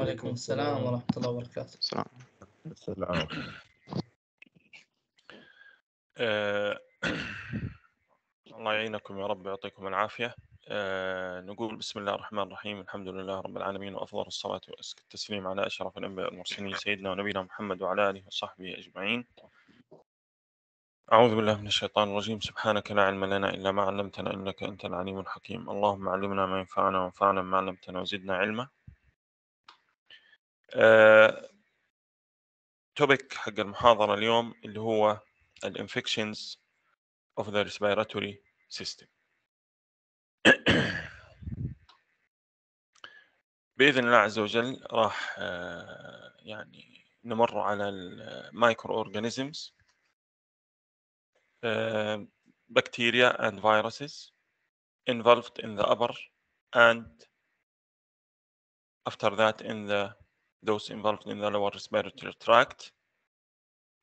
وعليكم السلام ورحمة الله وبركاته السلام السلام آه، الله يعينكم يا رب ويعطيكم العافية آه، نقول بسم الله الرحمن الرحيم الحمد لله رب العالمين وأفضل الصلاة والتسليم التسليم على أشرف الأنبياء والمرسلين سيدنا ونبينا محمد وعلى آله وصحبه أجمعين أعوذ بالله من الشيطان الرجيم سبحانك لا علم لنا إلا ما علمتنا إنك أنت العليم الحكيم اللهم علمنا ما ينفعنا وانفعنا ما علمتنا وزدنا علما توبيك آه، uh, حق المحاضرة اليوم اللي هو الانفكشنز of the respiratory system بإذن الله عز وجل راح uh, يعني نمر على المايكرو اورجانيزمز آه، bacteria and viruses involved in the upper and after that in the those involved in the lower respiratory tract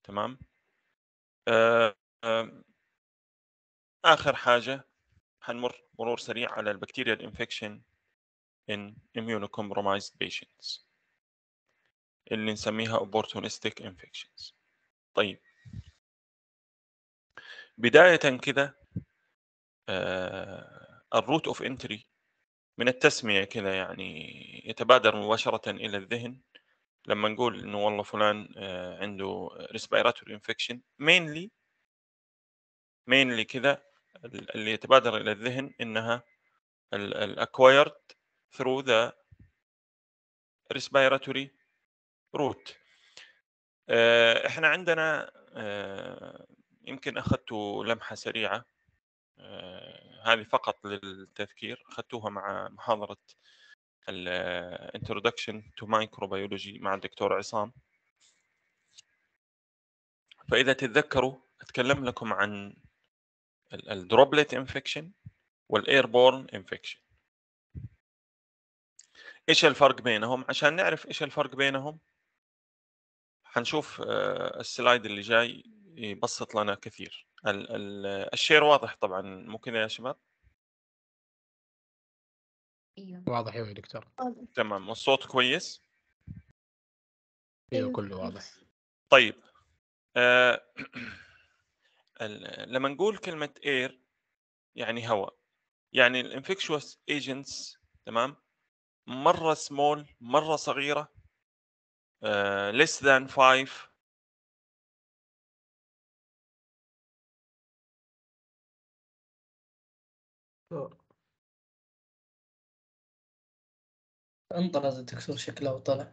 تمام آه، آخر حاجة حنمر مرور سريع على البكتيريا الانفكشن in immunocompromised patients اللي نسميها opportunistic infections طيب بداية كده الروت اوف انتري من التسمية كده يعني يتبادر مباشرة إلى الذهن لما نقول انه والله فلان آه، عنده ريسبيراتوري انفكشن مينلي مينلي كذا اللي يتبادر الى الذهن انها الاكوايرد ثرو ذا ريسبيراتوري روت احنا عندنا آه، يمكن اخذتوا لمحه سريعه آه، هذه فقط للتذكير اخذتوها مع محاضره الانترودكشن تو مايكروبيولوجي مع الدكتور عصام فاذا تتذكروا اتكلم لكم عن الدروبلت انفكشن والايربورن انفكشن ايش الفرق بينهم عشان نعرف ايش الفرق بينهم حنشوف آه، السلايد اللي جاي يبسط لنا كثير الشير واضح طبعا ممكن يا شباب ايوه واضح يا دكتور تمام والصوت كويس ايوه كله أيوه، واضح طيب آه لما نقول كلمة اير يعني هواء يعني الانفكشوس ايجنتس تمام مرة سمول مرة صغيرة ليس ذان 5 انطرد الدكتور شكله وطلع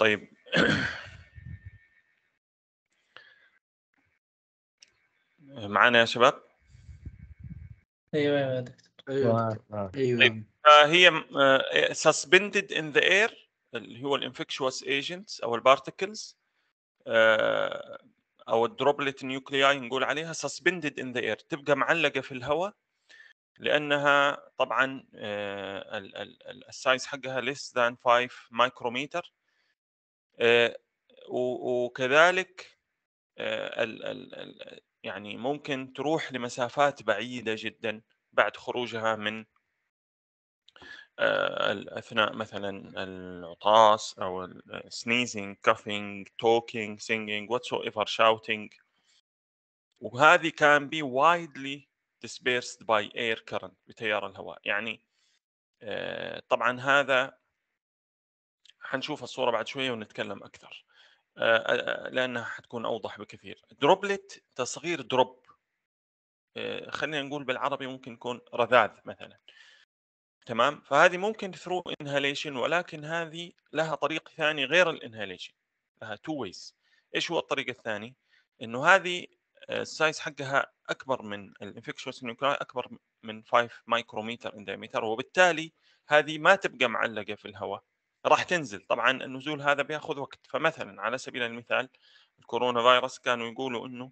طيب معانا يا شباب ايوه يا دكتور ايوه آه. ايوه طيب، آه، هي سسبندد ان ذا اير اللي هو الانفكشوس ايجنتس او البارتكلز آه، او الدروبلت نيوكلياي نقول عليها سسبندد ان ذا اير تبقى معلقه في الهواء لانها طبعا آه، السايز حقها ليس ذان 5 مايكرومتر وكذلك آه، ال ال يعني ممكن تروح لمسافات بعيده جدا بعد خروجها من آه، اثناء مثلا العطاس او السنيزنج كافينج توكينج سينجينج واتس ايفر شاوتينج وهذه كان بي وايدلي dispersed باي اير current بتيار الهواء يعني آه، طبعا هذا حنشوف الصوره بعد شويه ونتكلم اكثر آه، لانها حتكون اوضح بكثير دروبلت تصغير دروب خلينا نقول بالعربي ممكن يكون رذاذ مثلا تمام فهذه ممكن ثرو انهاليشن ولكن هذه لها طريق ثاني غير الانهاليشن لها تو ويز ايش هو الطريق الثاني انه هذه السايز آه، حقها اكبر من الانفكشوس نيوكلاي اكبر من 5 مايكروميتر ان دايمتر وبالتالي هذه ما تبقى معلقه في الهواء راح تنزل طبعا النزول هذا بياخذ وقت فمثلا على سبيل المثال الكورونا فيروس كانوا يقولوا انه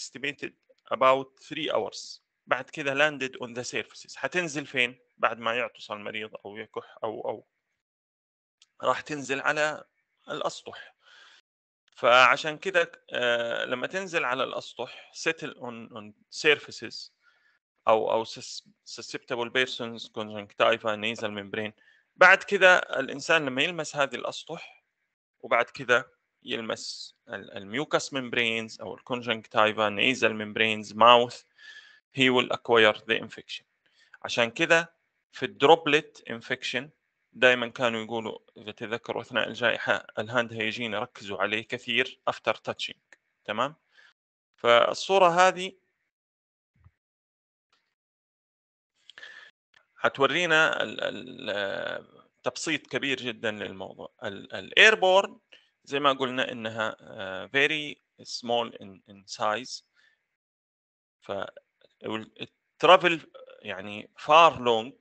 estimated اباوت 3 اورز بعد كذا لاندد اون ذا سيرفيسز حتنزل فين بعد ما يعطس المريض او يكح او او راح تنزل على الاسطح فعشان كده آه، لما تنزل على الاسطح settle on اون surfaces او او susceptible persons conjunctiva nasal membrane بعد كده الانسان لما يلمس هذه الاسطح وبعد كده يلمس الميوكس ميمبرينز او الكونجنكتايفا nasal membranes ماوث he will acquire the infection عشان كده في الدروبلت انفكشن دائما كانوا يقولوا اذا تذكروا اثناء الجائحه الهاند هيجين ركزوا عليه كثير افتر تاتشنج تمام فالصوره هذه حتورينا تبسيط كبير جدا للموضوع الايربورن زي ما قلنا انها فيري سمول ان سايز ف يعني فار لونج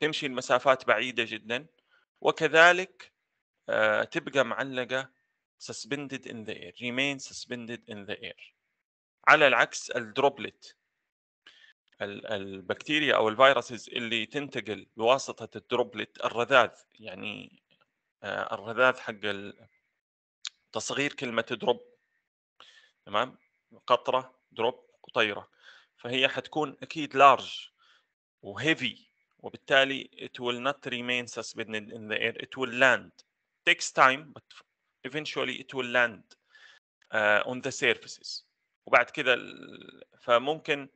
تمشي المسافات بعيده جدا وكذلك آه، تبقى معلقه suspended in the air remain suspended in the air على العكس الدروبلت البكتيريا او الفيروسز اللي تنتقل بواسطه الدروبلت الرذاذ يعني آه، الرذاذ حق تصغير كلمه دروب تمام قطره دروب قطيره فهي حتكون اكيد لارج وهيفي وبالتالي it will not remain suspended in the air it will land takes time but eventually it will land uh, on the surfaces وبعد كذا فممكن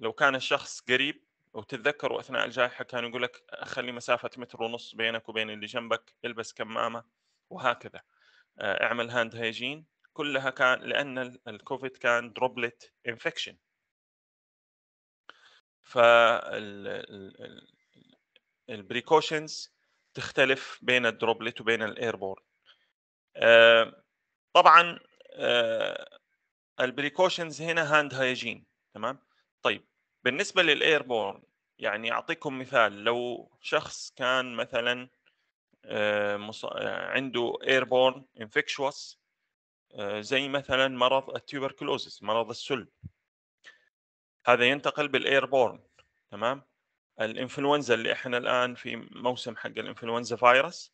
لو كان الشخص قريب لو تتذكروا اثناء الجائحه كانوا يقول لك خلي مسافه متر ونص بينك وبين اللي جنبك البس كمامه وهكذا آه، اعمل هاند هيجين كلها كان لان الكوفيد كان دروبلت انفكشن فال البريكوشنز تختلف بين الدروبلت وبين الايربورن آه، طبعا آه، البريكوشنز هنا هاند هايجين تمام طيب بالنسبه للايربورن يعني اعطيكم مثال لو شخص كان مثلا آه، عنده ايربورن انفكشوس زي مثلا مرض التيوبركلوزس مرض السل هذا ينتقل بالايربورن تمام الانفلونزا اللي احنا الان في موسم حق الانفلونزا فايروس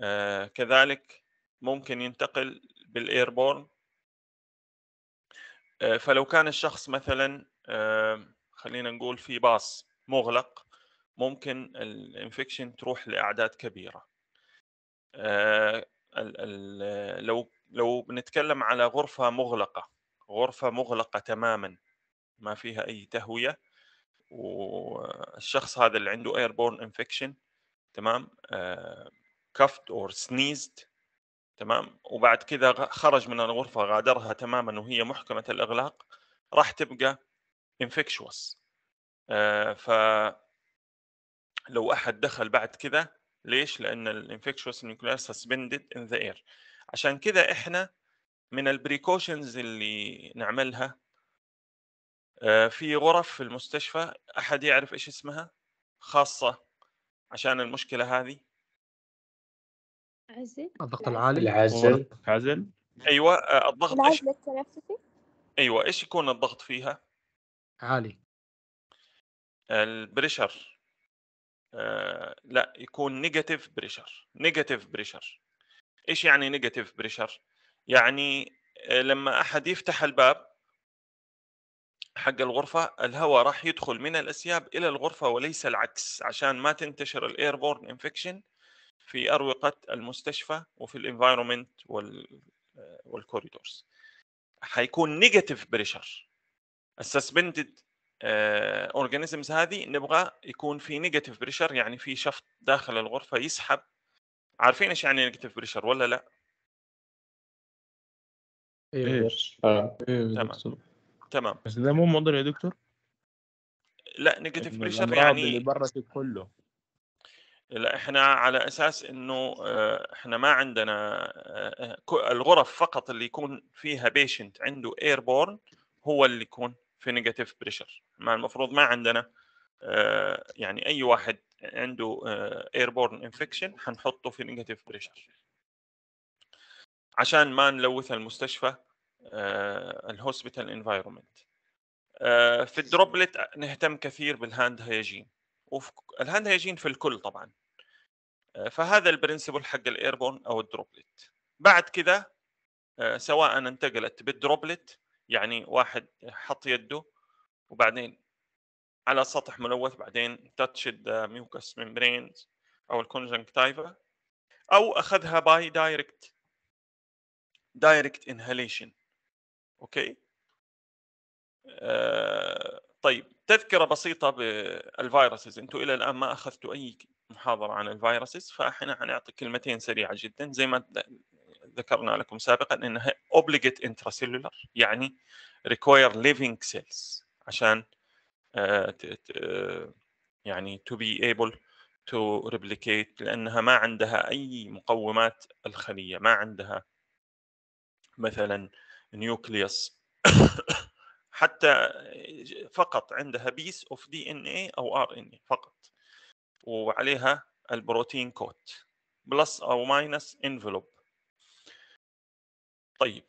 آه كذلك ممكن ينتقل بالايربورن آه فلو كان الشخص مثلا آه خلينا نقول في باص مغلق ممكن الانفكشن تروح لاعداد كبيره آه الـ لو لو بنتكلم على غرفه مغلقه غرفه مغلقه تماما ما فيها اي تهويه والشخص هذا اللي عنده ايربورن انفكشن تمام كفت اور سنيزد تمام وبعد كذا خرج من الغرفه غادرها تماما وهي محكمه الاغلاق راح تبقى انفكشوس آه، ف لو احد دخل بعد كذا ليش؟ لان الانفكشوس نيوكلير سسبندد ان ذا اير عشان كذا احنا من البريكوشنز اللي نعملها آه، في غرف في المستشفى احد يعرف ايش اسمها خاصه عشان المشكله هذه عزل الضغط العالي العزل عزل ايوه آه، الضغط العزل التنفسي ايوه ايش يكون الضغط فيها عالي البريشر آه لا يكون نيجاتيف بريشر نيجاتيف بريشر ايش يعني نيجاتيف بريشر يعني آه، لما احد يفتح الباب حق الغرفة الهواء راح يدخل من الأسياب إلى الغرفة وليس العكس عشان ما تنتشر الإيربورن إنفكشن في أروقة المستشفى وفي الانفايرمنت والكوريدورز حيكون نيجاتيف بريشر السسبندد اورجانيزمز هذه نبغى يكون في نيجاتيف بريشر يعني في شفط داخل الغرفه يسحب عارفين ايش يعني نيجاتيف بريشر ولا لا؟ ايه تمام تمام بس ده مو مضر يا دكتور لا نيجاتيف بريشر يعني اللي برا كله لا احنا على اساس انه آه، احنا ما عندنا آه، آه، الغرف فقط اللي يكون فيها بيشنت عنده ايربورن هو اللي يكون في نيجاتيف بريشر ما المفروض ما عندنا يعني اي واحد عنده ايربورن انفكشن حنحطه في نيجاتيف بريشر عشان ما نلوث المستشفى آه، الهوسبيتال انفايرمنت آه، في الدروبلت نهتم كثير بالهاند هيجين والهاند هيجين في الكل طبعا آه، فهذا البرنسبل حق الايربون او الدروبلت بعد كذا سواء انتقلت بالدروبلت يعني واحد حط يده وبعدين على سطح ملوث بعدين تاتش ميوكس ممبرينز او الكونجنكتايفا او اخذها باي دايركت دايركت انهيليشن اوكي آه، طيب تذكره بسيطه بالفيروسز انتم الى الان ما اخذتوا اي محاضره عن الفيروسز فاحنا حنعطي كلمتين سريعه جدا زي ما ذكرنا لكم سابقا انها obligate intracellular يعني require living cells عشان آه، يعني to be able to replicate لانها ما عندها اي مقومات الخليه ما عندها مثلا نيوكليوس حتى فقط عندها بيس اوف دي ان اي او ار ان اي فقط وعليها البروتين كوت بلس او ماينس انفلوب طيب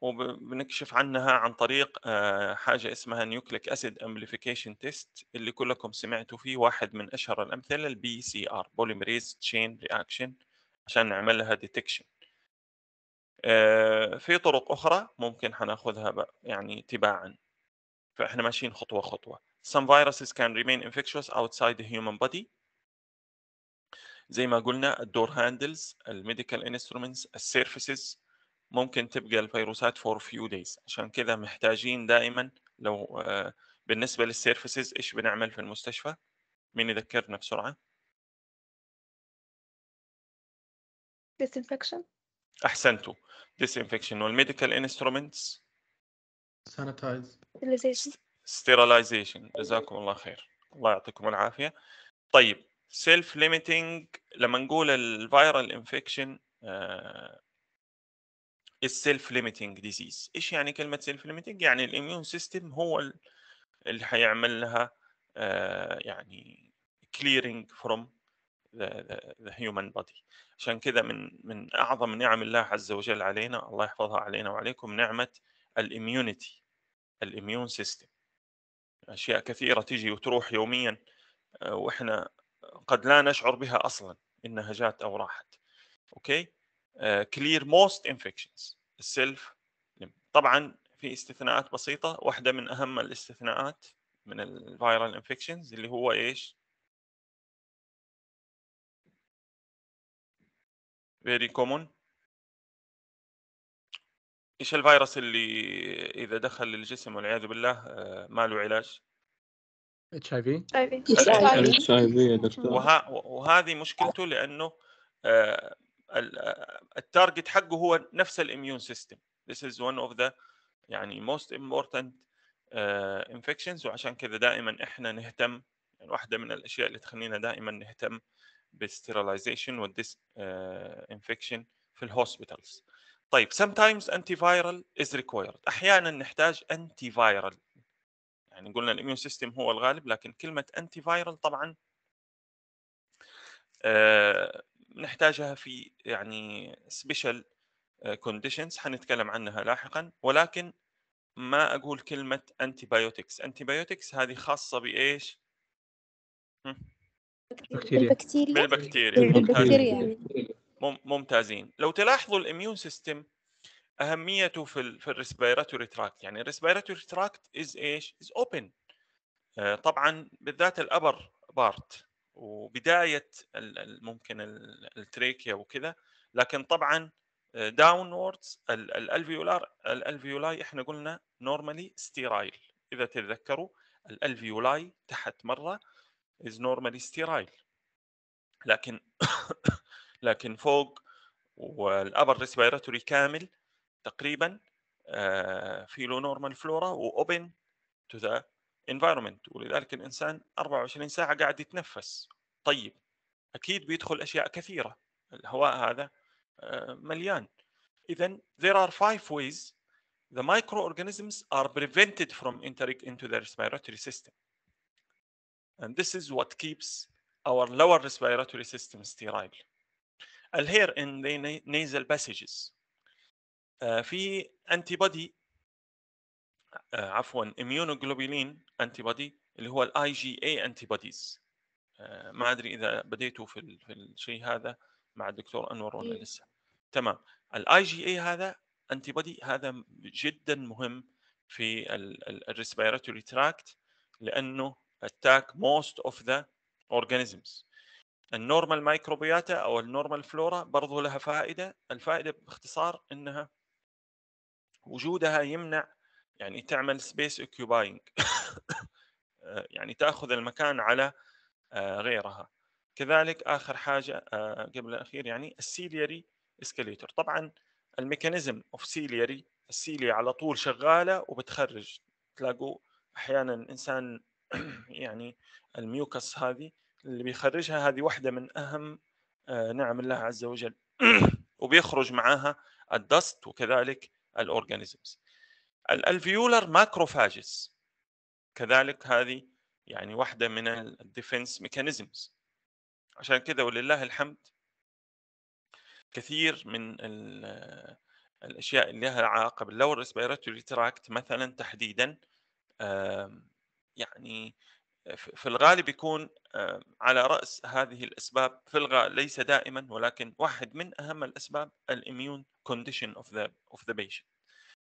وبنكشف عنها عن طريق آه، حاجه اسمها نيوكليك اسيد امبليفيكيشن تيست اللي كلكم سمعتوا فيه واحد من اشهر الامثله البي سي ار بوليمريز تشين رياكشن عشان نعملها ديتكشن آه، في طرق اخرى ممكن حناخذها يعني تباعا فاحنا ماشيين خطوه خطوه some viruses can remain infectious outside the human body زي ما قلنا الدور هاندلز الميديكال انسترومنتس السيرفيسز ممكن تبقى الفيروسات فور فيو دايز عشان كذا محتاجين دائما لو آه، بالنسبه للسيرفيسز ايش بنعمل في المستشفى مين يذكرنا بسرعه disinfection احسنتوا disinfection والميديكال انسترومنتس sanitize sterilization جزاكم الله خير الله يعطيكم العافيه طيب سيلف ليميتنج لما نقول الفيرال انفكشن السيلف ليميتنج ديزيز ايش يعني كلمه سيلف ليميتنج يعني الاميون سيستم هو اللي حيعمل لها uh, يعني كليرنج فروم ذا هيومن بودي عشان كذا من من اعظم نعم الله عز وجل علينا الله يحفظها علينا وعليكم نعمه الاميونيتي الاميون سيستم اشياء كثيره تجي وتروح يوميا آه، واحنا قد لا نشعر بها اصلا انها جات او راحت اوكي كلير موست انفكشنز السلف طبعا في استثناءات بسيطه واحده من اهم الاستثناءات من الفيرال انفكشنز اللي هو ايش فيري كومون ايش الفيروس اللي اذا دخل الجسم والعياذ بالله آه، ما له علاج؟ اتش اي في اتش اي في يا دكتور وهذه مشكلته لانه آه، التارجت آه، حقه هو نفس الاميون سيستم this is one of the يعني most important uh, infections وعشان كذا دائما احنا نهتم يعني واحده من الاشياء اللي تخلينا دائما نهتم بالستيرلايزيشن والديس انفكشن آه، في الهوسبيتالز طيب sometimes antiviral is required احيانا نحتاج antiviral يعني قلنا الاميون سيستم هو الغالب لكن كلمه antiviral طبعا آه، نحتاجها في يعني special آه، conditions حنتكلم عنها لاحقا ولكن ما اقول كلمه antibiotics antibiotics هذه خاصه بايش البكتيريا بالبكتيريا بالبكتيريا, إيه، بالبكتيريا. يعني. ممتازين لو تلاحظوا الاميون سيستم اهميته في الـ في الريسبيراتوري تراكت يعني الريسبيراتوري تراكت از ايش از اوبن آه، طبعا بالذات الابر بارت وبدايه ممكن التريكيا وكذا لكن طبعا داونوردز آه، الالفيولار الالفيولاي احنا قلنا نورمالي ستيرايل اذا تتذكروا الالفيولاي تحت مره is normally sterile لكن لكن فوق والابر ريسبيراتوري كامل تقريبا آه، في له نورمال فلورا واوبن تو ذا انفايرمنت ولذلك الانسان 24 ساعه قاعد يتنفس طيب اكيد بيدخل اشياء كثيره الهواء هذا آه، مليان اذا there are five ways the microorganisms are prevented from entering into the respiratory system And this is what keeps our lower respiratory system sterile. الهير in the nasal passages في uh, في antibody uh, عفوا immunoglobulin antibody اللي هو IgA antibodies ما ادري اذا بديتوا في في الشيء هذا مع الدكتور انور ولا لسه تمام ال IgA هذا antibody هذا جدا مهم في respiratory tract لانه attack most of the organisms النورمال مايكروبياتا او النورمال فلورا برضو لها فائده الفائده باختصار انها وجودها يمنع يعني تعمل سبيس اوكيوباينج يعني تاخذ المكان على آه، غيرها كذلك اخر حاجه آه، قبل الاخير يعني السيلياري اسكليتور طبعا الميكانيزم اوف سيلياري السيليا على طول شغاله وبتخرج تلاقوا احيانا انسان يعني الميوكس هذه اللي بيخرجها هذه واحدة من أهم آه، نعم الله عز وجل وبيخرج معاها الدست وكذلك الأورجانيزمز الألفيولر ماكروفاجس كذلك هذه يعني واحدة من الديفنس ميكانيزمز عشان كذا ولله الحمد كثير من آه، الأشياء اللي لها علاقة باللور ريسبيرتوري تراكت مثلا تحديدا يعني آه، في الغالب يكون آه، على رأس هذه الأسباب في الغالب ليس دائما ولكن واحد من أهم الأسباب الإميون كونديشن أوف ذا أوف بيشنت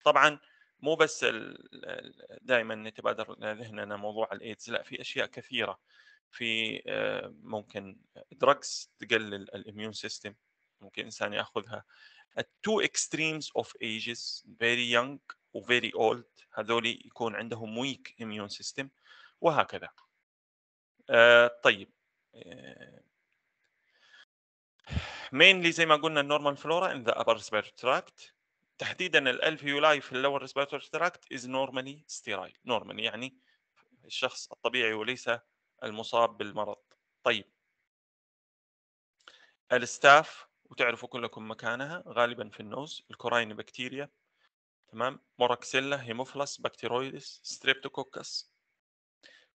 طبعا مو بس دائما نتبادر ذهننا موضوع الايدز لا في اشياء كثيره في آه، ممكن دراجز تقلل الاميون سيستم ممكن الانسان ياخذها التو اكستريمز اوف ايجز فيري يونغ وفيري اولد هذول يكون عندهم ويك اميون سيستم وهكذا آه طيب مينلي آه، زي ما قلنا النورمال فلورا in the upper respiratory tract تحديدا الالفيولاي في اللور respiratory tract is normally sterile normally يعني الشخص الطبيعي وليس المصاب بالمرض طيب الستاف وتعرفوا كلكم مكانها غالبا في النوز الكوراين بكتيريا تمام موراكسيلا هيموفلاس بكتيرويدس ستريبتوكوكس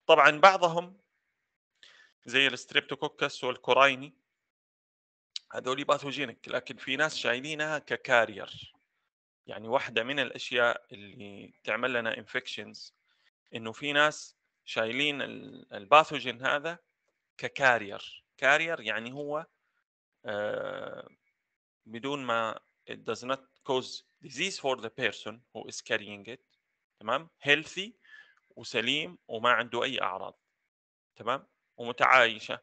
طبعا بعضهم زي الستريبتوكوكس والكورايني هذول باثوجينك لكن في ناس شايلينها ككارير يعني واحده من الاشياء اللي تعمل لنا انفكشنز انه في ناس شايلين الباثوجين هذا ككارير كارير يعني هو آه، بدون ما it does not cause disease for the person who is carrying it تمام healthy وسليم وما عنده اي اعراض تمام ومتعايشه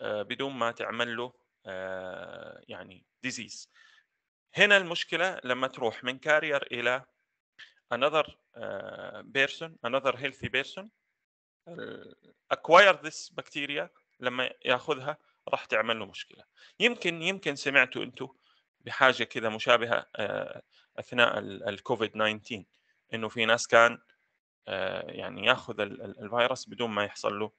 آه، بدون ما تعمل له آه، يعني ديزيز هنا المشكله لما تروح من كارير الى another آه، person another healthy person acquire this bacteria لما ياخذها راح تعمل له مشكله يمكن يمكن سمعتوا انتم بحاجه كذا مشابهه اثناء الكوفيد 19 انه في ناس كان آه، يعني ياخذ الفيروس بدون ما يحصل له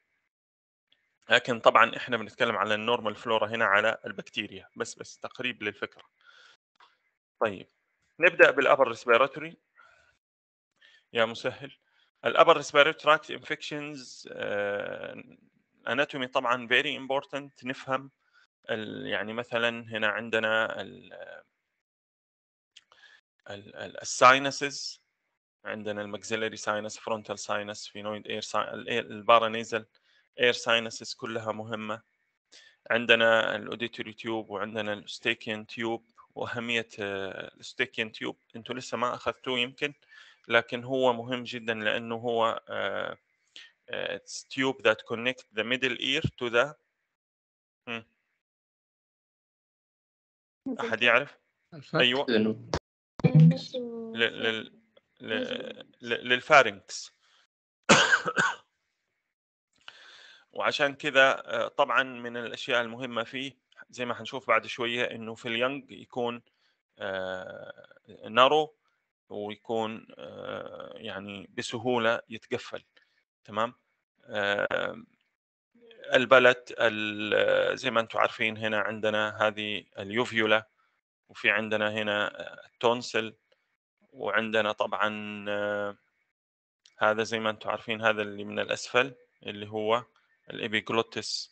لكن طبعا احنا بنتكلم على النورمال فلورا هنا على البكتيريا بس بس تقريب للفكره طيب نبدا بالابر ريسبيراتوري يا مسهل الابر ريسبيراتوري تراكت انفكشنز اناتومي طبعا فيري امبورتنت نفهم يعني مثلا هنا عندنا الساينسز عندنا المكسلري ساينس فرونتال ساينس فينويد اير إيه، البارانيزل اير ساينسز كلها مهمه عندنا الاوديتوري تيوب وعندنا الستيكين تيوب واهميه آه، الستيكين تيوب انتوا لسه ما اخذتوه يمكن لكن هو مهم جدا لانه هو تيوب ذات كونكت ذا ميدل اير تو ذا احد يعرف ايوه للفارنكس وعشان كذا آه، طبعا من الاشياء المهمه فيه زي ما حنشوف بعد شويه انه في اليانج يكون آه، نارو ويكون آه، يعني بسهوله يتقفل تمام البلت زي ما انتم عارفين هنا عندنا هذه اليوفيولا وفي عندنا هنا التونسل وعندنا طبعا آه، هذا زي ما انتم عارفين هذا اللي من الاسفل اللي هو الابيجلوتس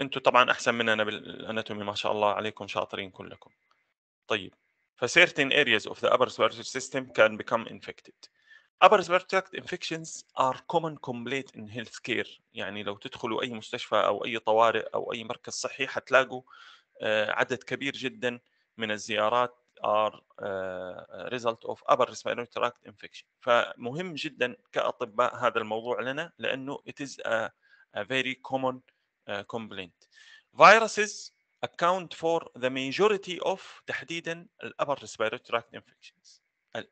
انتم طبعا احسن مننا بالاناتومي ما شاء الله عليكم شاطرين كلكم طيب فcertain areas of the upper respiratory system can become infected upper respiratory tract infections are common complaint in healthcare يعني لو تدخلوا اي مستشفى او اي طوارئ او اي مركز صحي حتلاقوا آه، عدد كبير جدا من الزيارات are result of upper respiratory tract infection فمهم جدا كأطباء هذا الموضوع لنا لأنه it is a, a very common uh, complaint viruses account for the majority of تحديدا ال upper respiratory tract infections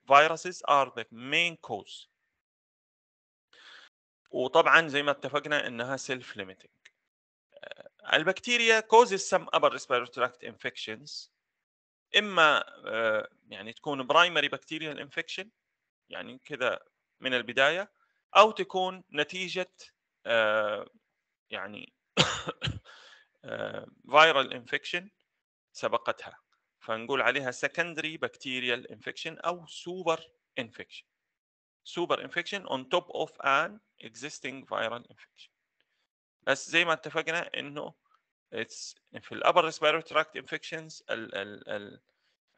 viruses are the main cause وطبعا زي ما اتفقنا انها self-limiting. البكتيريا causes some upper respiratory tract infections اما آه، يعني تكون برايمري بكتيريال انفكشن يعني كذا من البدايه او تكون نتيجه آه، يعني فايرال انفكشن آه، سبقتها فنقول عليها secondary bacterial infection او super infection super infection on top of an existing viral infection بس زي ما اتفقنا انه It's في upper respiratory tract ال ال ال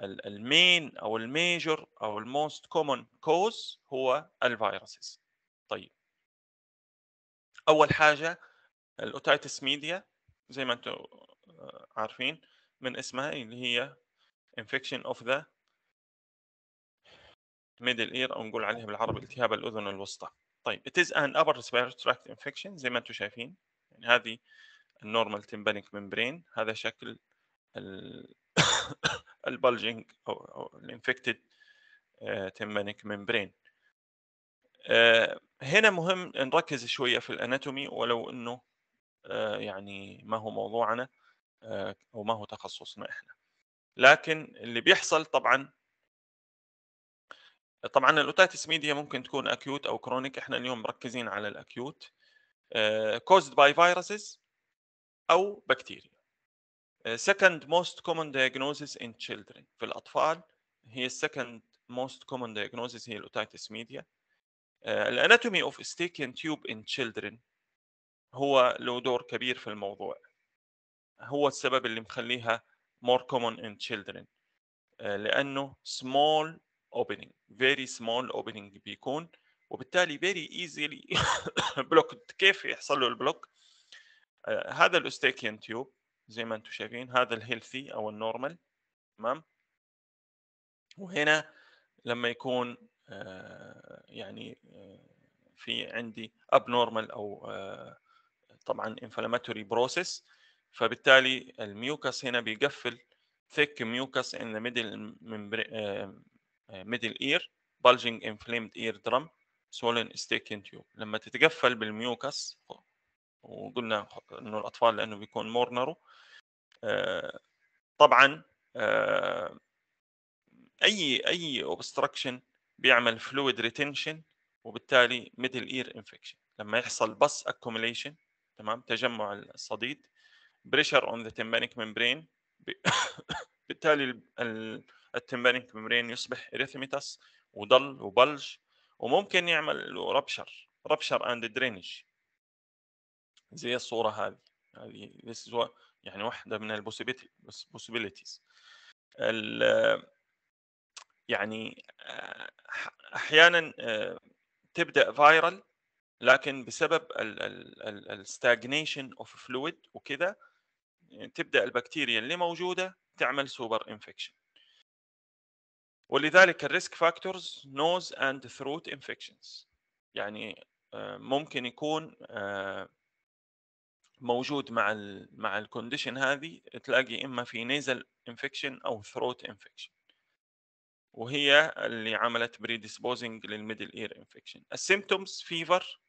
ال المين او الميجر او الموست كومون كوز هو الفيروسز طيب اول حاجه otitis ميديا زي ما انتم آه، عارفين من اسمها اللي هي infection of the middle ear او نقول عليها بالعربي التهاب الاذن الوسطى طيب it is an upper respiratory tract infection زي ما انتم شايفين يعني هذه النورمال تيمبانيك ممبرين هذا شكل البلجنج او الانفكتد تيمبانيك ممبرين هنا مهم نركز شويه في الاناتومي ولو انه آه، يعني ما هو موضوعنا آه، او ما هو تخصصنا احنا لكن اللي بيحصل طبعا طبعا الاوتاتس ميديا ممكن تكون اكيوت او كرونيك احنا اليوم مركزين على الاكيوت كوزد باي فيروسز او بكتيريا second most common diagnosis in children في الأطفال هي second most common diagnosis هي الأوتيتس ميديا الاناتومي اوف ستيكين تيوب ان children هو له دور كبير في الموضوع هو السبب اللي مخليها more common in children لأنه small opening very small opening بيكون وبالتالي very easily blocked كيف يحصل له البلوك آه، هذا الاستيكين تيوب زي ما انتم شايفين هذا الهيلثي او النورمال تمام وهنا لما يكون آه، يعني آه، في عندي abnormal او طبعا inflammatory process فبالتالي الميوكس هنا بيقفل thick mucus in the middle اير ear bulging inflamed درم swollen ستيكين tube لما تتقفل بالميوكس وقلنا انه الاطفال لانه بيكون مور نارو آه، طبعا آه، اي اي اوبستراكشن بيعمل فلويد ريتنشن وبالتالي ميدل اير انفكشن لما يحصل بس اكوميليشن تمام تجمع الصديد بريشر اون ذا تمبانيك ممبرين بالتالي التمبانيك ممبرين يصبح اريثميتاس وضل وبلج وممكن يعمل ربشر ربشر اند درينج زي الصوره هذه هذه this is يعني واحده من البوسيبيليتيز ال يعني احيانا آه، تبدا فايرال لكن بسبب الستاجنيشن اوف فلويد وكذا تبدا البكتيريا اللي موجوده تعمل سوبر انفكشن ولذلك الريسك فاكتورز نوز اند ثروت انفكشنز يعني آه، ممكن يكون آه، موجود مع الـ مع الكونديشن هذه تلاقي اما في نيزل انفكشن او ثروت انفكشن وهي اللي عملت بريديسبوزنج للميدل اير انفكشن السيمتومز فيفر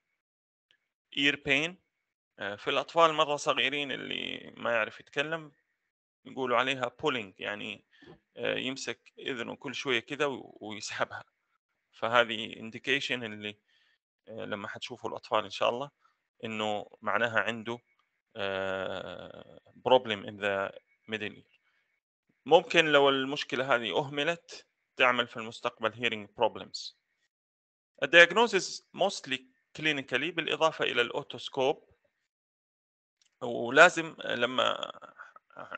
اير بين في الاطفال مره صغيرين اللي ما يعرف يتكلم يقولوا عليها بولينج يعني آه، يمسك اذنه كل شويه كذا ويسحبها فهذه انديكيشن اللي آه، لما حتشوفوا الاطفال ان شاء الله انه معناها عنده بروبلم ان ذا ميدل ممكن لو المشكله هذه اهملت تعمل في المستقبل hearing problems الدياجنوزز موستلي clinically بالاضافه الى الاوتوسكوب ولازم لما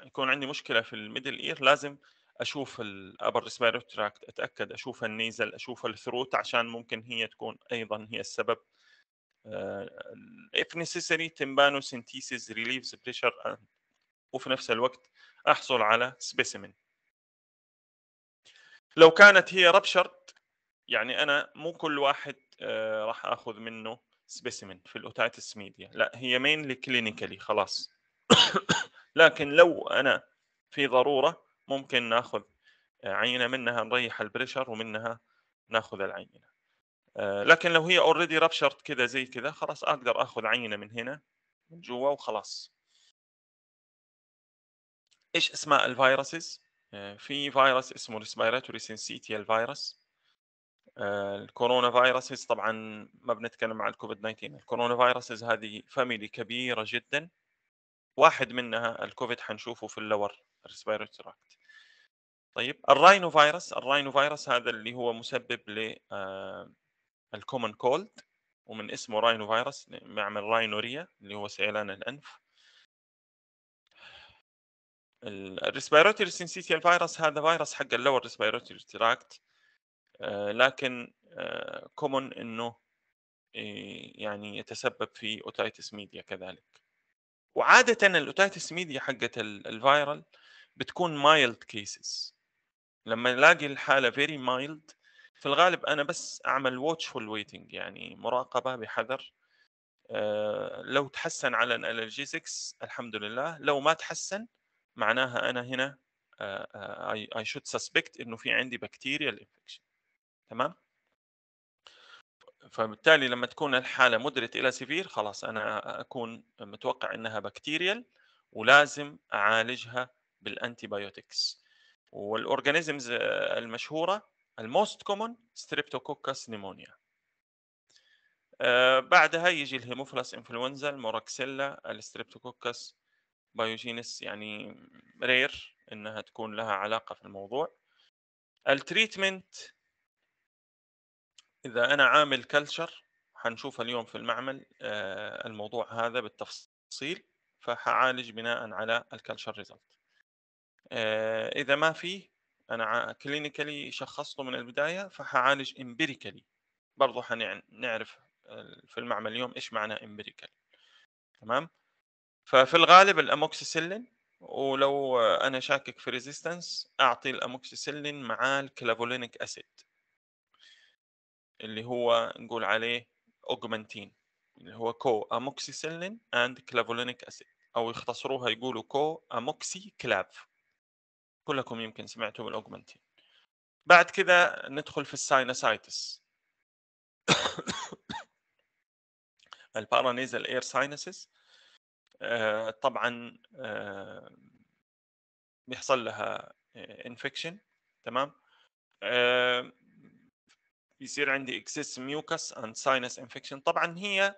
يكون عندي مشكله في الميدل اير لازم اشوف الابر ريسبيرو تراكت اتاكد اشوف النيزل اشوف الثروت عشان ممكن هي تكون ايضا هي السبب if necessary تمبانو synthesis relieves pressure وفي نفس الوقت احصل على specimen لو كانت هي ربشرت يعني انا مو كل واحد آه، راح اخذ منه سبيسيمن في الاوتايتس ميديا لا هي مين كلينيكالي خلاص لكن لو انا في ضروره ممكن ناخذ آه، عينه منها نريح البريشر ومنها ناخذ العينه آه، لكن لو هي اوريدي رابشرت كذا زي كذا خلاص اقدر اخذ عينه من هنا من جوا وخلاص ايش اسماء الفيروسز آه، في فيروس اسمه ريسبيراتوري سينسيتيال فيروس الكورونا فيروسز طبعا ما بنتكلم عن الكوفيد 19 الكورونا فيروسز هذه فاميلي كبيره جدا واحد منها الكوفيد حنشوفه في اللور ريسبيراتوري تراكت طيب الراينو فيروس الراينو فيروس هذا اللي هو مسبب ل آه، الكومن كولد ومن اسمه راينو فيروس معمل راينوريا اللي هو سيلان الأنف الريسبيراتوري سينسيتيال فيروس هذا فيروس حق اللور ريسبيراتوري تراكت لكن كومون آه، انه يعني يتسبب في اوتايتس ميديا كذلك وعاده الاوتايتس ميديا حقت الفيرال بتكون مايلد كيسز لما نلاقي الحاله فيري مايلد في الغالب انا بس اعمل واتش فول ويتنج يعني مراقبه بحذر آه، لو تحسن على الالجيزكس الحمد لله لو ما تحسن معناها انا هنا اي شود سسبكت انه في عندي بكتيريال انفكشن تمام فبالتالي لما تكون الحاله مدرت الى سيفير خلاص انا اكون متوقع انها بكتيريال ولازم اعالجها بالانتي بايوتكس والاورجانيزمز المشهوره الموست كومون ستريبتوكوكس نيمونيا بعدها يجي الهيموفلاس انفلونزا الموراكسيلا الستريبتوكوكس بايوجينس يعني رير انها تكون لها علاقه في الموضوع التريتمنت اذا انا عامل كلتشر حنشوف اليوم في المعمل آه، الموضوع هذا بالتفصيل فحعالج بناء على الكلتشر ريزلت آه، اذا ما في انا كلينيكالي شخصته من البدايه فحعالج امبيريكالي برضه حنعرف في المعمل اليوم ايش معنى امبيريكالي تمام ففي الغالب الاموكسيسيلين ولو انا شاكك في ريزيستنس اعطي الاموكسيسيلين مع الكلافولينيك اسيد اللي هو نقول عليه اوجمنتين اللي هو كو اموكسيسيلين اند كلافولينيك اسيد او يختصروها يقولوا كو اموكسي كلاف كلكم يمكن سمعتوا بالاوجمنتين بعد كذا ندخل في الساينسايتس البارانيزال اير ساينسس آه، طبعا آه، بيحصل لها انفكشن آه، تمام بيصير عندي اكسس ميوكس اند ساينس انفكشن طبعا هي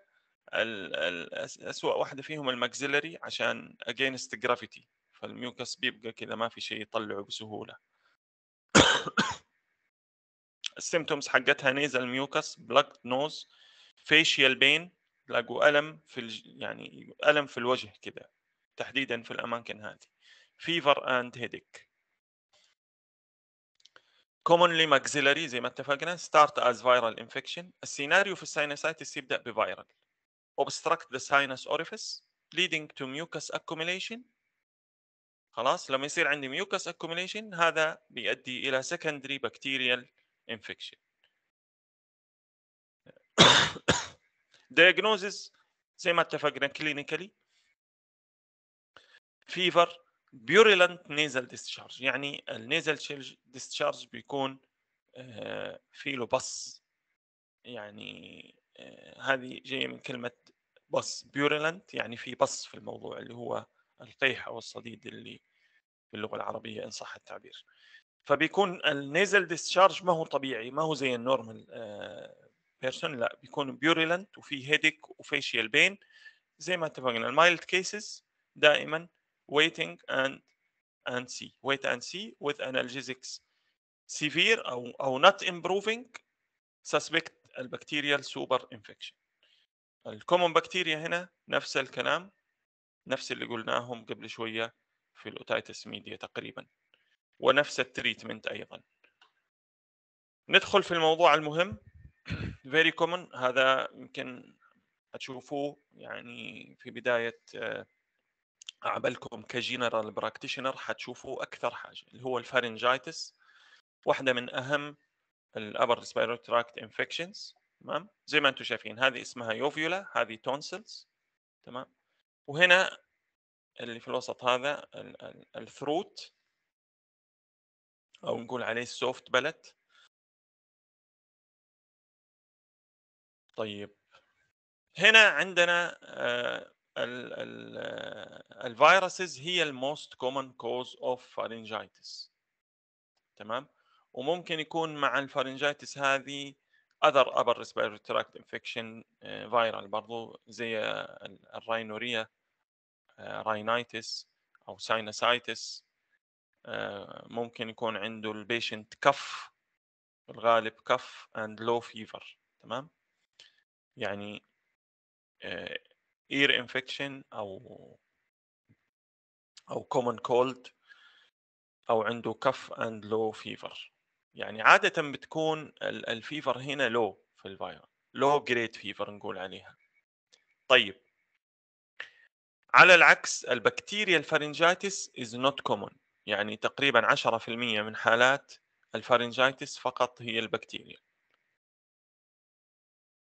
الاسوء واحدة فيهم الماكسيلري عشان against gravity فالميوكس بيبقى كذا ما في شيء يطلعه بسهولة السيمتومز حقتها نيزل ميوكس بلاك نوز فيشيال بين تلاقوا ألم في الج... يعني ألم في الوجه كذا تحديدا في الأماكن هذه فيفر أند هيديك commonly maxillary زي ما اتفقنا start as viral infection السيناريو في السينوسايتس يبدأ بفيرال obstruct the sinus orifice leading to mucus accumulation خلاص لما يصير عندي ميوكس اكوميليشن هذا بيؤدي الى سكندري بكتيريال انفكشن دايجنوزز زي ما اتفقنا كلينيكالي فيفر بيوريلنت نيزل ديسشارج يعني النيزل ديسشارج بيكون آه، في له بص يعني آه، هذه جايه من كلمه بص بيوريلنت يعني في بص في الموضوع اللي هو القيح او الصديد اللي في اللغه العربيه ان صح التعبير فبيكون النيزل ديسشارج ما هو طبيعي ما هو زي النورمال بيرسون آه، لا بيكون بيوريلنت وفي هيديك وفيشيال بين زي ما اتفقنا المايلد كيسز دائما waiting and and see wait and see with analgesics severe او او not improving suspect البكتيريال سوبر انفكشن الكومون بكتيريا هنا نفس الكلام نفس اللي قلناهم قبل شوية في الأوتايتس ميديا تقريبا ونفس التريتمنت أيضا ندخل في الموضوع المهم very common هذا يمكن هتشوفوه يعني في بداية آه، عملكم كجنرال براكتيشنر حتشوفوا أكثر حاجة اللي هو الفارنجايتس واحدة من أهم الأبر ريسبيرو تراكت انفكشنز تمام زي ما أنتم شايفين هذه اسمها يوفيولا هذه تونسلز تمام وهنا اللي في الوسط هذا الثروت او نقول عليه السوفت بلت طيب هنا عندنا آه، الفيروسز هي الموست كومن كوز اوف فارنجايتس تمام وممكن يكون مع الفارنجايتس هذه اذر ابر ريسبيرتري تراكت انفكشن فيرال برضو زي الراينوريا راينايتس آه، او ساينسايتس آه، ممكن يكون عنده البيشنت كف الغالب كف اند لو فيفر تمام يعني اير آه، انفكشن او او كومن كولد او عنده كف اند لو فيفر يعني عاده بتكون الفيفر هنا لو في الفايروس لو جريد فيفر نقول عليها طيب على العكس البكتيريا الفارنجيتس is not common يعني تقريبا 10% من حالات الفارنجيتس فقط هي البكتيريا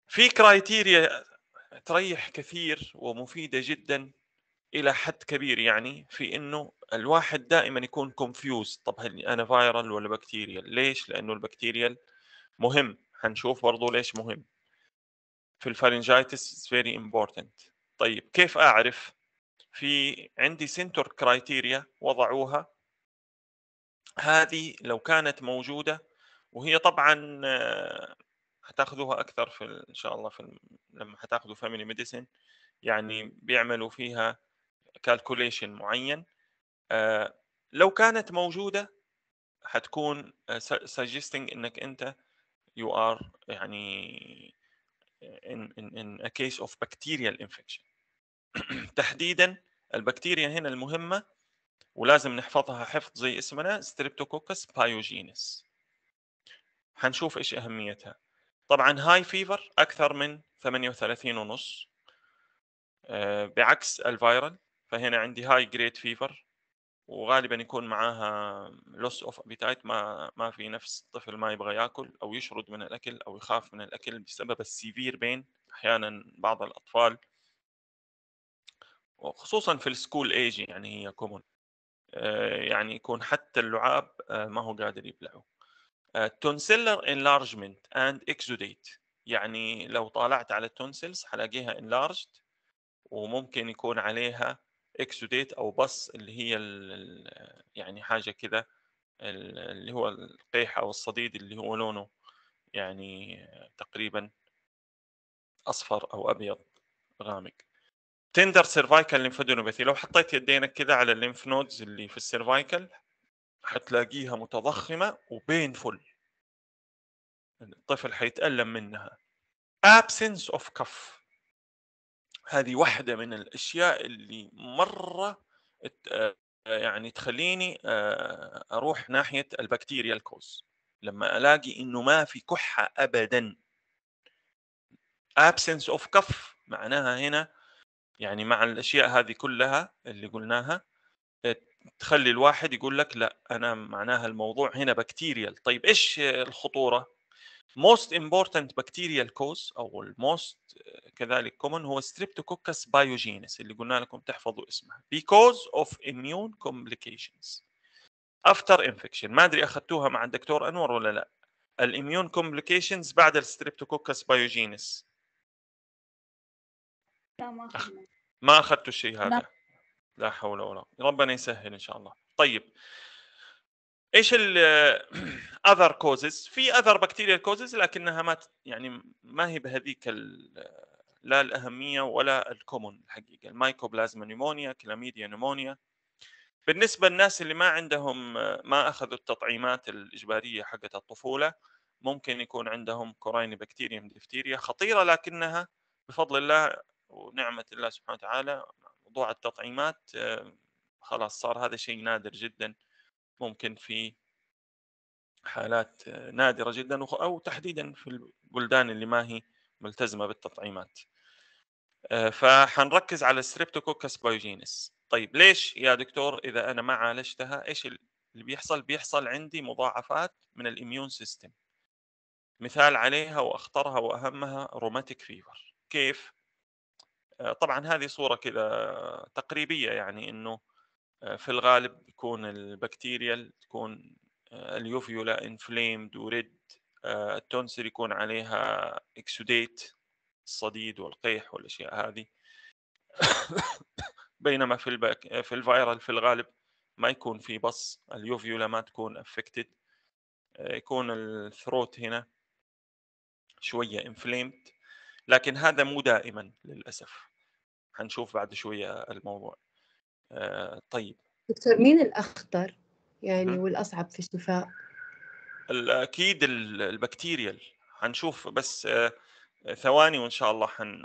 في كرايتيريا تريح كثير ومفيدة جدا إلى حد كبير يعني في إنه الواحد دائما يكون كونفيوز طب هل أنا فايرال ولا بكتيريال ليش؟ لأنه البكتيريال مهم حنشوف برضو ليش مهم في الفارنجيتس is very important طيب كيف أعرف في عندي سنتر كرايتيريا وضعوها هذه لو كانت موجوده وهي طبعا آه، هتاخذوها اكثر في ان شاء الله في لما هتاخذوا فاميلي ميديسن يعني بيعملوا فيها كالكوليشن معين آه، لو كانت موجوده هتكون آه، suggesting انك انت you are يعني in, in, in a case of bacterial infection تحديدا البكتيريا هنا المهمة ولازم نحفظها حفظ زي اسمنا ستريبتوكوكس بايوجينس حنشوف ايش اهميتها طبعا هاي فيفر اكثر من 38 ونص آه، بعكس الفيرال فهنا عندي هاي جريد فيفر وغالبا يكون معاها لوس اوف ابيتايت ما ما في نفس الطفل ما يبغى ياكل او يشرد من الاكل او يخاف من الاكل بسبب السيفير بين احيانا بعض الاطفال وخصوصا في السكول ايج يعني هي كومون آه، يعني يكون حتى اللعاب آه، ما هو قادر يبلعه تونسيلر انلارجمنت اند اكزوديت يعني لو طالعت على التونسيلز حلاقيها انلارجد وممكن يكون عليها اكسوديت او بص اللي هي يعني حاجه كذا اللي هو القيح او الصديد اللي هو لونه يعني تقريبا اصفر او ابيض غامق تندر سيرفايكال ليمفادينوباثي لو حطيت يدينك كذا على الليمف نودز اللي في السيرفايكال حتلاقيها متضخمه وبين فل الطفل حيتالم منها absence of cuff هذه واحده من الاشياء اللي مره يعني تخليني آه، اروح ناحيه البكتيريا الكوز لما الاقي انه ما في كحه ابدا absence of cuff معناها هنا يعني مع الاشياء هذه كلها اللي قلناها آه، تخلي الواحد يقول لك لا انا معناها الموضوع هنا بكتيريال طيب ايش الخطوره most important bacterial cause او الموست آه، كذلك كومن هو Streptococcus biogenes اللي قلنا لكم تحفظوا اسمها because of immune complications after infection ما ادري اخذتوها مع الدكتور انور ولا لا الاميون كومبليكيشنز بعد الستريبتوكوكس بايوجينس لا ما ما اخذتوا الشيء هذا لا. لا حول ولا ربنا يسهل ان شاء الله طيب ايش ال اذر كوزز في اذر بكتيريا كوزز لكنها ما يعني ما هي بهذيك لا الاهميه ولا الكومون الحقيقه المايكوبلازما نيمونيا كلاميديا نيمونيا بالنسبه للناس اللي ما عندهم ما اخذوا التطعيمات الاجباريه حقت الطفوله ممكن يكون عندهم كوريني بكتيريا ديفتيريا خطيره لكنها بفضل الله ونعمه الله سبحانه وتعالى موضوع التطعيمات آه، خلاص صار هذا شيء نادر جدا ممكن في حالات آه، نادره جدا او تحديدا في البلدان اللي ما هي ملتزمه بالتطعيمات آه، فحنركز على ستريبتوكوكس بايوجينس طيب ليش يا دكتور اذا انا ما عالجتها ايش اللي بيحصل بيحصل عندي مضاعفات من الاميون سيستم مثال عليها واخطرها واهمها روماتيك فيفر كيف آه، طبعا هذه صوره كذا تقريبيه يعني انه آه، في الغالب تكون البكتيريا آه، تكون اليوفيولا انفليمد وريد التونسل يكون عليها اكسوديت الصديد والقيح والاشياء هذه بينما في البك... في الفيرال في الغالب ما يكون في بص اليوفيولا ما تكون افكتد يكون الثروت هنا شويه انفليمد لكن هذا مو دائما للاسف حنشوف بعد شويه الموضوع آه، طيب دكتور مين الاخطر يعني والاصعب في الشفاء اكيد البكتيريال حنشوف بس آه، ثواني وان شاء الله حن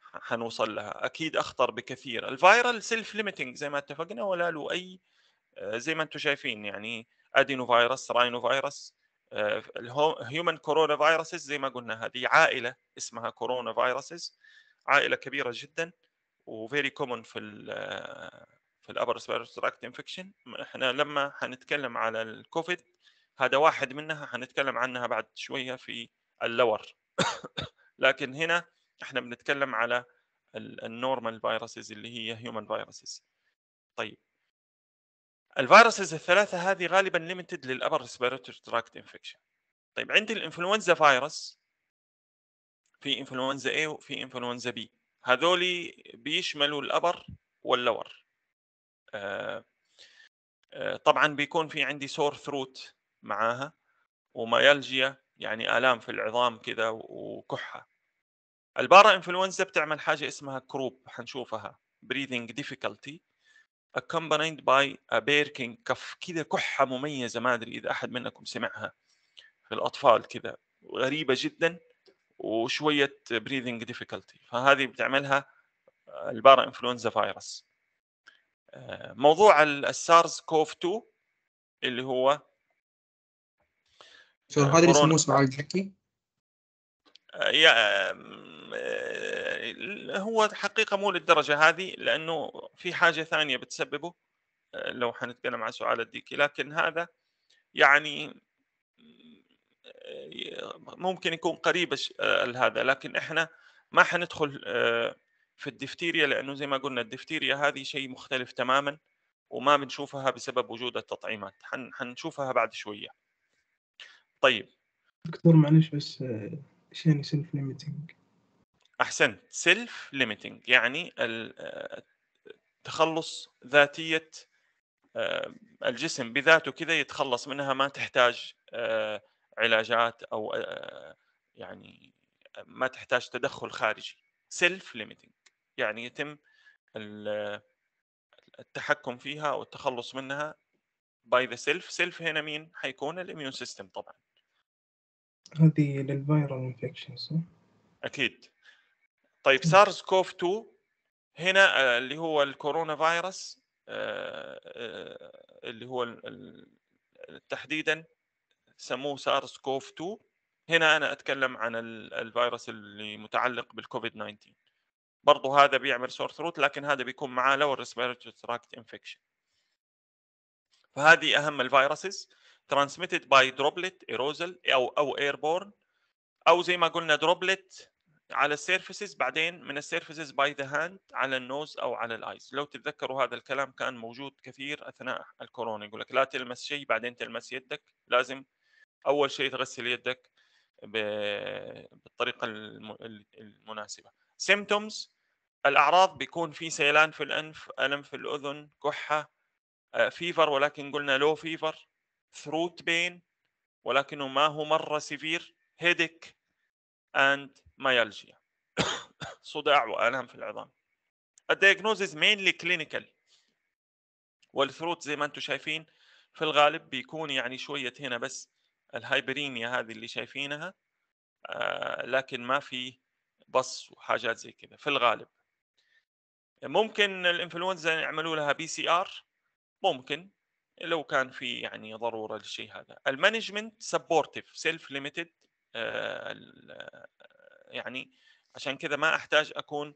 حنوصل لها اكيد اخطر بكثير الفايرال سيلف ليميتنج زي ما اتفقنا ولا له اي آه، زي ما انتم شايفين يعني ادينو فيروس راينو فيروس الهيومن كورونا فيروسز زي ما قلنا هذه عائله اسمها كورونا فيروسز عائله كبيره جدا وفيري كومون في ال آه، في الابر تراكت انفكشن احنا لما حنتكلم على الكوفيد هذا واحد منها حنتكلم عنها بعد شويه في اللور لكن هنا احنا بنتكلم على النورمال فيروسز اللي هي هيومن فيروسز طيب الفيروسز الثلاثه هذه غالبا ليمتد للابر ريسبيرتوري تراكت انفكشن طيب عندي الانفلونزا فيروس في انفلونزا A وفي انفلونزا B هذول بيشملوا الابر واللور آه، آه، طبعا بيكون في عندي سور ثروت معاها ومايالجيا يعني الام في العظام كذا وكحه البارا انفلونزا بتعمل حاجه اسمها كروب حنشوفها بريذنج ديفيكولتي accompanied by a barking كف كذا كحة مميزة ما أدري إذا أحد منكم سمعها في الأطفال كذا غريبة جدا وشوية breathing difficulty فهذه بتعملها البارا انفلونزا فيروس موضوع السارس كوف 2 اللي هو شو آه، هذا اللي يسموه سبعة زكي؟ يا هو حقيقه مو للدرجه هذه لانه في حاجه ثانيه بتسببه آه، لو حنتكلم عن سؤال الديكي لكن هذا يعني آه، ممكن يكون قريب آه، هذا لكن احنا ما حندخل في الدفتيريا لانه زي ما قلنا الدفتيريا هذه شيء مختلف تماما وما بنشوفها بسبب وجود التطعيمات حنشوفها بعد شويه طيب دكتور معلش بس شين سيلف ليميتنج احسنت سيلف ليميتنج يعني التخلص آه، ذاتيه آه، الجسم بذاته كذا يتخلص منها ما تحتاج آه، علاجات او يعني ما تحتاج تدخل خارجي سيلف ليميتنج يعني يتم التحكم فيها او التخلص منها باي ذا سيلف سيلف هنا مين حيكون الاميون سيستم طبعا هذه للفيرال انفكشن اكيد طيب سارس كوف 2 هنا آه، اللي هو الكورونا فيروس آه، آه، اللي هو تحديدا سموه سارس كوف 2 هنا انا اتكلم عن الفيروس اللي متعلق بالكوفيد 19 برضو هذا بيعمل سور ثروت لكن هذا بيكون معاه لور ريسبيرتوري تراكت انفكشن فهذه اهم الفيروسز ترانسميتد باي دروبلت ايروزل او او ايربورن او زي ما قلنا دروبلت على السيرفيسز بعدين من السيرفيسز باي ذا هاند على النوز او على الايز لو تتذكروا هذا الكلام كان موجود كثير اثناء الكورونا يقول لك لا تلمس شيء بعدين تلمس يدك لازم اول شيء تغسل يدك بالطريقه المناسبه سيمتومز الاعراض بيكون في سيلان في الانف الم في الاذن كحه فيفر آه، ولكن قلنا لو فيفر ثروت بين ولكنه ما هو مره سيفير هيدك اند مايالجيا صداع والام في العظام الدايجنوزز مينلي كلينيكال والثروت زي ما انتم شايفين في الغالب بيكون يعني شويه هنا بس الهايبرينيا هذه اللي شايفينها آه لكن ما في بص وحاجات زي كذا في الغالب ممكن الانفلونزا يعملوا لها بي سي ار ممكن لو كان في يعني ضروره للشيء هذا المانجمنت سبورتيف سيلف ليميتد يعني عشان كذا ما احتاج اكون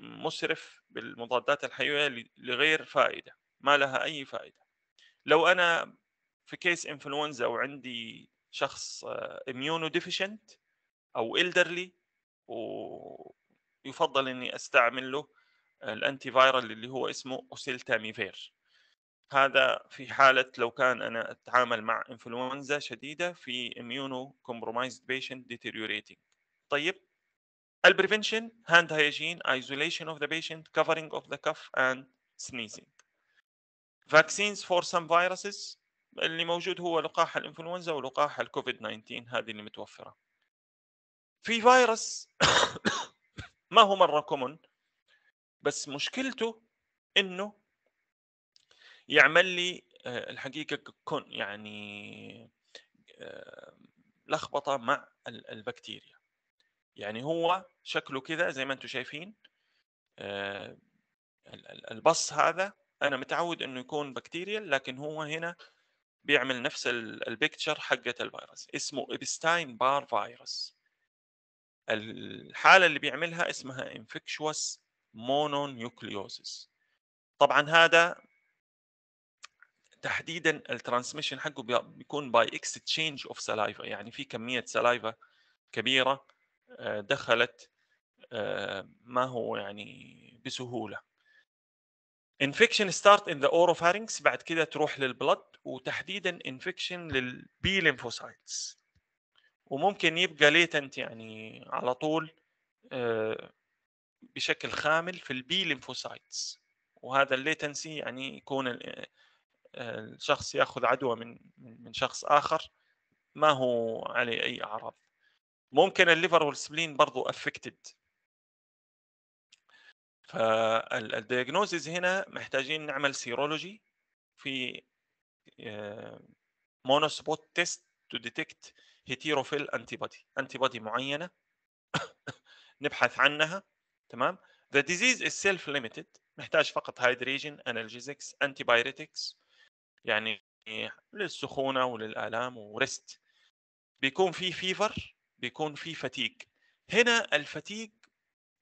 مسرف بالمضادات الحيويه لغير فائده ما لها اي فائده لو انا في كيس انفلونزا وعندي شخص اميونو آه، ديفيشنت او الدرلي ويفضل اني استعمل له آه، الانتي فايرال اللي هو اسمه اوسيلتاميفير هذا في حالة لو كان أنا أتعامل مع إنفلونزا شديدة في اميونو كومبرومايزد بيشنت ديتيريوريتنج طيب البريفنشن هاند هايجين isolation of the patient covering of the cuff and sneezing vaccines for some viruses اللي موجود هو لقاح الانفلونزا ولقاح الكوفيد 19 هذه اللي متوفره في فيروس ما هو مره كومن بس مشكلته انه يعمل لي آه، الحقيقه يعني آه، لخبطه مع البكتيريا يعني هو شكله كده زي ما انتم شايفين آه، البص هذا انا متعود انه يكون بكتيريال لكن هو هنا بيعمل نفس البيكتشر حقه الفيروس اسمه ابستاين بار فيروس الحاله اللي بيعملها اسمها انفكشوس مونونيوكليوزس طبعا هذا تحديدا الترانسميشن حقه بيكون باي اكستشينج اوف سلايفا يعني في كميه سلايفا كبيره آه، دخلت آه، ما هو يعني بسهوله انفكشن ستارت ان ذا اوروفارينكس بعد كده تروح للبلد وتحديدا انفكشن للبي ليمفوسايتس وممكن يبقى ليتنت يعني على طول آه، بشكل خامل في البي ليمفوسايتس وهذا الليتنسي يعني يكون الشخص ياخذ عدوى من من شخص اخر ما هو عليه اي اعراض ممكن الليفر والسبلين برضو افكتد فالدياجنوزز هنا محتاجين نعمل سيرولوجي في مونو سبوت تيست تو ديتكت هيتيروفيل انتيبادي انتيبادي معينه نبحث عنها تمام ذا ديزيز از سيلف ليميتد محتاج فقط هايدريجين انالجيزكس انتي بايريتكس يعني للسخونه وللالام وريست بيكون في فيفر بيكون في فتيك هنا الفتيك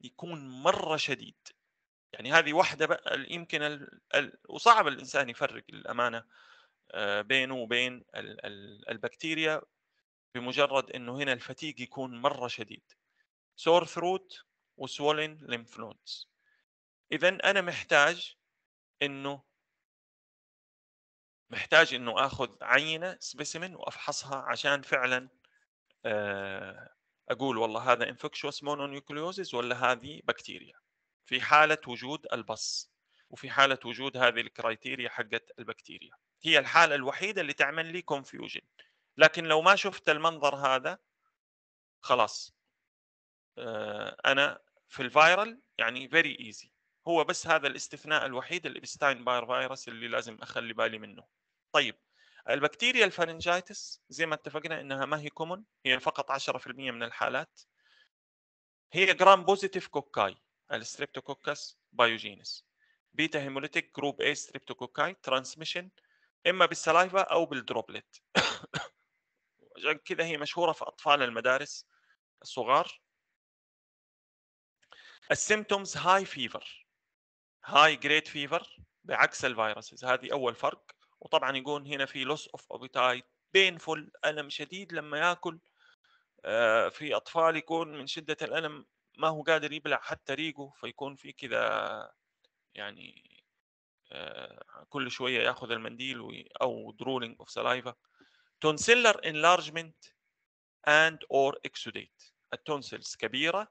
يكون مره شديد يعني هذه واحده بقى يمكن وصعب الانسان يفرق الامانه آه، بينه وبين البكتيريا بمجرد انه هنا الفتيق يكون مره شديد سور ثروت وسولين ليمف نودز اذا انا محتاج انه محتاج انه اخذ عينه سبيسيمن وافحصها عشان فعلا آه، اقول والله هذا انفكشوس مونونيوكليوزيس ولا هذه بكتيريا في حاله وجود البص وفي حاله وجود هذه الكرايتيريا حقت البكتيريا هي الحاله الوحيده اللي تعمل لي كونفيوجن لكن لو ما شفت المنظر هذا خلاص آه، انا في الفيرال يعني فيري ايزي هو بس هذا الاستثناء الوحيد الابستاين باير فيروس اللي لازم اخلي بالي منه طيب البكتيريا الفارنجايتس زي ما اتفقنا انها ما هي كومن هي فقط 10% من الحالات هي جرام بوزيتيف كوكاي الستريبتوكوكس بايوجينس بيتا هيموليتيك جروب اي ستريبتوكوكاي ترانسميشن اما بالسلايفا او بالدروبلت عشان كذا هي مشهوره في اطفال المدارس الصغار السيمتومز هاي فيفر هاي جريد فيفر بعكس الفيروسز هذه اول فرق وطبعا يكون هنا في لوس اوف ابيتايت بينفول الم شديد لما ياكل آه، في اطفال يكون من شده الالم ما هو قادر يبلع حتى ريقه فيكون في كذا يعني آه، كل شويه ياخذ المنديل او درولينج of saliva tonsillar enlargement and or exudate التونسلز كبيره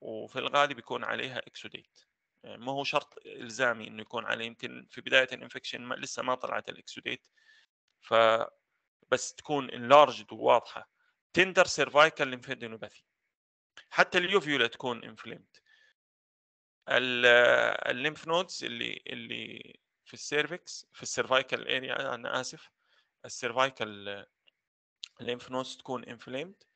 وفي الغالب يكون عليها exudate آه، ما هو شرط الزامي انه يكون عليه يمكن في بدايه الانفكشن لسه ما طلعت الاكسوديت ف بس تكون انلارجد وواضحه تندر سيرفايكال لمفيدينوباثي حتى اليوفيولا تكون انفليمت الليمف نودز اللي اللي في السيرفكس في السيرفايكال اريا انا اسف السيرفايكال الليمف نودز تكون انفليمت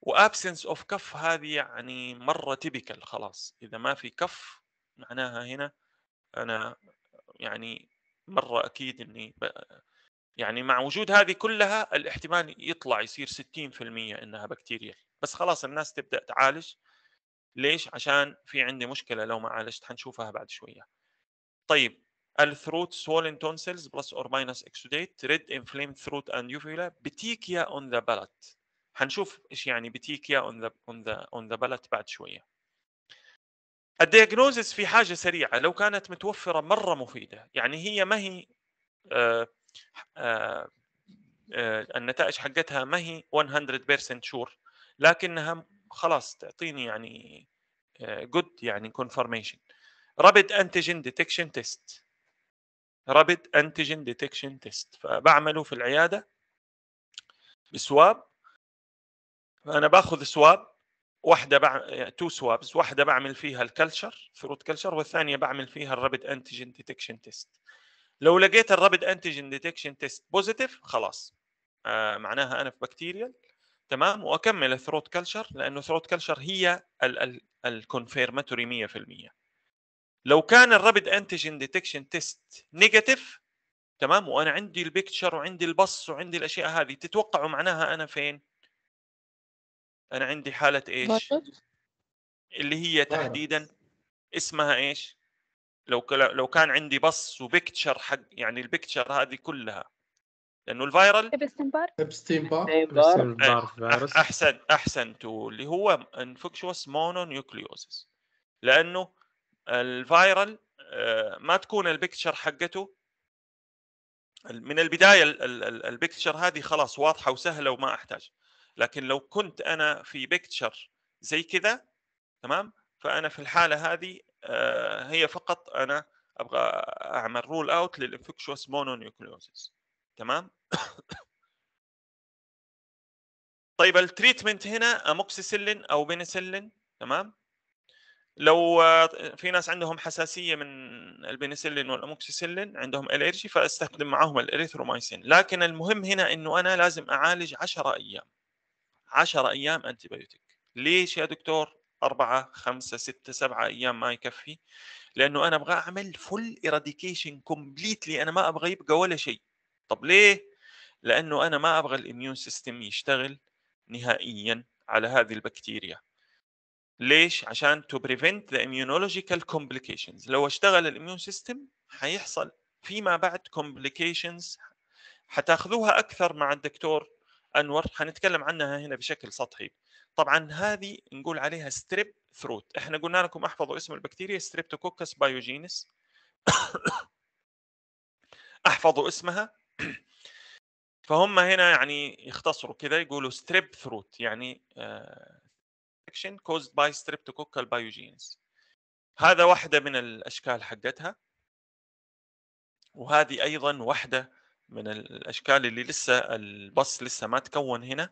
وابسنس اوف كف هذه يعني مره تيبيكال خلاص اذا ما في كف معناها هنا انا يعني مره اكيد اني يعني مع وجود هذه كلها الاحتمال يطلع يصير 60% انها بكتيريا بس خلاص الناس تبدا تعالج ليش عشان في عندي مشكله لو ما عالجت حنشوفها بعد شويه طيب الثروت swollen tonsils plus or minus exudate red inflamed throat and uvula بتيكيا on the ballot حنشوف ايش يعني بتيكيا on the on the on the ballot بعد شويه الدياجنوزس في حاجه سريعه لو كانت متوفره مره مفيده يعني هي ما هي آه، آه، آه، النتائج حقتها ما هي 100% شور لكنها خلاص تعطيني يعني جود يعني كونفرميشن رابد انتيجين ديتكشن تيست رابد انتيجين ديتكشن تيست فبعمله في العياده بسواب فانا باخذ سواب واحده بعمل تو سوابز واحده بعمل فيها الكلتشر فروت كلتشر والثانيه بعمل فيها الرابد انتيجين ديتكشن تيست لو لقيت الرابد انتيجين ديتكشن تيست بوزيتيف خلاص آه معناها انا في بكتيريال تمام واكمل الثروت كلتشر لانه الثروت كلتشر هي الكونفيرماتوري 100% لو كان الرابد انتيجين ديتكشن تيست نيجاتيف تمام وانا عندي البيكتشر وعندي البص وعندي الاشياء هذه تتوقعوا معناها انا فين انا عندي حاله ايش اللي هي تحديدا اسمها ايش لو لو كان عندي بص وبكتشر حق يعني البكتشر هذه كلها لانه الفايرال ابستين بار ابستين بار احسن تو اللي هو انفكشوس مونو نيوكليوزس لانه الفايرال آه، ما تكون البكتشر حقته من البدايه البكتشر هذه خلاص واضحه وسهله وما احتاج لكن لو كنت انا في بيكتشر زي كذا تمام فانا في الحاله هذه آه، هي فقط انا ابغى اعمل رول اوت للانفكشوس مونونيوكليوزيس تمام طيب التريتمنت هنا اموكسيسيلين او بنسلين تمام لو آه، في ناس عندهم حساسيه من البنسلين والاموكسيسيلين عندهم الرجي فاستخدم معاهم الاريثرومايسين لكن المهم هنا انه انا لازم اعالج 10 ايام 10 ايام انتي بايوتيك ليش يا دكتور أربعة خمسة ستة سبعة أيام ما يكفي لأنه أنا أبغى أعمل فل إراديكيشن كومبليتلي أنا ما أبغى يبقى ولا شيء طب ليه؟ لأنه أنا ما أبغى الإميون سيستم يشتغل نهائيا على هذه البكتيريا ليش؟ عشان to prevent the immunological complications لو اشتغل الإميون سيستم حيحصل فيما بعد complications حتاخذوها أكثر مع الدكتور انور حنتكلم عنها هنا بشكل سطحي طبعا هذه نقول عليها ستريب ثروت احنا قلنا لكم احفظوا اسم البكتيريا ستريبتوكوكس بايوجينس احفظوا اسمها فهم هنا يعني يختصروا كذا يقولوا ستريب ثروت يعني انفكشن كوزد باي ستريبتوكوكال بايوجينس هذا واحدة من الأشكال حقتها وهذه أيضا واحدة من الاشكال اللي لسه البص لسه ما تكون هنا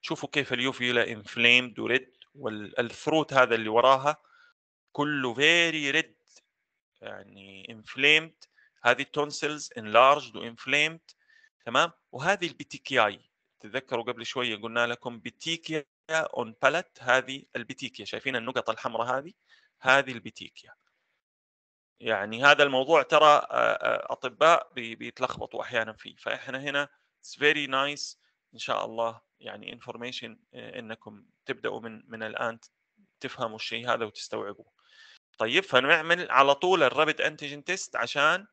شوفوا كيف اليوفيولا انفليمد وريد والثروت هذا اللي وراها كله فيري ريد يعني انفليمد هذه التونسلز انلارجد وانفليمد تمام وهذه البيتيكياي تتذكروا قبل شويه قلنا لكم بيتيكيا اون بالت هذه البيتيكيا شايفين النقط الحمراء هذه هذه البيتيكيا يعني هذا الموضوع ترى آه، آه، اطباء بيتلخبطوا احيانا فيه فاحنا هنا اتس فيري نايس ان شاء الله يعني انفورميشن آه، انكم تبداوا من من الان تفهموا الشيء هذا وتستوعبوه طيب فنعمل على طول الرابد انتيجين تيست عشان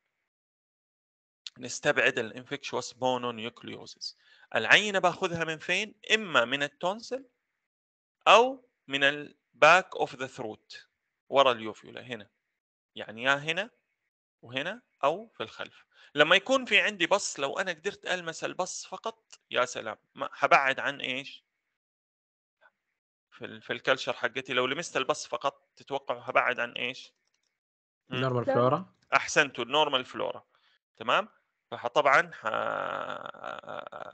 نستبعد الانفكشوس بونونيوكليوزز العينه باخذها من فين اما من التونسل او من الباك اوف ذا ثروت ورا اليوفيولا هنا يعني يا هنا وهنا او في الخلف لما يكون في عندي بص لو انا قدرت المس البص فقط يا سلام ما حبعد عن ايش في في الكلشر حقتي لو لمست البص فقط تتوقع هبعد عن ايش النورمال فلورا احسنتوا النورمال فلورا تمام فطبعا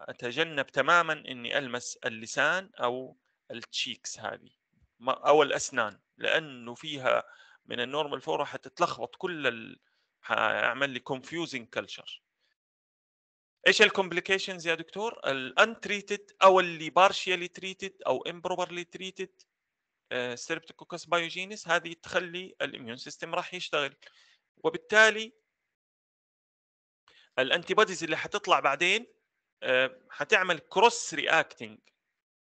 اتجنب تماما اني المس اللسان او التشيكس هذه او الاسنان لانه فيها من النورمال فور راح تتلخبط كل ال... هيعمل لي كونفيوزنج كلتشر ايش الكومبليكيشنز يا دكتور الانتريتد او اللي بارشيالي تريتد او امبروبرلي تريتد ستريبتوكوكس بايوجينيس هذه تخلي الاميون سيستم راح يشتغل وبالتالي الانتي بوديز اللي حتطلع بعدين آه، حتعمل كروس رياكتنج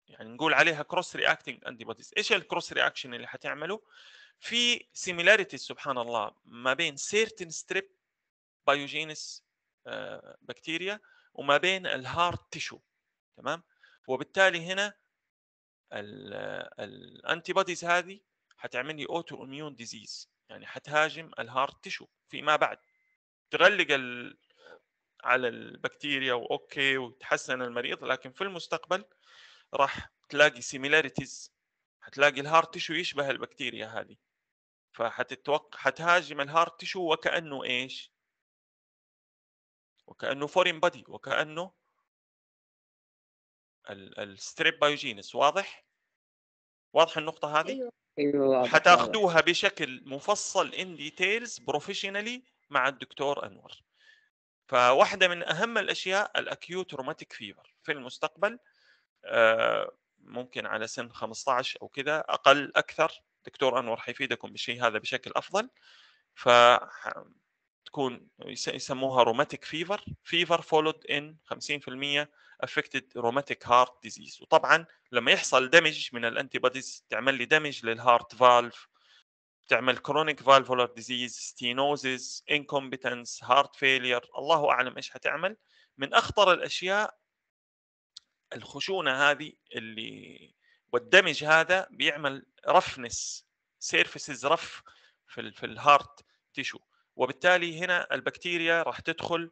يعني نقول عليها كروس رياكتنج انتي بوديز ايش الكروس رياكشن اللي حتعمله في سيميلاريتي سبحان الله ما بين سيرتن ستريب بايوجينس بكتيريا وما بين الهارد تيشو تمام وبالتالي هنا الانتي آه، بوديز هذه حتعمل لي اوتو اميون ديزيز يعني حتهاجم الهارد تيشو فيما بعد تغلق ال... آه، على البكتيريا واوكي وتحسن المريض لكن في المستقبل راح تلاقي سيميلاريتيز حتلاقي الهارت تشو يشبه البكتيريا هذه فحتتوقع حتهاجم الهارت تشو وكانه ايش؟ وكانه فورين بادي وكانه الستريب بايوجينس واضح؟ واضح النقطة هذه؟ ايوه ايوه حتاخذوها بشكل مفصل ان ديتيلز بروفيشنالي مع الدكتور انور. فواحدة من أهم الأشياء الأكيوت روماتيك فيفر في المستقبل آه ممكن على سن 15 او كذا اقل اكثر دكتور انور حيفيدكم بالشيء هذا بشكل افضل ف تكون يسموها روماتيك فيفر فيفر فولود ان 50% افكتد روماتيك هارت ديزيز وطبعا لما يحصل دمج من الانتي بوديز تعمل لي دمج للهارت فالف تعمل كرونيك فالفولر ديزيز ستينوزز انكومبتنس هارت فيلير الله اعلم ايش حتعمل من اخطر الاشياء الخشونه هذه اللي والدمج هذا بيعمل رفنس سيرفيسز رف في في الهارت تيشو وبالتالي هنا البكتيريا راح تدخل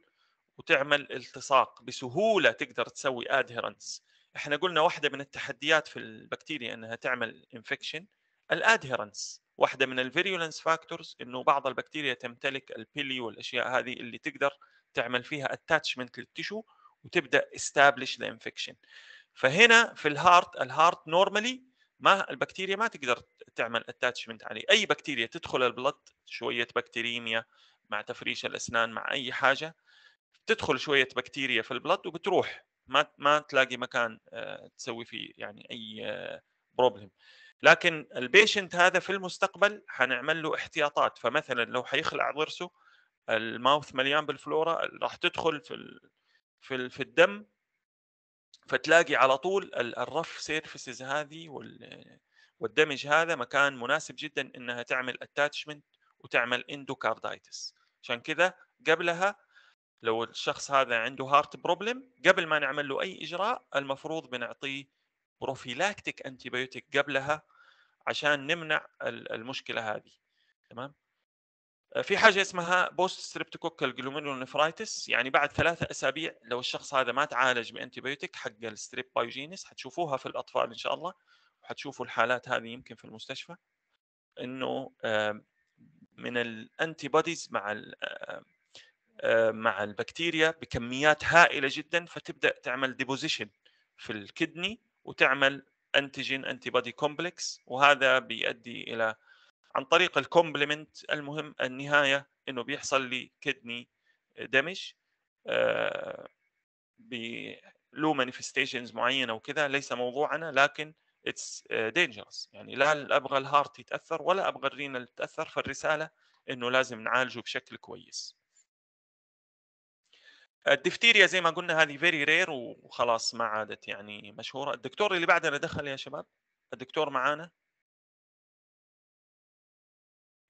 وتعمل التصاق بسهوله تقدر تسوي ادهرنس احنا قلنا واحده من التحديات في البكتيريا انها تعمل انفكشن الادهرنس واحده من الفيريولنس فاكتورز انه بعض البكتيريا تمتلك البيلي والاشياء هذه اللي تقدر تعمل فيها اتاتشمنت للتشو وتبدا استابلش ذا انفكشن فهنا في الهارت الهارت نورمالي ما البكتيريا ما تقدر تعمل اتاتشمنت عليه اي بكتيريا تدخل البلد شويه بكتيريميا مع تفريش الاسنان مع اي حاجه تدخل شويه بكتيريا في البلد وبتروح ما ما تلاقي مكان آه، تسوي فيه يعني اي بروبلم آه، لكن البيشنت هذا في المستقبل حنعمل له احتياطات فمثلا لو حيخلع ضرسه الماوث مليان بالفلورا راح تدخل في في في الدم فتلاقي على طول الرف سيرفيسز هذه والدمج هذا مكان مناسب جدا انها تعمل اتاتشمنت وتعمل اندوكاردايتس عشان كذا قبلها لو الشخص هذا عنده هارت بروبلم قبل ما نعمل له اي اجراء المفروض بنعطيه بروفيلاكتيك انتيبيوتيك قبلها عشان نمنع المشكله هذه تمام في حاجه اسمها بوست ستريبتوكوكال جلوميرولونيفرايتس يعني بعد ثلاثة اسابيع لو الشخص هذا ما تعالج بانتيبيوتيك حق الستريب بايوجينس حتشوفوها في الاطفال ان شاء الله وحتشوفوا الحالات هذه يمكن في المستشفى انه من الانتي بوديز مع مع البكتيريا بكميات هائله جدا فتبدا تعمل ديبوزيشن في الكدني وتعمل انتيجين انتي بودي كومبلكس وهذا بيؤدي الى عن طريق الكومبلمنت المهم النهايه انه بيحصل لي كدني دمج له مانيفستيشنز معينه وكذا ليس موضوعنا لكن اتس آه، دينجرس يعني لا ابغى الهارت يتاثر ولا ابغى الرينال تتاثر فالرساله انه لازم نعالجه بشكل كويس الدفتيريا زي ما قلنا هذه فيري رير وخلاص ما عادت يعني مشهوره الدكتور اللي بعدنا دخل يا شباب الدكتور معانا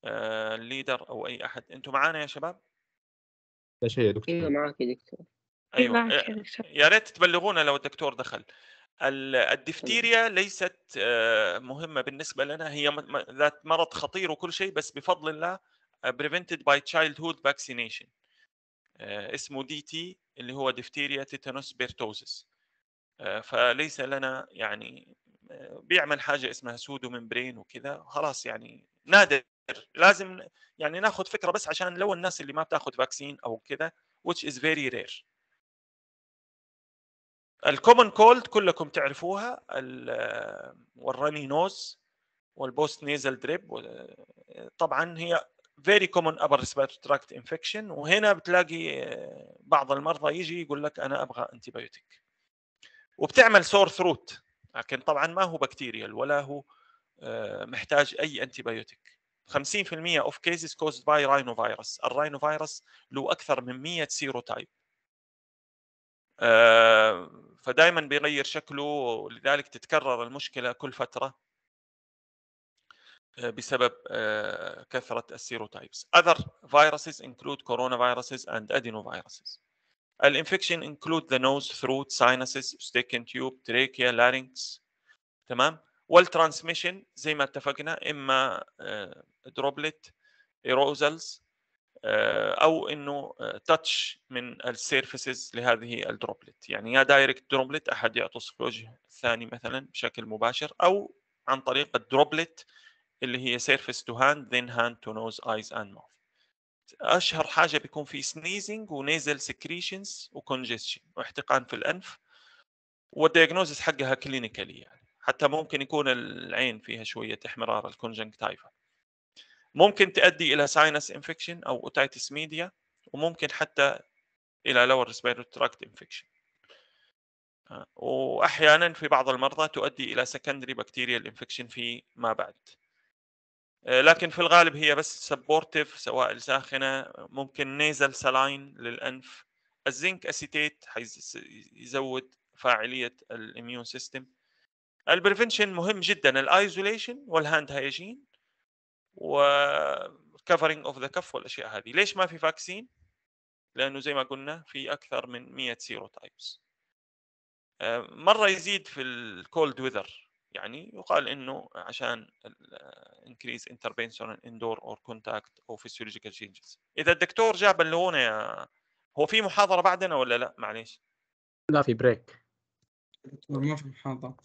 الليدر آه، او اي احد انتم معانا يا شباب لا شيء يا دكتور ايوه معك يا دكتور ايوه آه، يا ريت تبلغونا لو الدكتور دخل الدفتيريا ليست آه، مهمه بالنسبه لنا هي ذات مرض خطير وكل شيء بس بفضل الله بريفنتد باي تشايلد هود فاكسينيشن اسمه دي تي اللي هو دفتيريا تيتانوس بيرتوزس فليس لنا يعني بيعمل حاجه اسمها سودو ممبرين وكذا خلاص يعني نادر لازم يعني ناخذ فكره بس عشان لو الناس اللي ما بتاخذ فاكسين او كذا which is very rare الكومن كولد كلكم تعرفوها والرني نوز والبوست نيزل دريب طبعا هي فيري كومن upper respiratory tract infection وهنا بتلاقي آه، بعض المرضى يجي يقول لك انا ابغى انتبيوتيك وبتعمل سور ثروت لكن طبعا ما هو بكتيريال ولا هو آه، محتاج اي انتبيوتيك 50% of cases caused by rhinovirus الرينوفيروس له اكثر من 100 سيرو آه فدائما بيغير شكله لذلك تتكرر المشكله كل فتره بسبب كثره السيروتايبس other viruses include coronaviruses and adenoviruses الانفكشن include the nose throat sinuses and tube trachea larynx تمام والترانسميشن زي ما اتفقنا اما دروبلت آه، ايروزلز آه، او انه تاتش آه، من السيرفيسز لهذه الدروبلت يعني يا دايركت دروبلت احد يعطس في وجه الثاني مثلا بشكل مباشر او عن طريق الدروبلت اللي هي سيرفيس تو هاند ذين هاند تو نوز ايز اند ماوث اشهر حاجه بيكون في سنيزنج ونيزل سكريشنز وكونجستشن واحتقان في الانف والدياجنوزس حقها كلينيكالي يعني حتى ممكن يكون العين فيها شويه احمرار الكونجنكتايفا ممكن تؤدي الى ساينس انفكشن او اوتايتس ميديا وممكن حتى الى لور ريسبيرتوري تراكت انفكشن واحيانا في بعض المرضى تؤدي الى سكندري بكتيريال انفكشن في ما بعد آه، لكن في الغالب هي بس سبورتيف سوائل ساخنه ممكن نيزل سلاين للانف الزنك اسيتيت يزود فاعليه الاميون سيستم البريفنشن مهم جدا الايزوليشن والهاند هايجين وكفرنج اوف ذا كف والاشياء هذه ليش ما في فاكسين لانه زي ما قلنا في اكثر من 100 سيرو تايبس مره يزيد في الكولد ويذر يعني يقال انه عشان انكريز انترفنشن اندور اور كونتاكت او فيسيولوجيكال تشينجز اذا الدكتور جاب اللي يا هو في محاضره بعدنا ولا لا معليش لا في بريك ما في محاضره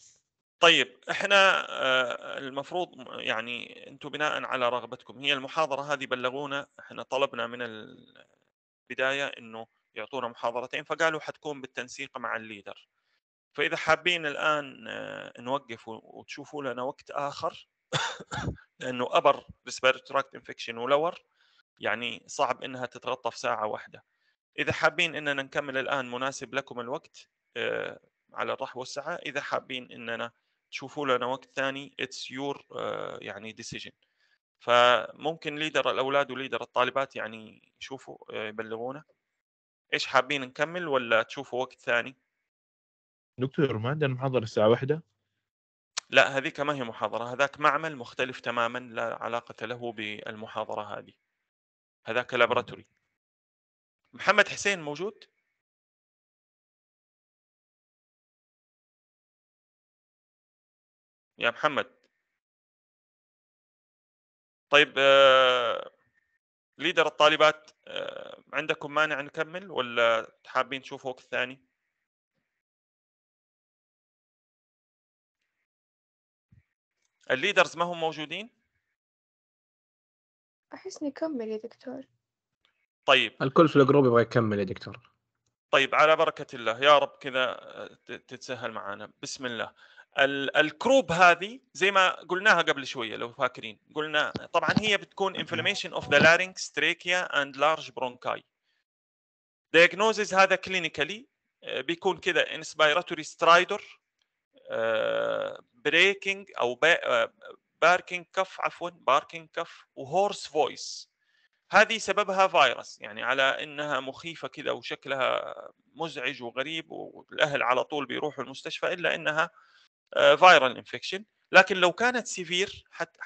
طيب احنا آه، المفروض يعني انتم بناء على رغبتكم هي المحاضره هذه بلغونا احنا طلبنا من البدايه انه يعطونا محاضرتين فقالوا حتكون بالتنسيق مع الليدر فاذا حابين الان آه، نوقف وتشوفوا لنا وقت اخر لانه ابر تراكت انفكشن ولور يعني صعب انها تتغطى في ساعه واحده اذا حابين اننا نكمل الان مناسب لكم الوقت آه، على الرحب والسعه اذا حابين اننا تشوفوا لنا وقت ثاني اتس آه، يور يعني ديسيجن فممكن ليدر الاولاد وليدر الطالبات يعني يشوفوا آه، يبلغونا ايش حابين نكمل ولا تشوفوا وقت ثاني دكتور ما عندنا محاضرة الساعة واحدة لا هذيك ما هي محاضرة هذاك معمل مختلف تماما لا علاقة له بالمحاضرة هذه هذاك لابراتوري محمد حسين موجود يا محمد طيب ليدر آه، الطالبات آه، عندكم مانع نكمل ولا حابين تشوفوا وقت ثاني؟ الليدرز ما هم موجودين؟ أحس نكمل يا دكتور طيب الكل في الجروب يبغى يكمل يا دكتور طيب على بركة الله يا رب كذا آه، تتسهل معانا بسم الله الكروب هذه زي ما قلناها قبل شويه لو فاكرين قلنا طبعا هي بتكون inflammation of the larynx trachea and large bronchi diagnosis هذا كلينيكالي آه، بيكون كده inspiratory stridor آه، breaking او باركينج آه، كف عفوا باركينج كف وهورس فويس هذه سببها فيروس يعني على انها مخيفه كذا وشكلها مزعج وغريب والاهل على طول بيروحوا المستشفى الا انها آه فايرال آه، انفكشن لكن لو كانت سيفير حت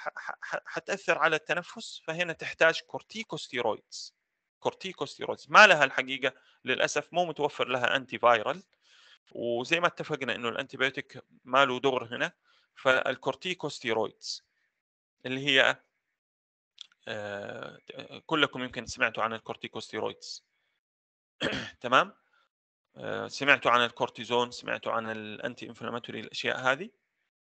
حتاثر على التنفس فهنا تحتاج كورتيكوستيرويدز كورتيكوستيرويدز ما لها الحقيقه للاسف مو متوفر لها انتي فايرال وزي ما اتفقنا انه الانتيبيوتيك ما له دور هنا فالكورتيكوستيرويدز اللي هي آه، آه، كلكم يمكن سمعتوا عن الكورتيكوستيرويدز تمام آه، سمعتوا عن الكورتيزون سمعتوا عن الانتي انفلاماتوري الاشياء هذه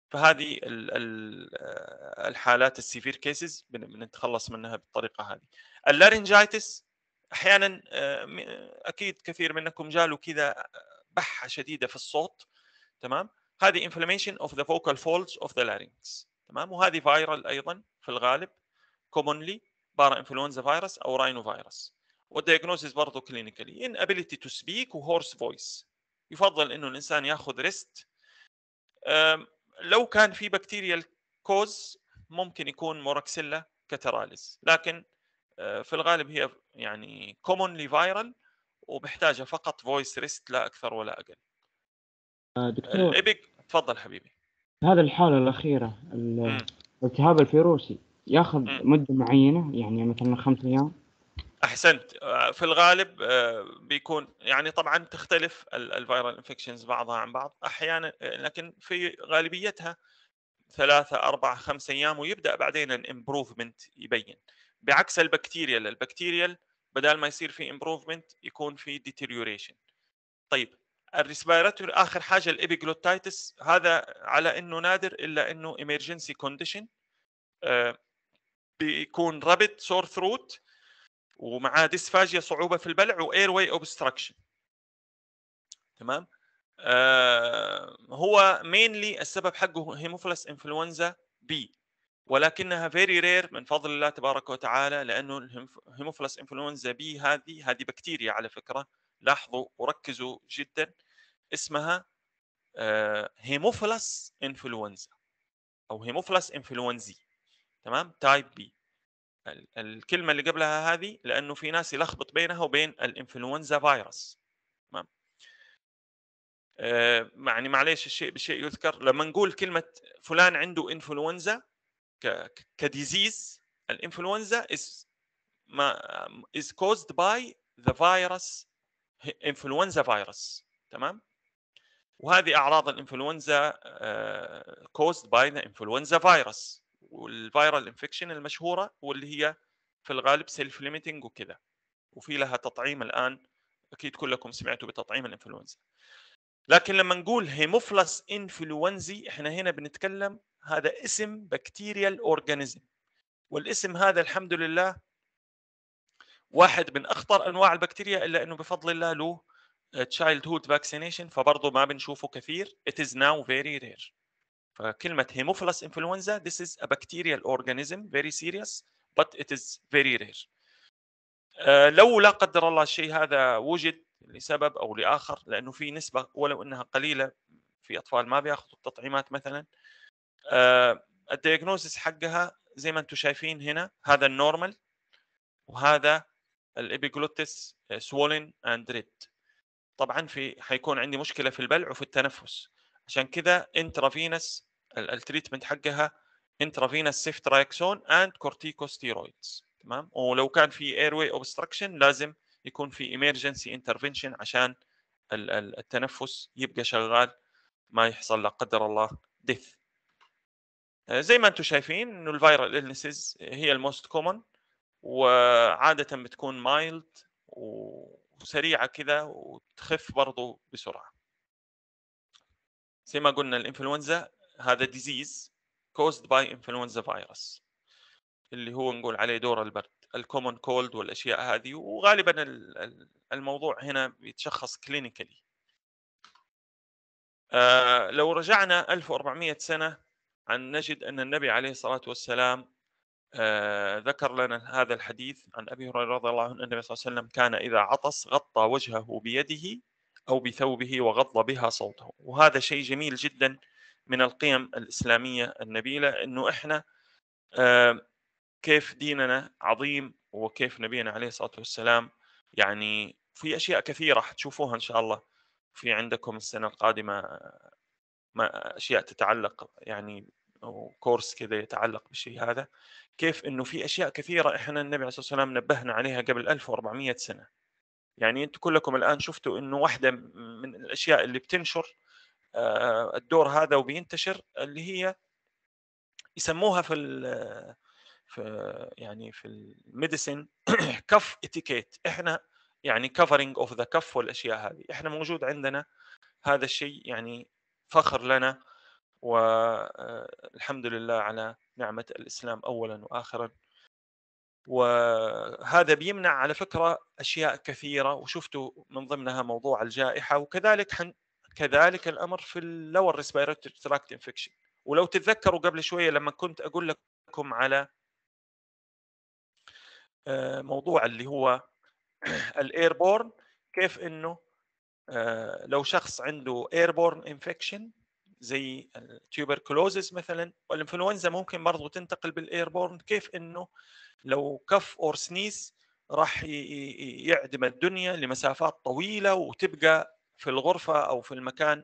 فهذه آه، الحالات السيفير كيسز بنتخلص منها بالطريقه هذه اللارنجايتس احيانا آه، اكيد كثير منكم جاله كذا بحه شديده في الصوت تمام هذه inflammation of the vocal folds of the larynx تمام وهذه فايرال ايضا في الغالب commonly بارا انفلونزا فيروس او راينو فيروس والدياجنوزيس برضه كلينيكالي inability تو سبيك وهورس فويس يفضل انه الانسان ياخذ ريست لو كان في بكتيريا كوز ممكن يكون موراكسيلا كاتراليس لكن في الغالب هي يعني كومونلي فايرال ومحتاجه فقط فويس ريست لا اكثر ولا اقل آه، آه، دكتور الابيك تفضل حبيبي هذا الحاله الاخيره الالتهاب الفيروسي ياخذ مده معينه يعني مثلا خمس ايام احسنت آه، في الغالب آه، بيكون يعني طبعا تختلف الفيرال انفكشنز بعضها عن بعض احيانا آه، لكن في غالبيتها ثلاثة أربعة خمسة أيام ويبدأ بعدين الامبروفمنت يبين بعكس البكتيريال البكتيريال بدل ما يصير في امبروفمنت يكون في ديتيريوريشن طيب الريسبيراتوري اخر حاجه الابيجلوتايتس هذا على انه نادر الا انه emergency كونديشن بيكون rabbit سور ثروت ومعاه ديسفاجيا صعوبه في البلع واير واي اوبستراكشن تمام آه هو مينلي السبب حقه هيموفلس انفلونزا بي ولكنها فيري رير من فضل الله تبارك وتعالى لانه الهيموفلس انفلونزا بي هذه هذه بكتيريا على فكره لاحظوا وركزوا جدا اسمها هيموفلس آه، انفلونزا او هيموفلس انفلونزي تمام تايب بي الكلمه اللي قبلها هذه لانه في ناس يلخبط بينها وبين الانفلونزا فيروس تمام آه، يعني معليش الشيء بالشيء يذكر لما نقول كلمه فلان عنده انفلونزا كديزيز الانفلونزا is ما is caused by the virus إنفلونزا فيروس تمام وهذه اعراض الانفلونزا uh, caused by the influenza virus والفيرال انفكشن المشهوره واللي هي في الغالب سيلف ليميتنج وكذا وفي لها تطعيم الان اكيد كلكم سمعتوا بتطعيم الانفلونزا لكن لما نقول هيموفلس انفلونزي احنا هنا بنتكلم هذا اسم بكتيريال اورجانيزم والاسم هذا الحمد لله واحد من اخطر انواع البكتيريا الا انه بفضل الله له تشايلد هود فاكسينيشن فبرضه ما بنشوفه كثير it is now very rare فكلمه هيموفلس انفلونزا this is a bacterial organism very serious but it is very rare آه، لو لا قدر الله الشيء هذا وجد لسبب او لاخر لانه في نسبه ولو انها قليله في اطفال ما بياخذوا التطعيمات مثلا آه، الدياجنوزس حقها زي ما انتم شايفين هنا هذا النورمال وهذا الابيجلوتس سوولن اند ريد طبعا في حيكون عندي مشكله في البلع وفي التنفس عشان كذا انترافينس التريتمنت حقها انترافينس سيفتراكسون اند كورتيكوستيرويدز تمام ولو كان في اير واي اوبستراكشن لازم يكون في ايمرجنسي انترفنشن عشان التنفس يبقى شغال ما يحصل لا قدر الله ديث آه، زي ما انتم شايفين انه الفيرال النسز هي الموست كومن وعاده بتكون مايلد وسريعه كذا وتخف برضه بسرعه زي ما قلنا الانفلونزا هذا ديزيز كوزد باي انفلونزا فيروس اللي هو نقول عليه دور البرد الكومون كولد والاشياء هذه وغالبا الموضوع هنا بيتشخص كلينيكالي آه، لو رجعنا 1400 سنه عن نجد ان النبي عليه الصلاه والسلام آه، ذكر لنا هذا الحديث عن ابي هريره رضي الله عنه النبي صلى الله عليه وسلم كان اذا عطس غطى وجهه بيده أو بثوبه وغض بها صوته وهذا شيء جميل جدا من القيم الإسلامية النبيلة أنه إحنا كيف ديننا عظيم وكيف نبينا عليه الصلاة والسلام يعني في أشياء كثيرة حتشوفوها إن شاء الله في عندكم السنة القادمة ما أشياء تتعلق يعني كورس كذا يتعلق بالشيء هذا كيف أنه في أشياء كثيرة إحنا النبي عليه الصلاة والسلام نبهنا عليها قبل 1400 سنة يعني انتم كلكم الان شفتوا انه واحده من الاشياء اللي بتنشر آه، الدور هذا وبينتشر اللي هي يسموها في ال في يعني في الميديسن كف اتيكيت احنا يعني كفرنج اوف ذا كف والاشياء هذه احنا موجود عندنا هذا الشيء يعني فخر لنا والحمد آه، لله على نعمه الاسلام اولا واخرا وهذا بيمنع على فكره اشياء كثيره وشفتوا من ضمنها موضوع الجائحه وكذلك حن كذلك الامر في اللور ريسبيراتوري تراكت انفكشن ولو تتذكروا قبل شويه لما كنت اقول لكم على آه، موضوع اللي هو الايربورن كيف انه آه، لو شخص عنده ايربورن انفكشن زي التيوبركلوزز مثلا والانفلونزا ممكن برضه تنتقل بالايربورن كيف انه لو كف اور سنيس راح يعدم الدنيا لمسافات طويله وتبقى في الغرفه او في المكان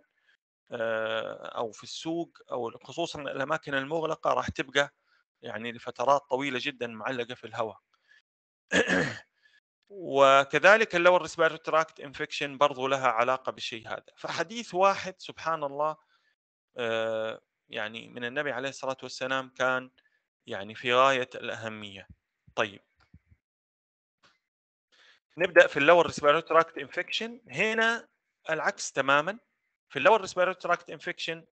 آه، او في السوق او خصوصا الاماكن المغلقه راح تبقى يعني لفترات طويله جدا معلقه في الهواء وكذلك اللور ريسبيرتوري تراكت انفكشن برضو لها علاقه بالشيء هذا فحديث واحد سبحان الله آه، يعني من النبي عليه الصلاه والسلام كان يعني في غايه الاهميه طيب نبدا في اللور ريسبيرتوري تراكت انفكشن هنا العكس تماما في اللور ريسبيرتوري تراكت انفكشن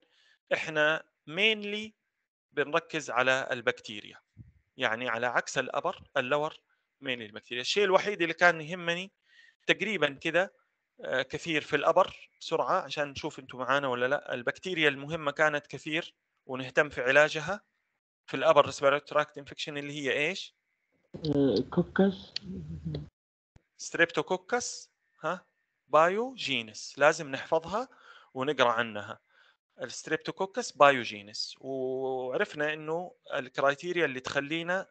احنا مينلي بنركز على البكتيريا يعني على عكس الابر اللور مينلي البكتيريا الشيء الوحيد اللي كان يهمني تقريبا كده آه، كثير في الابر بسرعه عشان نشوف انتم معانا ولا لا البكتيريا المهمه كانت كثير ونهتم في علاجها في الابر ريسبيرتوري تراكت انفكشن اللي هي ايش كوكس ستريبتوكوكس ها بايو جينس لازم نحفظها ونقرا عنها الستريبتوكوكس بايوجينس وعرفنا انه الكرايتيريا اللي تخلينا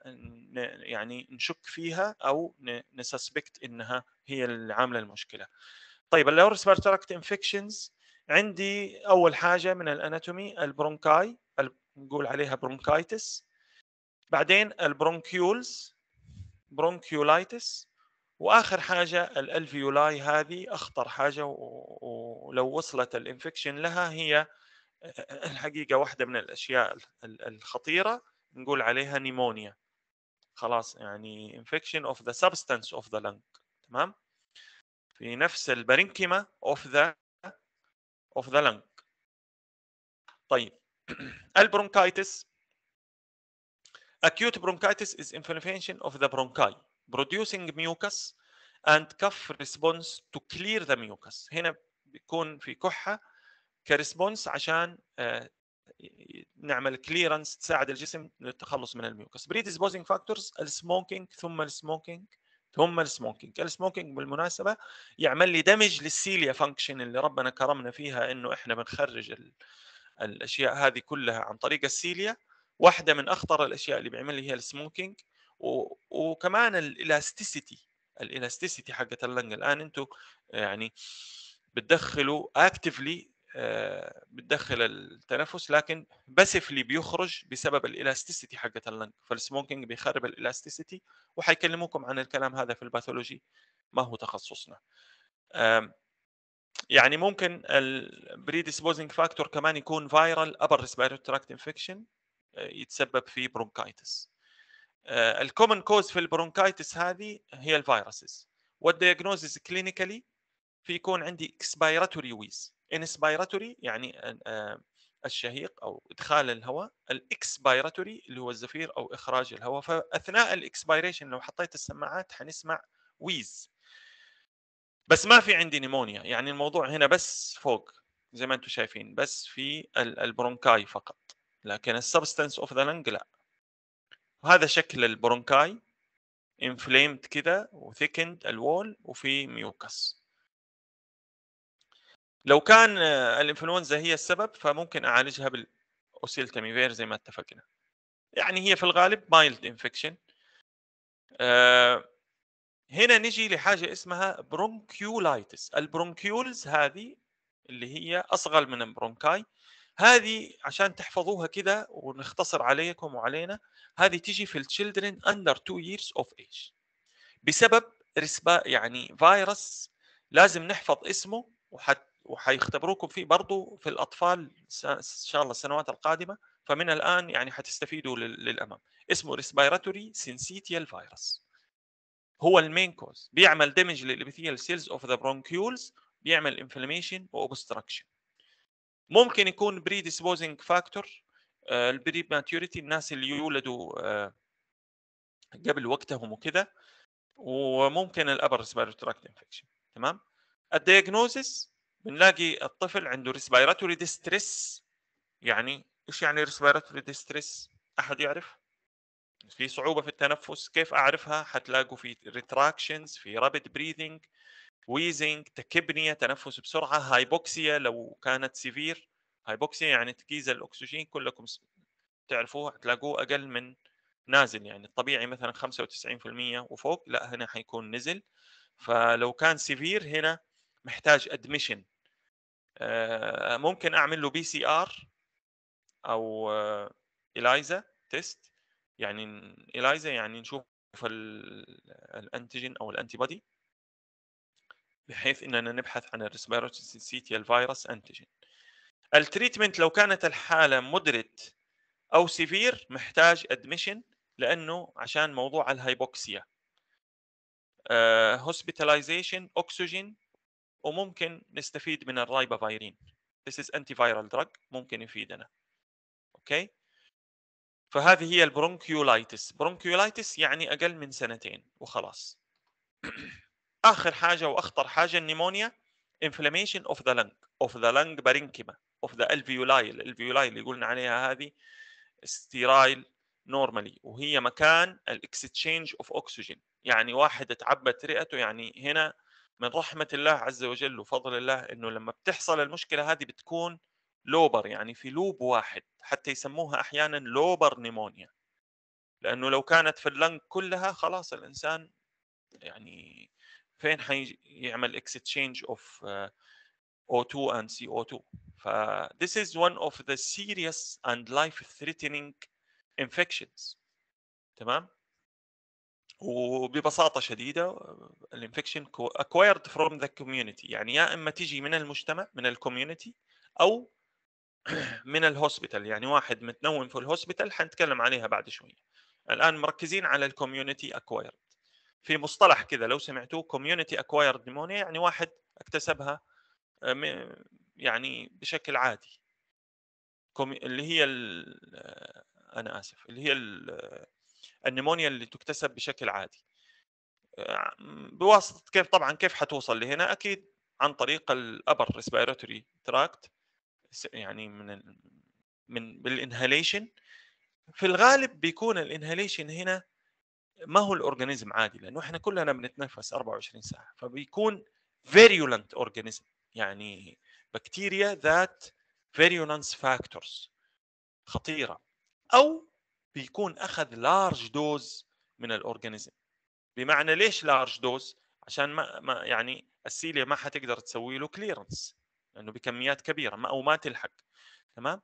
يعني نشك فيها او نسسبكت انها هي اللي عامله المشكله. طيب اللورس بارتراكت انفكشنز عندي اول حاجه من الاناتومي البرونكاي نقول عليها برونكايتس بعدين البرونكيولز برونكيولايتس واخر حاجه الالفيولاي هذه اخطر حاجه ولو وصلت الانفكشن لها هي الحقيقه واحده من الاشياء الخطيره نقول عليها نيمونيا خلاص يعني انفكشن اوف ذا سبستانس اوف ذا لنج تمام في نفس البرينكيما اوف ذا اوف ذا لنج طيب البرونكايتس Acute bronchitis is inflammation of the bronchi producing mucus and cough response to clear the mucus هنا بيكون في كحه كريسبونس عشان آه، نعمل كليرنس تساعد الجسم للتخلص من الميوكس بري ديسبوزنج فاكتورز السموكينج ثم السموكينج ثم السموكينج السموكينج بالمناسبه يعمل لي دمج للسيليا فانكشن اللي ربنا كرمنا فيها انه احنا بنخرج الاشياء هذه كلها عن طريق السيليا واحده من اخطر الاشياء اللي بيعملها هي السموكينج و... وكمان الالاستيسيتي الالاستيسيتي حقه اللنج الان انتم يعني بتدخلوا اكتفلي آه، بتدخل التنفس لكن بسفلي بيخرج بسبب الالاستيسيتي حقه اللنج فالسموكينج بيخرب الالاستيسيتي وحيكلموكم عن الكلام هذا في الباثولوجي ما هو تخصصنا يعني ممكن البريديسبوزنج فاكتور كمان يكون فايرال ابر ريسبيرتوري تراكت انفكشن يتسبب في برونكايتس آه، الكومن كوز في البرونكايتس هذه هي الفيروسز والدياجنوزز كلينيكالي في يكون عندي اكسبيراتوري ويز انسبيراتوري يعني آه، آه، الشهيق او ادخال الهواء الاكسبيراتوري اللي هو الزفير او اخراج الهواء فاثناء الاكسبيريشن لو حطيت السماعات حنسمع ويز بس ما في عندي نيمونيا يعني الموضوع هنا بس فوق زي ما انتم شايفين بس في البرونكاي فقط لكن السبستنس اوف ذا لنج لا وهذا شكل البرونكاي انفليمد كذا وثيكند الوول وفي ميوكس لو كان الانفلونزا هي السبب فممكن اعالجها بالاوسيلتاميفير زي ما اتفقنا يعني هي في الغالب مايلد انفكشن آه، هنا نجي لحاجه اسمها برونكيولايتس البرونكيولز هذه اللي هي اصغر من البرونكاي هذه عشان تحفظوها كده ونختصر عليكم وعلينا هذه تيجي في children under 2 years of age بسبب رسبا يعني فيروس لازم نحفظ اسمه وحت وحيختبروكم فيه برضه في الاطفال ان شاء الله السنوات القادمه فمن الان يعني حتستفيدوا للامام اسمه Respiratory Syncytial Virus هو المين كوز بيعمل دمج للإبثيال سيلز اوف ذا برونكيولز بيعمل inflammation و obstruction ممكن يكون بري ديسبوزنج فاكتور البري ماتيوريتي الناس اللي يولدوا آه، قبل وقتهم وكذا وممكن الابر ريسبيرتوري تراكت انفكشن تمام الدياجنوزس بنلاقي الطفل عنده ريسبيراتوري ديستريس يعني ايش يعني ريسبيراتوري ديستريس احد يعرف في صعوبه في التنفس كيف اعرفها حتلاقوا في ريتراكشنز في رابيد بريذنج ويزنج تكبنيه تنفس بسرعه هايبوكسيا لو كانت سيفير هايبوكسيا يعني تكيز الاكسجين كلكم تعرفوه تلاقوه اقل من نازل يعني الطبيعي مثلا 95% وفوق لا هنا حيكون نزل فلو كان سيفير هنا محتاج ادمشن آه، ممكن اعمل له بي سي ار او آه، اليزا تيست يعني اليزا يعني نشوف الانتيجين او الانتي بودي بحيث اننا نبحث عن الريسبيراتوري فيروس انتيجين التريتمنت لو كانت الحاله مدرت او سيفير محتاج ادميشن لانه عشان موضوع الهايبوكسيا هوسبيتاليزيشن اوكسجين وممكن نستفيد من الرايبافيرين This is antiviral drug ممكن يفيدنا اوكي okay. فهذه هي البرونكيولايتس برونكيولايتس يعني اقل من سنتين وخلاص اخر حاجه واخطر حاجه النيمونيا انفلاميشن اوف ذا لنج اوف ذا لنج بارينكيما اوف ذا الفيولايل الفيولايل اللي قلنا عليها هذه ستيرايل نورمالي وهي مكان الاكستشينج اوف اوكسجين يعني واحد اتعبت رئته يعني هنا من رحمه الله عز وجل وفضل الله انه لما بتحصل المشكله هذه بتكون لوبر يعني في لوب واحد حتى يسموها احيانا لوبر نيمونيا لانه لو كانت في اللنج كلها خلاص الانسان يعني فين حيعمل exchange of آه، O2 and CO2 ف this is one of the serious and life threatening infections تمام وببساطه شديده آه، الانفكشن acquired from the community يعني يا اما تجي من المجتمع من الكوميونتي او من الهوسبيتال يعني واحد متنوم في الهوسبيتال حنتكلم عليها بعد شويه الان مركزين على الكوميونتي acquired في مصطلح كذا لو سمعتوه كوميونتي اكوايرد نيمونيا يعني واحد اكتسبها آه، يعني بشكل عادي اللي هي آه، انا اسف اللي هي آه، النيمونيا اللي تكتسب بشكل عادي بواسطه كيف طبعا كيف حتوصل لهنا اكيد عن طريق الابر ريسبيراتوري تراكت يعني من من بالانهاليشن في الغالب بيكون الانهاليشن هنا ما هو الاورجانيزم عادي لانه احنا كلنا بنتنفس 24 ساعه فبيكون فيريولنت اورجانيزم يعني بكتيريا ذات فيريولنس فاكتورز خطيره او بيكون اخذ لارج دوز من الاورجانيزم بمعنى ليش لارج دوز عشان ما, ما يعني السيليا ما حتقدر تسوي له كليرنس لانه بكميات كبيره ما او ما تلحق تمام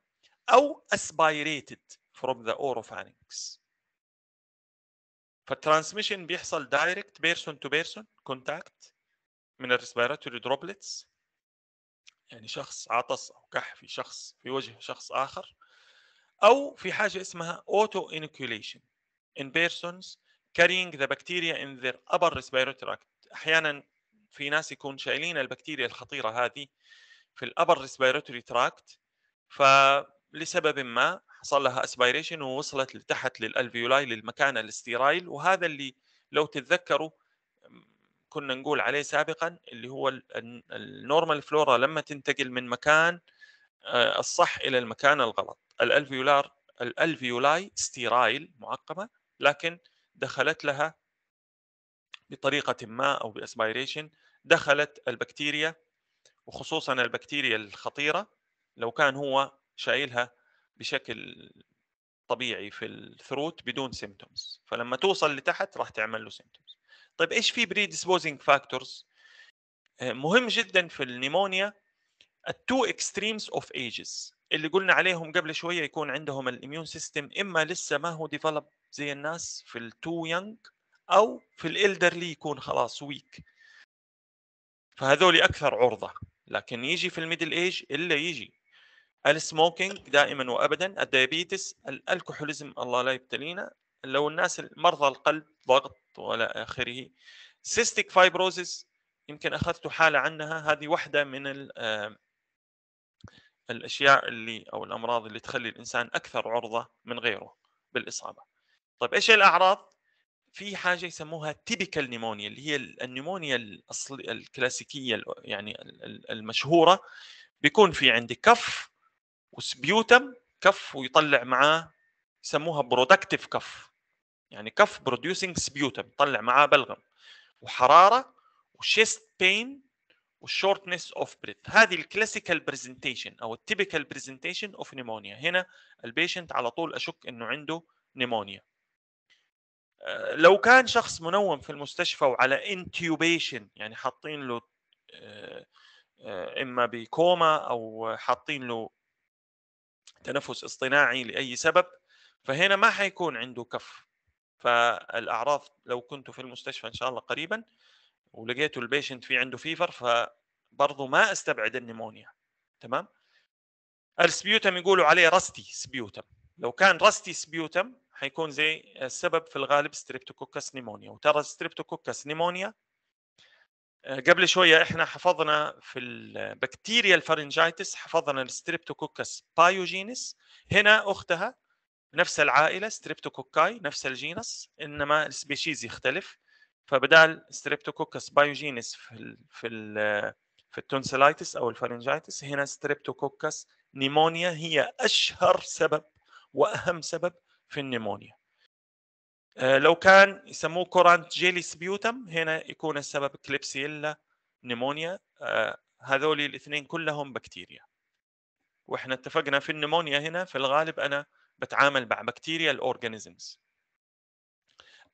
او اسبايريتد فروم ذا اوروفانكس فالترانسميشن بيحصل دايركت بيرسون تو بيرسون كونتاكت من الريسبيراتوري دروبلتس يعني شخص عطس او كح في شخص في وجه شخص اخر او في حاجه اسمها اوتو انوكيوليشن in persons carrying the bacteria in their upper respiratory tract احيانا في ناس يكون شايلين البكتيريا الخطيره هذه في الابر ريسبيراتوري تراكت فلسبب ما حصل لها اسبيريشن ووصلت لتحت للالفيولاي للمكان الاستيرايل وهذا اللي لو تتذكروا كنا نقول عليه سابقا اللي هو النورمال فلورا لما تنتقل من مكان آه، الصح الى المكان الغلط الالفيولار الالفيولاي ستيرايل معقمه لكن دخلت لها بطريقه ما او باسبيريشن دخلت البكتيريا وخصوصا البكتيريا الخطيره لو كان هو شايلها بشكل طبيعي في الثروت بدون سيمتومز فلما توصل لتحت راح تعمل له سيمتومز طيب ايش في بري ديسبوزنج فاكتورز مهم جدا في النيمونيا التو اكستريمز اوف ايجز اللي قلنا عليهم قبل شويه يكون عندهم الاميون سيستم اما لسه ما هو ديفلوب زي الناس في التو يونج او في الالدرلي يكون خلاص ويك فهذول اكثر عرضه لكن يجي في الميدل ايج الا يجي السموكينج دائما وابدا الديابيتس الكحوليزم الله لا يبتلينا لو الناس مرضى القلب ضغط ولا اخره سيستيك فايبروزيس يمكن اخذت حاله عنها هذه واحده من الاشياء اللي او الامراض اللي تخلي الانسان اكثر عرضه من غيره بالاصابه طيب ايش الاعراض في حاجه يسموها تيبيكال نيمونيا اللي هي النيمونيا الأصل... الكلاسيكيه يعني المشهوره بيكون في عندك كف وسبيوتم كف ويطلع معاه يسموها برودكتيف كف يعني كف بروديوسنج سبيوتم يطلع معاه بلغم وحراره وشيست بين والشورتنس اوف بريث هذه الكلاسيكال برزنتيشن او التيبيكال برزنتيشن اوف نيمونيا هنا البيشنت على طول اشك انه عنده نيمونيا آه، لو كان شخص منوم في المستشفى وعلى انتيوبيشن يعني حاطين له آه، آه، اما بكوما او حاطين له تنفس اصطناعي لاي سبب فهنا ما حيكون عنده كف فالاعراض لو كنت في المستشفى ان شاء الله قريبا ولقيت البيشنت في عنده فيفر فبرضه ما استبعد النيمونيا تمام السبيوتم يقولوا عليه رستي سبيوتم لو كان رستي سبيوتم حيكون زي السبب في الغالب ستريبتوكوكس نيمونيا وترى ستريبتوكوكس نيمونيا آه، قبل شويه احنا حفظنا في البكتيريا الفرنجيتس حفظنا الستريبتوكوكس بايوجينس هنا اختها نفس العائله ستريبتوكوكاي نفس الجينس انما السبيشيز يختلف فبدال ستريبتوكوكس بايوجينس في الـ في الـ في التونسيلايتس او الفرنجيتس هنا ستريبتوكوكس نيمونيا هي اشهر سبب واهم سبب في النيمونيا آه، لو كان يسموه كورانت جيلي بيوتم هنا يكون السبب كليبسيلا نيمونيا آه، هذول الاثنين كلهم بكتيريا واحنا اتفقنا في النمونيا هنا في الغالب انا بتعامل مع بكتيريا الاورجانيزمز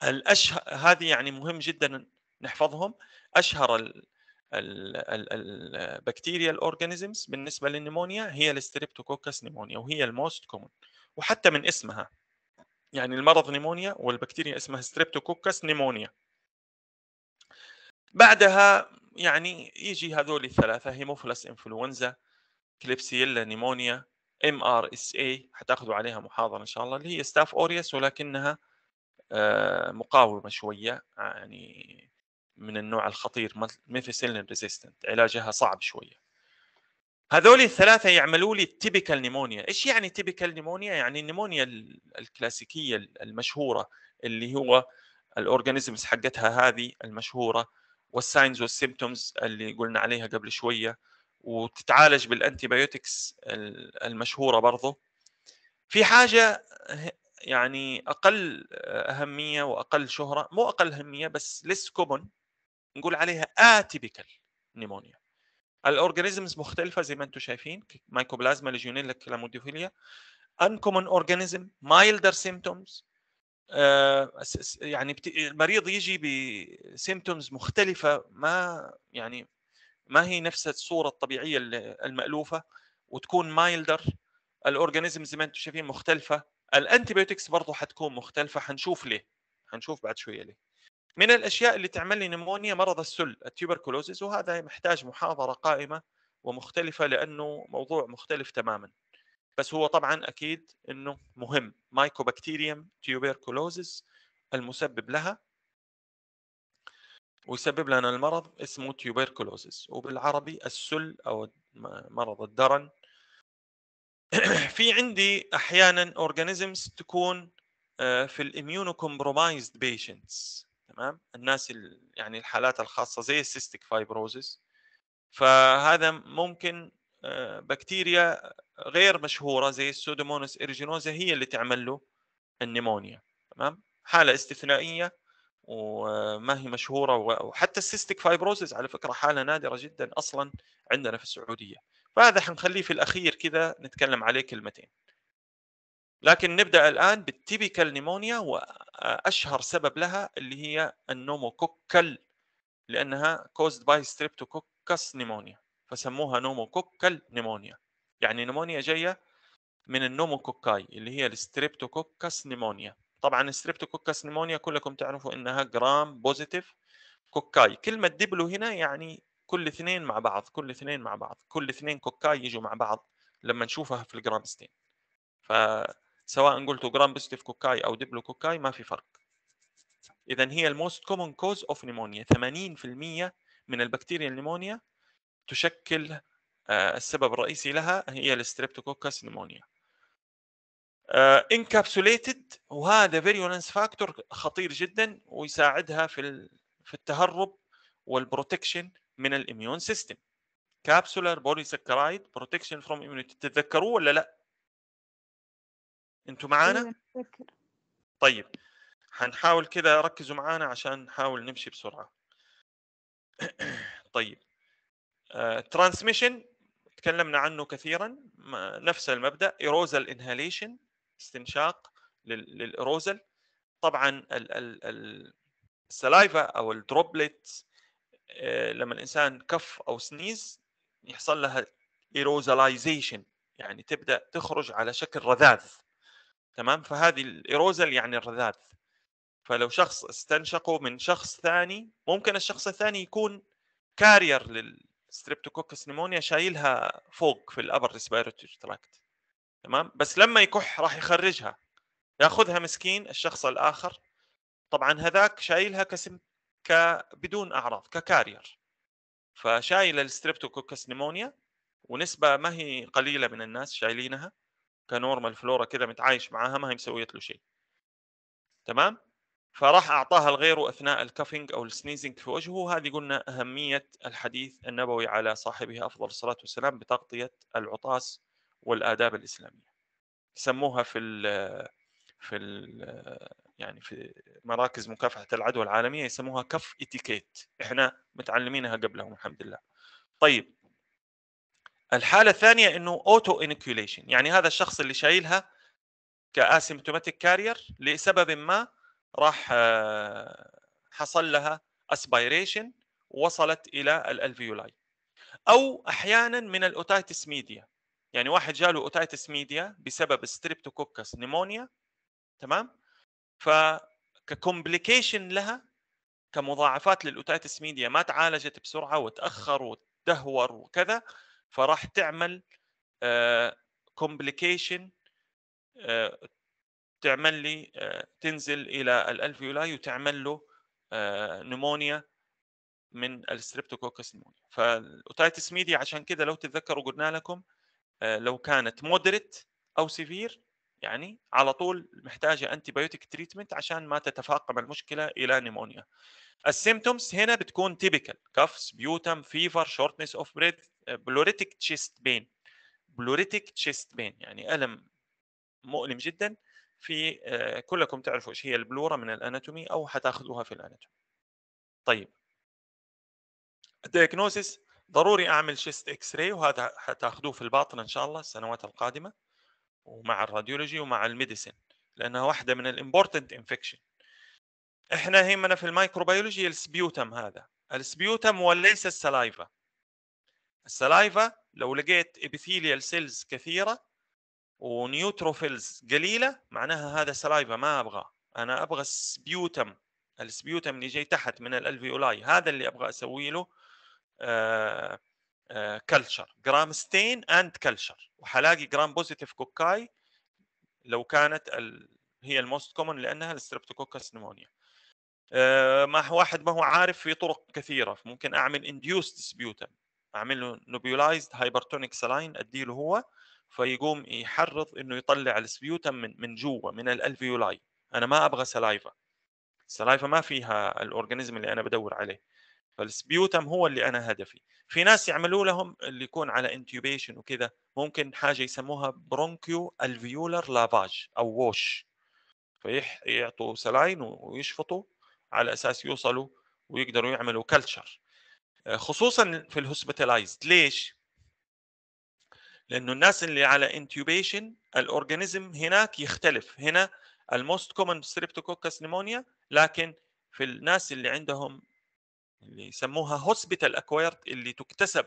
الاشهر هذه يعني مهم جدا نحفظهم اشهر ال... البكتيريا الاورجانيزمز بالنسبه للنمونيا هي الستريبتوكوكس نيمونيا وهي الموست كومون وحتى من اسمها يعني المرض نيمونيا والبكتيريا اسمها ستريبتوكوكس نيمونيا بعدها يعني يجي هذول الثلاثة هيموفلس انفلونزا كليبسيلا نيمونيا ام ار اس اي حتاخذوا عليها محاضرة ان شاء الله اللي هي ستاف اوريس ولكنها آه، مقاومة شوية يعني من النوع الخطير ميثيسيلين ريزيستنت علاجها صعب شوية هذول الثلاثه يعملوا لي التيبيكال نيمونيا ايش يعني تيبيكال نيمونيا يعني النيمونيا الكلاسيكيه المشهوره اللي هو الاورجانيزمز حقتها هذه المشهوره والساينز والسيمبتومز اللي قلنا عليها قبل شويه وتتعالج بالانتيبيوتكس المشهوره برضه في حاجه يعني اقل اهميه واقل شهره مو اقل اهميه بس ليس كومن نقول عليها اتيبيكال نيمونيا الاورجانيزمز مختلفه زي ما انتم شايفين مايكوبلازما ليجيونيلا كلاموديوفيليا انكومن اورجانيزم مايلدر سيمتومز يعني المريض يجي بسيمتومز مختلفه ما يعني ما هي نفس الصوره الطبيعيه المالوفه وتكون مايلدر الاورجانيزم زي ما انتم شايفين مختلفه الانتيبيوتكس برضه حتكون مختلفه حنشوف ليه حنشوف بعد شويه ليه من الاشياء اللي تعمل لي نمونيا مرض السل التيوبركلوزيس وهذا محتاج محاضره قائمه ومختلفه لانه موضوع مختلف تماما بس هو طبعا اكيد انه مهم مايكوبكتيريوم تيوبركلوزيس المسبب لها ويسبب لنا المرض اسمه تيوبركلوزيس وبالعربي السل او مرض الدرن في عندي احيانا اورجانيزمز تكون آه، في الاميونو كومبرومايزد بيشنتس تمام الناس يعني الحالات الخاصه زي السيستيك فايبروزيس فهذا ممكن آه، بكتيريا غير مشهوره زي السودومونس ارجينوزا هي اللي تعمل له النمونيا تمام حاله استثنائيه وما آه، هي مشهوره وحتى السيستيك فايبروزيس على فكره حاله نادره جدا اصلا عندنا في السعوديه فهذا حنخليه في الاخير كذا نتكلم عليه كلمتين لكن نبدا الان بالتيبيكال نيمونيا واشهر سبب لها اللي هي النوموكوكل لانها كوزد باي ستريبتوكوكس نيمونيا فسموها نوموكوكل نيمونيا يعني نيمونيا جايه من النوموكوكاي اللي هي الستريبتوكوكس نيمونيا طبعا الستريبتوكوكس نيمونيا كلكم تعرفوا انها جرام بوزيتيف كوكاي كلمه دبلو هنا يعني كل اثنين مع بعض كل اثنين مع بعض كل اثنين كوكاي يجوا مع بعض لما نشوفها في الجرام ستين ف سواء قلت جرام بوزيتيف كوكاي او دبلو كوكاي ما في فرق اذا هي الموست كومن كوز اوف نيمونيا 80% من البكتيريا النيمونيا تشكل آه، السبب الرئيسي لها هي الستريبتوكوكس نيمونيا انكابسوليتد آه، وهذا فيريولنس فاكتور خطير جدا ويساعدها في في التهرب والبروتكشن من الاميون سيستم كابسولار بوليسكرايد سكرايد بروتكشن فروم اميونيتي تتذكروه ولا لا انتوا معانا؟ إيه، طيب هنحاول كده ركزوا معانا عشان نحاول نمشي بسرعه طيب ترانسميشن آه، uh, تكلمنا عنه كثيرا نفس المبدا ايروزال انهاليشن استنشاق للايروزال طبعا السلايفا او الدروبلت آه، لما الانسان كف او سنيز يحصل لها ايروزاليزيشن يعني تبدا تخرج على شكل رذاذ تمام فهذه الايروزل يعني الرذاذ فلو شخص استنشقه من شخص ثاني ممكن الشخص الثاني يكون كارير للستريبتوكوكس نيمونيا شايلها فوق في الابر ريسبيرتوري تراكت تمام بس لما يكح راح يخرجها ياخذها مسكين الشخص الاخر طبعا هذاك شايلها كسم ك بدون اعراض ككارير فشايل الستريبتوكوكس نيمونيا ونسبه ما هي قليله من الناس شايلينها كنورمال فلورا كذا متعايش معاها ما هي مسويت له شيء تمام فراح اعطاها لغيره اثناء الكفنج او السنيزنج في وجهه هذه قلنا اهميه الحديث النبوي على صاحبه افضل الصلاه والسلام بتغطيه العطاس والاداب الاسلاميه سموها في ال في ال يعني في مراكز مكافحه العدوى العالميه يسموها كف اتيكيت احنا متعلمينها قبلهم الحمد لله طيب الحاله الثانيه انه اوتو انكيوليشن يعني هذا الشخص اللي شايلها كاسيمتوماتيك كارير لسبب ما راح آه، حصل لها اسبيريشن وصلت الى الالفيولاي او احيانا من الاوتايتس ميديا يعني واحد جاله اوتايتس ميديا بسبب ستريبتوكوكس نيمونيا تمام ف ككومبليكيشن لها كمضاعفات للاوتايتس ميديا ما تعالجت بسرعه وتاخر وتدهور وكذا فراح تعمل كومبليكيشن آه، آه، تعمل لي آه، تنزل الى الالفيولاي وتعمل له نمونيا من الستريبتوكوكس نمونيا فالاوتيتس ميديا عشان كده لو تتذكروا قلنا لكم لو كانت مودريت او سيفير يعني على طول محتاجه انتي بايوتيك تريتمنت عشان ما تتفاقم المشكله الى نمونيا السيمتومز هنا بتكون تيبيكال كف بيوتم فيفر شورتنس اوف بريث بلوريتك تشيست بين بلوريتك تشيست بين يعني الم مؤلم جدا في آه، كلكم تعرفوا ايش هي البلوره من الاناتومي او حتاخذوها في الاناتومي طيب الدياجنوسيس ضروري اعمل شيست اكس راي وهذا حتاخذوه في الباطنه ان شاء الله السنوات القادمه ومع الراديولوجي ومع الميديسن لانها واحده من الامبورتنت انفكشن احنا يهمنا في الميكروبيولوجي السبيوتم هذا السبيوتم وليس السلايفا السلايفا لو لقيت ابيثيليال سيلز كثيره ونيوتروفيلز قليله معناها هذا سلايفا ما ابغاه انا ابغى السبيوتم السبيوتم اللي جاي تحت من الالفيولاي هذا اللي ابغى اسوي له كلتشر جرام ستين اند كلتشر وحلاقي جرام بوزيتيف كوكاي لو كانت ال... هي الموست كومن لانها الستريبتوكوكس نمونيا آه، مع واحد ما هو عارف في طرق كثيره ممكن اعمل انديوس سبيوتم اعمل له نوبيولايزد هايبرتونيك سلاين اديله هو فيقوم يحرض انه يطلع السبيوتم من من جوا من الالفيولاي انا ما ابغى سلايفا السلايفا ما فيها الاورجانيزم اللي انا بدور عليه فالسبيوتم هو اللي انا هدفي في ناس يعملوا لهم اللي يكون على انتيوبيشن وكذا ممكن حاجه يسموها برونكيو الفيولر لافاج او ووش فيعطوا سلاين ويشفطوا على اساس يوصلوا ويقدروا يعملوا كلتشر آه، خصوصا في الهوسبيتالايزد ليش؟ لانه الناس اللي على انتوبيشن الاورجانيزم هناك يختلف هنا الموست كومن ستريبتوكوكس نيمونيا لكن في الناس اللي عندهم اللي يسموها هوسبيتال اكويرد اللي تكتسب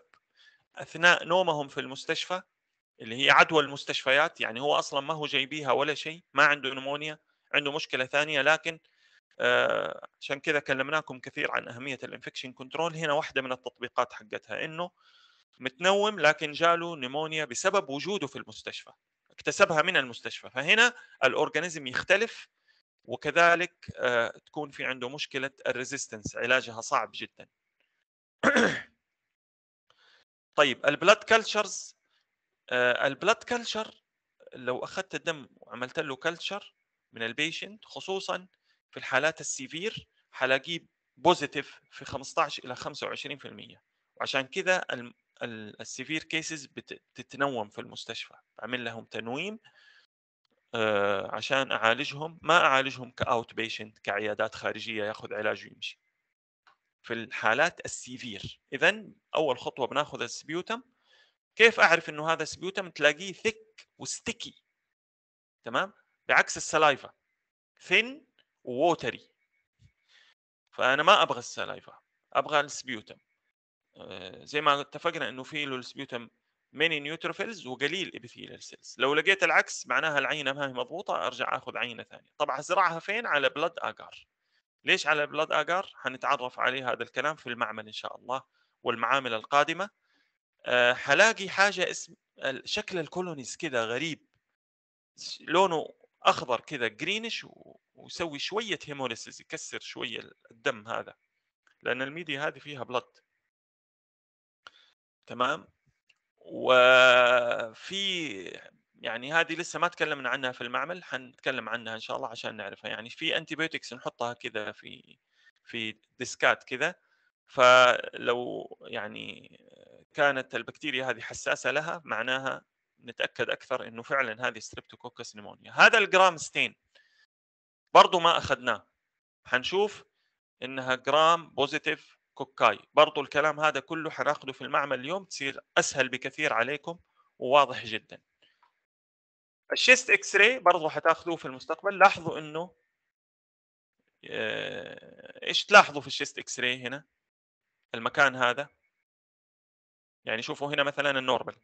اثناء نومهم في المستشفى اللي هي عدوى المستشفيات يعني هو اصلا ما هو جايبيها ولا شيء ما عنده نمونيا عنده مشكله ثانيه لكن آه، عشان كذا كلمناكم كثير عن اهميه الانفكشن كنترول هنا واحده من التطبيقات حقتها انه متنوم لكن جاله نيمونيا بسبب وجوده في المستشفى اكتسبها من المستشفى فهنا الاورجانيزم يختلف وكذلك آه، تكون في عنده مشكله الريزيستنس علاجها صعب جدا طيب البلاد كلتشرز البلاد كلتشر لو اخذت الدم وعملت له كلتشر من البيشنت خصوصا في الحالات السيفير حلاقيه بوزيتيف في 15 الى 25% وعشان كذا السيفير كيسز بتتنوم في المستشفى بعمل لهم تنويم آه، عشان اعالجهم ما اعالجهم كاوت بيشنت كعيادات خارجيه ياخذ علاج ويمشي في الحالات السيفير اذا اول خطوه بناخذ السبيوتم كيف اعرف انه هذا سبيوتم تلاقيه ثك وستيكي تمام بعكس السلايفا ثن ووتري فانا ما ابغى السلايفا ابغى السبيوتم آه، زي ما اتفقنا انه في له السبيوتم ميني نيوتروفيلز وقليل ابيثيليال سيلز لو لقيت العكس معناها العينه ما هي مضبوطه ارجع اخذ عينه ثانيه طب هزرعها فين على بلاد اجار ليش على بلاد اجار حنتعرف عليه هذا الكلام في المعمل ان شاء الله والمعامل القادمه حلاقي آه، حاجه اسم شكل الكولونيز كده غريب لونه اخضر كذا جرينش ويسوي شويه هيموليسيس يكسر شويه الدم هذا لان الميديا هذه فيها بلط تمام وفي يعني هذه لسه ما تكلمنا عنها في المعمل حنتكلم عنها ان شاء الله عشان نعرفها يعني في انتيبيوتكس نحطها كذا في في ديسكات كذا فلو يعني كانت البكتيريا هذه حساسه لها معناها نتاكد اكثر انه فعلا هذه ستريبتوكوكس نيمونيا هذا الجرام ستين برضه ما اخذناه حنشوف انها جرام بوزيتيف كوكاي برضو الكلام هذا كله حناخده في المعمل اليوم تصير اسهل بكثير عليكم وواضح جدا الشيست اكس راي برضو حتاخذوه في المستقبل لاحظوا انه آه، ايش تلاحظوا في الشيست اكس راي هنا المكان هذا يعني شوفوا هنا مثلا النورمال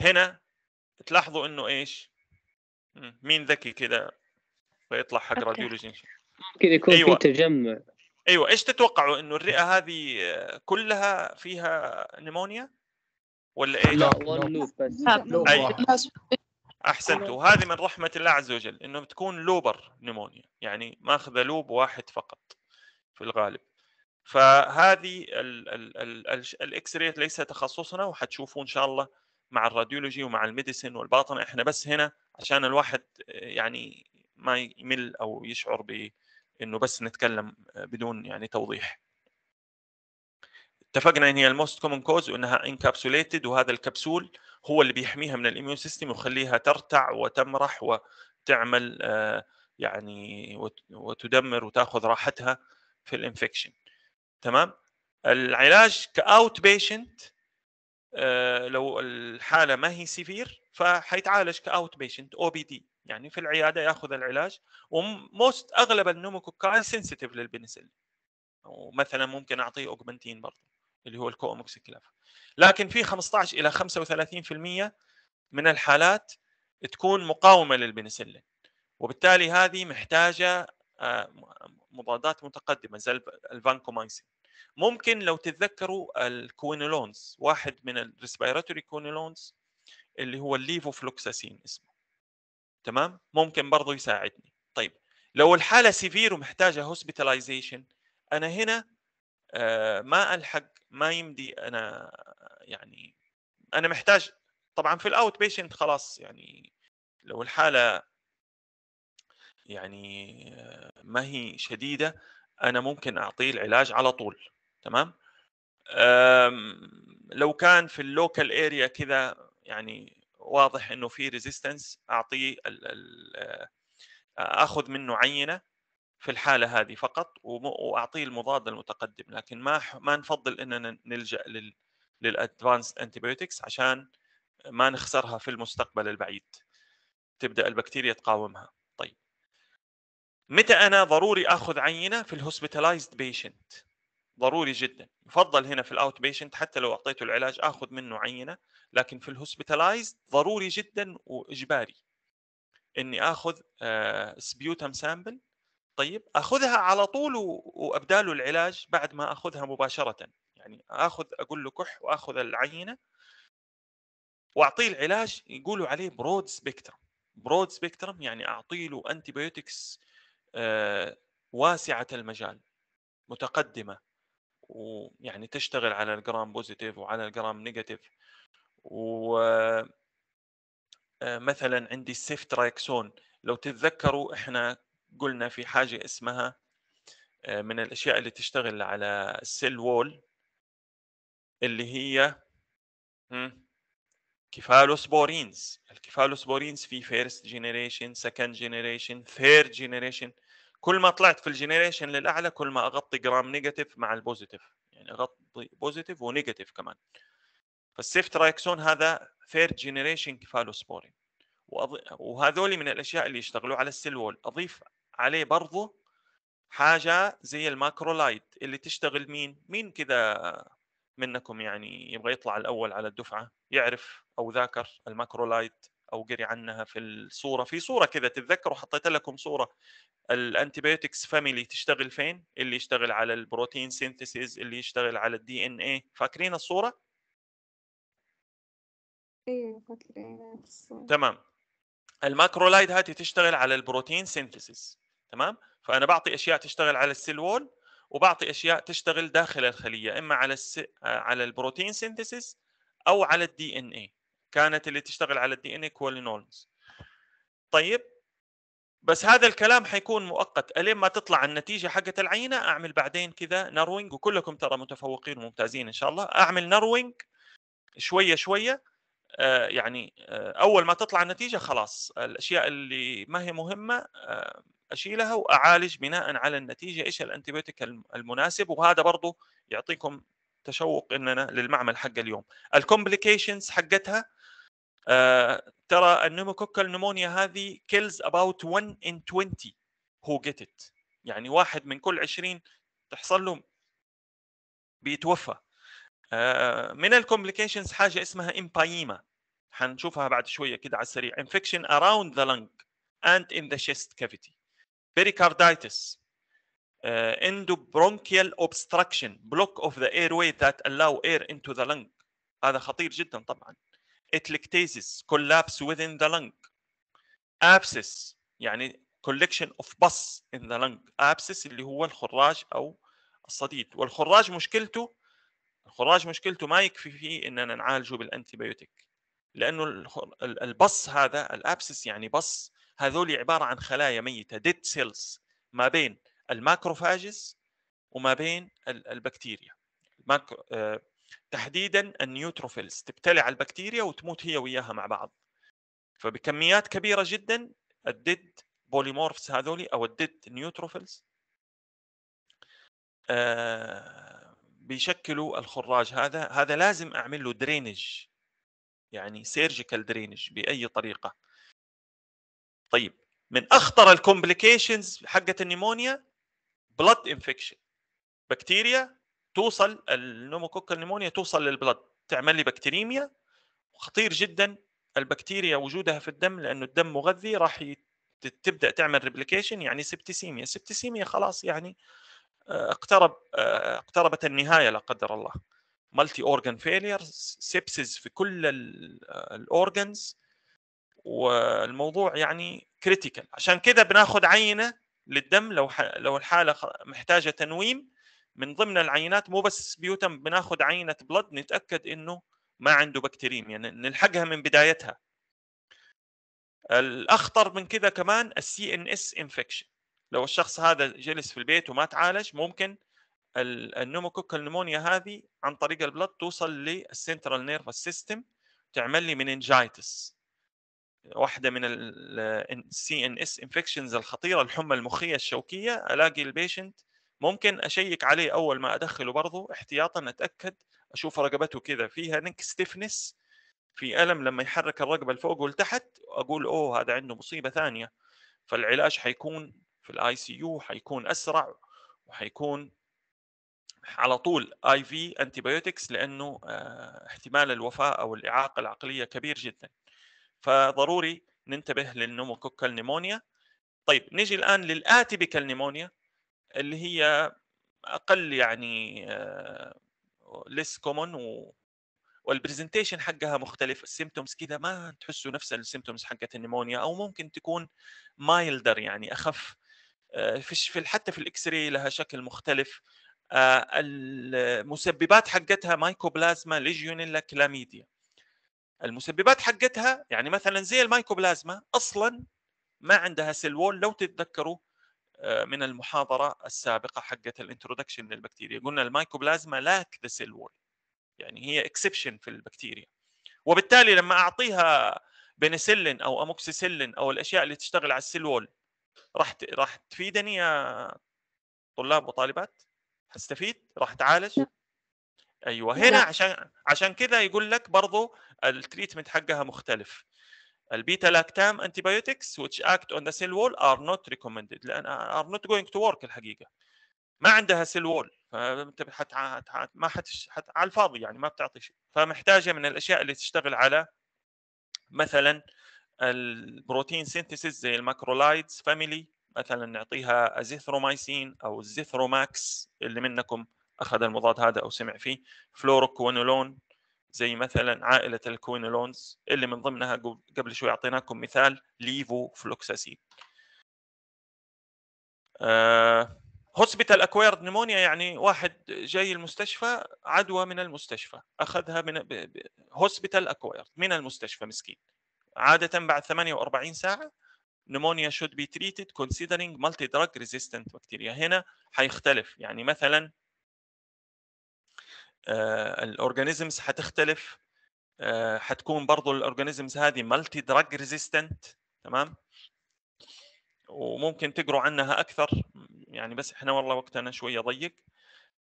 هنا تلاحظوا انه ايش مين ذكي كذا فيطلع حق راديولوجي ممكن يكون أيوة. في تجمع ايوه ايش تتوقعوا انه الرئه هذه كلها فيها نيمونيا ولا ايش؟ لا بس احسنت وهذه من رحمه الله عز وجل انه بتكون لوبر نيمونيا يعني ماخذه لوب واحد فقط في الغالب فهذه الاكس ريت ليس تخصصنا وحتشوفوا ان شاء الله مع الراديولوجي ومع الميديسن والباطنه احنا بس هنا عشان الواحد آه، يعني ما يمل او يشعر ب انه بس نتكلم آه، بدون يعني توضيح اتفقنا ان هي الموست كومن كوز وانها انكابسوليتد وهذا الكبسول هو اللي بيحميها من الاميون سيستم ويخليها ترتع وتمرح وتعمل آه، يعني وتدمر وتاخذ راحتها في الانفكشن تمام العلاج كاوت بيشنت آه، لو الحاله ما هي سيفير فحيتعالج كاوت بيشنت او بي دي يعني في العياده ياخذ العلاج وموست اغلب النوموكوكاي سنسيتيف للبنسلين ومثلا ممكن اعطيه اوجمنتين برضه اللي هو الكوموكسيكلاف لكن في 15 الى 35% من الحالات تكون مقاومه للبنسلين وبالتالي هذه محتاجه آه، مضادات متقدمه زي الفانكومايسين ممكن لو تتذكروا الكوينولونز واحد من الريسبيراتوري كوينولونز اللي هو الليفوفلوكساسين اسمه تمام ممكن برضه يساعدني طيب لو الحاله سيفير ومحتاجه هوسبيتاليزيشن انا هنا آه، ما الحق ما يمدي انا يعني انا محتاج طبعا في الاوت بيشنت خلاص يعني لو الحاله يعني آه، ما هي شديده انا ممكن اعطيه العلاج على طول تمام آمم، لو كان في اللوكال اريا كذا يعني واضح انه في ريزيستنس اعطيه آه، اخذ منه عينه في الحاله هذه فقط واعطيه المضاد المتقدم لكن ما ما نفضل اننا نلجا للادفانس انتيبيوتكس عشان ما نخسرها في المستقبل البعيد تبدا البكتيريا تقاومها متى انا ضروري اخذ عينه في الهوسبيتالايزد بيشنت ضروري جدا يفضل هنا في الاوت بيشنت حتى لو اعطيته العلاج اخذ منه عينه لكن في الهوسبيتالايزد ضروري جدا واجباري اني اخذ سبيوتم آه، سامبل طيب اخذها على طول وابداله العلاج بعد ما اخذها مباشره يعني اخذ اقول له كح واخذ العينه واعطيه العلاج يقولوا عليه برود سبيكترم برود سبيكترم يعني اعطي له انتي بايوتكس آه، واسعه المجال متقدمه ويعني تشتغل على الجرام بوزيتيف وعلى الجرام نيجاتيف و آه، مثلا عندي السيفتراكسون لو تتذكروا احنا قلنا في حاجه اسمها آه، من الاشياء اللي تشتغل على السيل وول اللي هي كيفالوسبورينز الكيفالوسبورينز في فيرست جينيريشن سكند جينيريشن ثيرد جينيريشن كل ما طلعت في الجنريشن للاعلى كل ما اغطي جرام نيجاتيف مع البوزيتيف يعني اغطي بوزيتيف ونيجاتيف كمان رايكسون هذا ثيرد جنريشن كفالوسبورين وهذول من الاشياء اللي يشتغلوا على السيل وول اضيف عليه برضه حاجه زي الماكرولايت اللي تشتغل مين مين كذا منكم يعني يبغى يطلع الاول على الدفعه يعرف او ذاكر الماكرولايت قري عنها في الصوره في صوره كذا تتذكروا حطيت لكم صوره الانتيبيوتكس فاميلي تشتغل فين اللي يشتغل على البروتين سينثيسيز اللي يشتغل على الدي ان اي فاكرين الصوره ايوه الصوره تمام الماكرولايد هاتي تشتغل على البروتين سينثيسيز تمام فانا بعطي اشياء تشتغل على السيل وول وبعطي اشياء تشتغل داخل الخليه اما على الس... على البروتين سينثيسيس او على الدي ان اي كانت اللي تشتغل على الدي ان اي كولينولز طيب بس هذا الكلام حيكون مؤقت الين ما تطلع النتيجه حقت العينه اعمل بعدين كذا نروينج وكلكم ترى متفوقين وممتازين ان شاء الله اعمل نروينج شويه شويه آه، يعني آه، اول ما تطلع النتيجه خلاص الاشياء اللي ما هي مهمه آه، اشيلها واعالج بناء على النتيجه ايش الانتيبيوتيك المناسب وهذا برضه يعطيكم تشوق اننا للمعمل حق اليوم الكومبليكيشنز حقتها آه، ترى النيموكوكال نمونيا هذه كيلز اباوت 1 ان 20 هو جيت ات يعني واحد من كل 20 تحصل له بيتوفى آه، من الكومبليكيشنز حاجه اسمها امبايما حنشوفها بعد شويه كده على السريع انفكشن اراوند ذا لنج اند ان ذا شيست كافيتي بيريكارديتس اندو برونكيال اوبستراكشن بلوك اوف ذا اير واي ذات الاو اير انتو ذا لنج هذا خطير جدا طبعا اتلكتيزيس collapse within the lung abscess يعني collection of pus in the lung abscess اللي هو الخراج او الصديد والخراج مشكلته الخراج مشكلته ما يكفي فيه اننا نعالجه بالانتيبيوتيك لانه البص هذا الابسس يعني بص هذول عباره عن خلايا ميته ديد سيلز ما بين الماكروفاجز وما بين البكتيريا تحديدا النيوتروفيلز تبتلع البكتيريا وتموت هي وياها مع بعض فبكميات كبيره جدا الديد بوليمورفز هذولي او الديد نيوتروفيلز آه بيشكلوا الخراج هذا هذا لازم اعمل له درينج يعني سيرجيكال درينج باي طريقه طيب من اخطر الكومبليكيشنز حقه النيمونيا بلد انفكشن بكتيريا توصل النوموكوكا نيمونيا توصل للبلد تعمل لي بكتيريميا خطير جدا البكتيريا وجودها في الدم لانه الدم مغذي راح تبدا تعمل ريبليكيشن يعني سبتسيميا سبتسيميا خلاص يعني آه، اقترب آه، اقتربت النهايه لا قدر الله مالتي اورجن فيلير سيبسز في كل الاورجنز آه، والموضوع يعني كريتيكال عشان كده بناخذ عينه للدم لو لو الحاله محتاجه تنويم من ضمن العينات مو بس بيوتم بناخذ عينه بلد نتاكد انه ما عنده بكتيريم يعني نلحقها من بدايتها الاخطر من كذا كمان السي ان اس انفكشن لو الشخص هذا جلس في البيت وما تعالج ممكن النوموكوكال النمونيا هذه عن طريق البلد توصل للسنترال نيرفس سيستم تعمل لي انجايتس واحده من السي ان اس انفكشنز الخطيره الحمى المخيه الشوكيه الاقي البيشنت ممكن اشيك عليه اول ما ادخله برضه احتياطا اتاكد اشوف رقبته كذا فيها نك ستيفنس في الم لما يحرك الرقبه لفوق ولتحت اقول اوه هذا عنده مصيبه ثانيه فالعلاج حيكون في الاي سي يو حيكون اسرع وحيكون على طول اي في انتيبيوتكس لانه آه، احتمال الوفاه او الاعاقه العقليه كبير جدا فضروري ننتبه للنموكوكال نيمونيا طيب نيجي الان للاتيبيكال نيمونيا اللي هي اقل يعني ليس كومون والبرزنتيشن حقها مختلف السيمتومز كذا ما تحسوا نفس السيمتومز حقت النمونيا او ممكن تكون مايلدر يعني اخف فيش آه، في حتى في الاكس راي لها شكل مختلف آه، المسببات حقتها مايكوبلازما ليجيونيلا كلاميديا المسببات حقتها يعني مثلا زي المايكوبلازما اصلا ما عندها سلول لو تتذكروا آه، من المحاضرة السابقة حقت الانترودكشن للبكتيريا قلنا المايكوبلازما لا سيل وول يعني هي اكسبشن في البكتيريا وبالتالي لما أعطيها بنسلين أو اموكسيسلين أو الأشياء اللي تشتغل على السيل وول راح راح تفيدني يا طلاب وطالبات هستفيد راح تعالج نعم. ايوه هنا نعم. عشان عشان كذا يقول لك برضو التريتمنت حقها مختلف البيتا لاكتام antibiotics which act on the cell wall are not recommended لان are not going to work الحقيقه ما عندها سيل وول فانت حت... حت... ما حتش حت... على الفاضي يعني ما بتعطي شيء فمحتاجه من الاشياء اللي تشتغل على مثلا البروتين سينثيسيس زي الماكرولايدز فاميلي مثلا نعطيها ازيثرومايسين او الزيثروماكس اللي منكم اخذ المضاد هذا او سمع فيه فلوروكوانولون زي مثلا عائله الكوينولونز اللي من ضمنها قبل شوي اعطيناكم مثال ليفو فلوكساسي هوسبيتال اكويرد نيمونيا يعني واحد جاي المستشفى عدوى من المستشفى اخذها من هوسبيتال اكويرد من المستشفى مسكين عاده بعد 48 ساعه نيمونيا should be treated considering multi drug resistant bacteria هنا حيختلف يعني مثلا آه، الاورجانيزمز حتختلف حتكون آه، برضو الاورجانيزمز هذه مالتي دراج ريزيستنت تمام وممكن تقروا عنها اكثر يعني بس احنا والله وقتنا شويه ضيق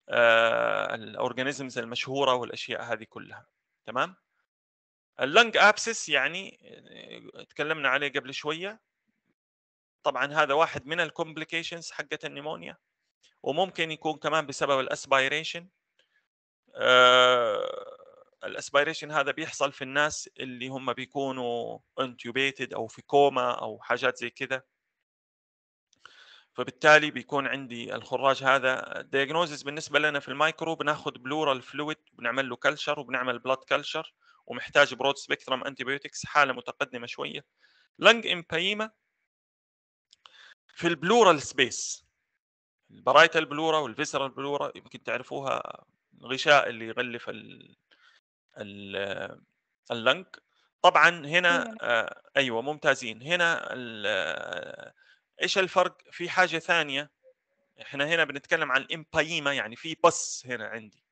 آه، الاورجانيزمز المشهوره والاشياء هذه كلها تمام اللنج ابسس يعني تكلمنا عليه قبل شويه طبعا هذا واحد من الكومبليكيشنز حقت النيمونيا وممكن يكون كمان بسبب الاسبيريشن آه، الاسبيريشن هذا بيحصل في الناس اللي هم بيكونوا انتوبيتد او في كوما او حاجات زي كذا فبالتالي بيكون عندي الخراج هذا الدياجنوزز بالنسبه لنا في المايكرو بناخذ بلورال فلويد بنعمل له كلشر وبنعمل بلاد كلشر ومحتاج برود سبيكترم انتيبيوتكس حاله متقدمه شويه لنج امبايما في البلورال سبيس البرايتال بلورا والفيسرال بلورا يمكن تعرفوها الغشاء اللي يغلف ال ال اللنك طبعا هنا إيه. آه ايوه ممتازين هنا آه، ايش الفرق في حاجه ثانيه احنا هنا بنتكلم عن الامبايما يعني في بس هنا عندي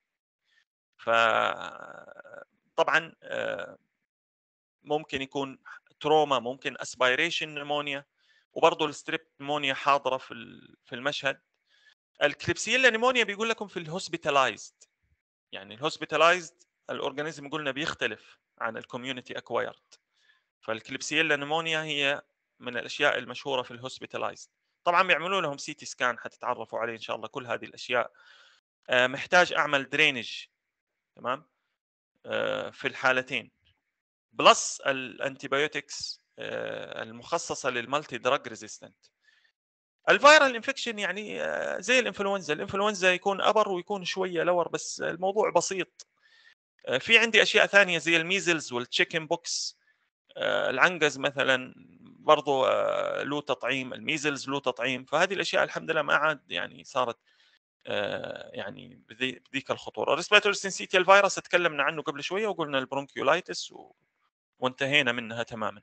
ف طبعا آه، ممكن يكون تروما ممكن اسبيريشن نمونيا وبرضه الستريب نمونيا حاضره في في المشهد الكليبسيلا نيمونيا بيقول لكم في الهوسبيتالايزد يعني الهوسبيتالايزد الاورجانيزم قلنا بيختلف عن الكوميونتي اكوايرد فالكليبسيلا نمونيا هي من الاشياء المشهوره في الهوسبيتالايزد طبعا بيعملوا لهم سي تي سكان حتتعرفوا عليه ان شاء الله كل هذه الاشياء آه، محتاج اعمل درينج تمام آه، في الحالتين بلس الانتيبيوتكس آه، المخصصه للمالتي دراج ريزيستنت الفيرال انفكشن يعني آه، زي الانفلونزا الانفلونزا يكون ابر ويكون شويه لور بس الموضوع بسيط آه، في عندي اشياء ثانيه زي الميزلز والتشيكن بوكس آه، العنقز مثلا برضو له تطعيم الميزلز له تطعيم فهذه الاشياء الحمد لله ما عاد يعني صارت يعني بذيك الخطوره ريسبيراتوري سينسيتي الفيروس تكلمنا عنه قبل شويه وقلنا البرونكيولايتس و... وانتهينا منها تماما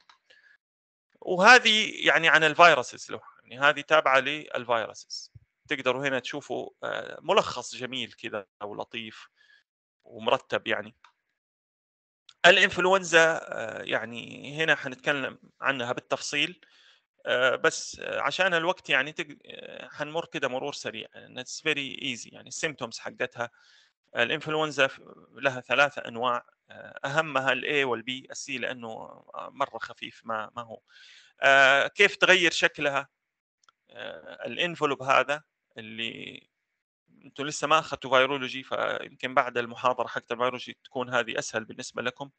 وهذه يعني عن الفيروسز لو يعني هذه تابعه للفيروسز تقدروا هنا تشوفوا آه، ملخص جميل كذا ولطيف ومرتب يعني الانفلونزا آه، يعني هنا حنتكلم عنها بالتفصيل آه، بس عشان الوقت يعني حنمر كده مرور سريع اتس فيري ايزي يعني السيمتومز حقتها الانفلونزا لها ثلاثة انواع اهمها الاي والبي السي لانه مره خفيف ما ما هو كيف تغير شكلها آه، الانفلوب هذا اللي انتم لسه ما اخذتوا فيرولوجي فيمكن بعد المحاضره حقت الفيرولوجي تكون هذه اسهل بالنسبه لكم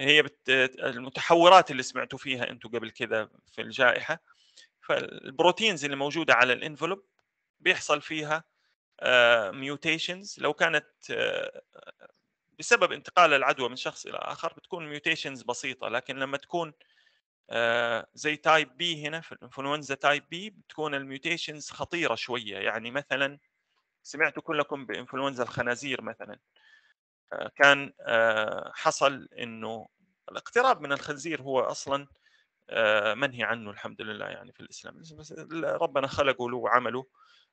هي بت... المتحورات اللي سمعتوا فيها انتم قبل كذا في الجائحه فالبروتينز اللي موجوده على الانفلوب بيحصل فيها ميوتيشنز آه، لو كانت آه، بسبب انتقال العدوى من شخص الى اخر بتكون ميوتيشنز بسيطه لكن لما تكون آه، زي تايب بي هنا في الانفلونزا تايب بي بتكون الميوتيشنز خطيره شويه يعني مثلا سمعتوا كلكم بانفلونزا الخنازير مثلا آه، كان آه، حصل انه الاقتراب من الخنزير هو اصلا منهي عنه الحمد لله يعني في الاسلام بس ربنا خلقه له وعمله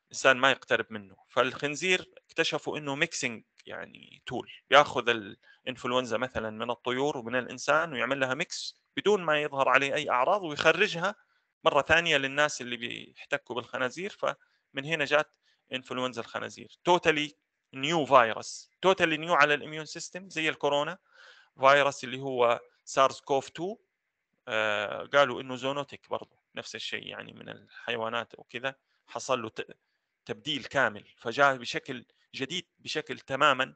الانسان ما يقترب منه فالخنزير اكتشفوا انه ميكسينج يعني تول ياخذ الانفلونزا مثلا من الطيور ومن الانسان ويعمل لها ميكس بدون ما يظهر عليه اي اعراض ويخرجها مره ثانيه للناس اللي بيحتكوا بالخنازير فمن هنا جات انفلونزا الخنازير توتالي نيو فايروس توتالي نيو على الاميون سيستم زي الكورونا فيروس اللي هو سارس كوف 2 آه قالوا انه زونوتيك برضه نفس الشيء يعني من الحيوانات وكذا حصل له تبديل كامل فجاء بشكل جديد بشكل تماما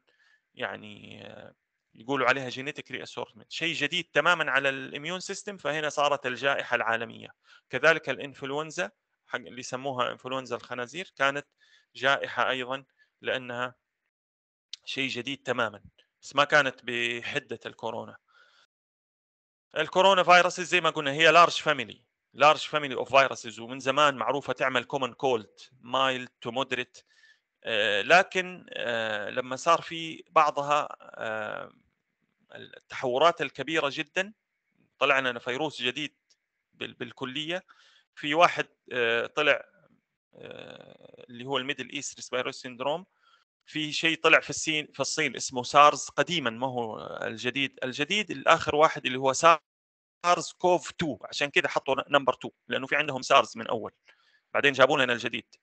يعني آه، يقولوا عليها جينيتيك ري اسورتمنت شيء جديد تماما على الاميون سيستم فهنا صارت الجائحه العالميه كذلك الانفلونزا حق اللي يسموها انفلونزا الخنازير كانت جائحه ايضا لانها شيء جديد تماما بس ما كانت بحده الكورونا الكورونا فيروس زي ما قلنا هي لارج فاميلي لارج فاميلي اوف فيروسز ومن زمان معروفه تعمل كومن كولد مايل تو مودريت لكن آه، لما صار في بعضها آه، التحورات الكبيره جدا طلع لنا فيروس جديد بالكليه في واحد آه، طلع اللي هو الميدل ايست ريسبيروس سيندروم في شيء طلع في الصين في الصين اسمه سارز قديما ما هو الجديد الجديد الاخر واحد اللي هو سارز سارس كوف 2 عشان كذا حطوا نمبر 2 لانه في عندهم سارس من اول بعدين جابوا لنا الجديد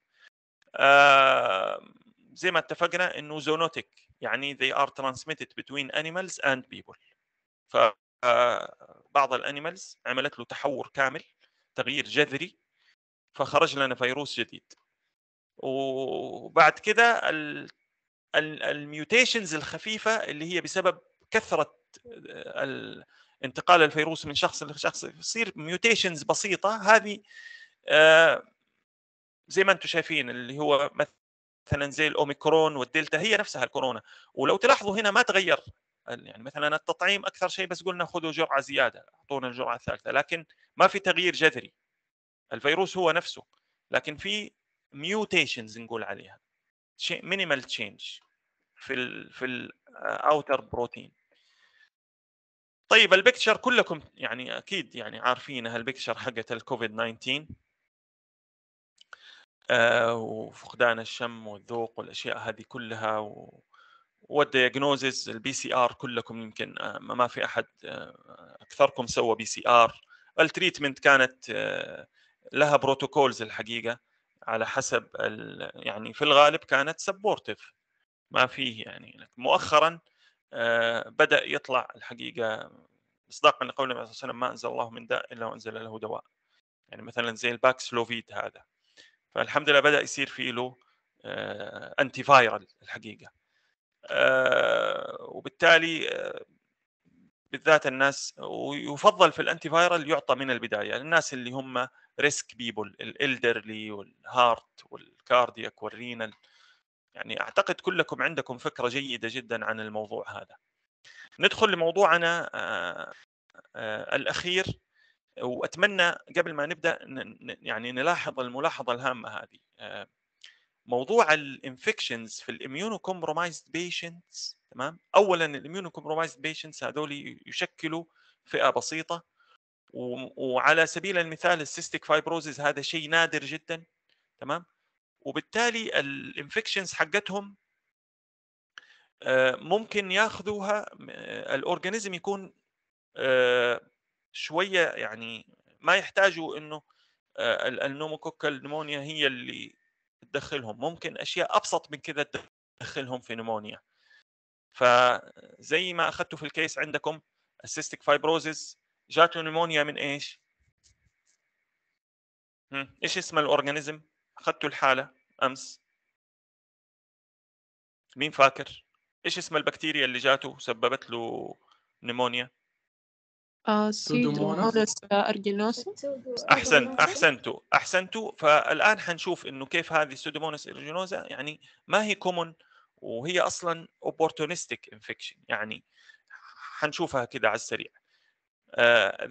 آه زي ما اتفقنا انه زونوتيك يعني they are transmitted between animals and people ف بعض الانيمالز عملت له تحور كامل تغيير جذري فخرج لنا فيروس جديد وبعد كده الميوتيشنز الخفيفه اللي هي بسبب كثره انتقال الفيروس من شخص لشخص يصير ميوتيشنز بسيطه هذه آه، زي ما انتم شايفين اللي هو مثلا زي الاوميكرون والدلتا هي نفسها الكورونا ولو تلاحظوا هنا ما تغير يعني مثلا التطعيم اكثر شيء بس قلنا خذوا جرعه زياده اعطونا الجرعه الثالثه لكن ما في تغيير جذري الفيروس هو نفسه لكن في ميوتيشنز نقول عليها مينيمال تشينج في الـ في الاوتر آه، بروتين طيب البكتشر كلكم يعني اكيد يعني عارفينها هالبكتشر حقت الكوفيد 19 آه وفقدان الشم والذوق والاشياء هذه كلها و والدياجنوزز البي سي ار كلكم يمكن آه ما في احد آه اكثركم سوى بي سي ار التريتمنت كانت آه، لها بروتوكولز الحقيقه على حسب يعني في الغالب كانت سبورتيف ما فيه يعني مؤخرا آه، بدأ يطلع الحقيقة مصداقا لقول النبي صلى الله عليه وسلم ما أنزل الله من داء إلا وأنزل له دواء يعني مثلا زي الباكس لوفيد هذا فالحمد لله بدأ يصير في له أنتي آه، فايرال الحقيقة آه، وبالتالي بالذات الناس ويفضل في الانتي فايرال يعطى من البدايه الناس اللي هم ريسك بيبل الالدرلي والهارت والكاردياك والرينال يعني اعتقد كلكم عندكم فكره جيده جدا عن الموضوع هذا. ندخل لموضوعنا آه، آه، الاخير واتمنى قبل ما نبدا يعني نلاحظ الملاحظه الهامه هذه. آه، موضوع الانفكشنز في الاميونو كومبرومايزد بيشنتس تمام؟ اولا الاميونو كومبرومايزد بيشنتس هذول يشكلوا فئه بسيطه وعلى سبيل المثال السيستيك فايبروزز هذا شيء نادر جدا تمام؟ وبالتالي الانفكشنز حقتهم آه، ممكن ياخذوها آه، الاورجانيزم يكون آه، شويه يعني ما يحتاجوا انه النوموكوكال نمونيا هي اللي تدخلهم ممكن اشياء ابسط من كذا تدخلهم في نمونيا فزي ما اخذتوا في الكيس عندكم السيستيك فايبروزيس جاته نمونيا من ايش؟ ايش اسم الاورجانيزم؟ اخذتوا الحاله امس مين فاكر ايش اسم البكتيريا اللي جاته وسببت له نيمونيا آه سيدوموناس احسنتوا احسنتوا فالان حنشوف انه كيف هذه سيدوموناس ارجينوزا يعني ما هي كومون وهي اصلا opportunistic infection يعني حنشوفها كده على السريع Uh,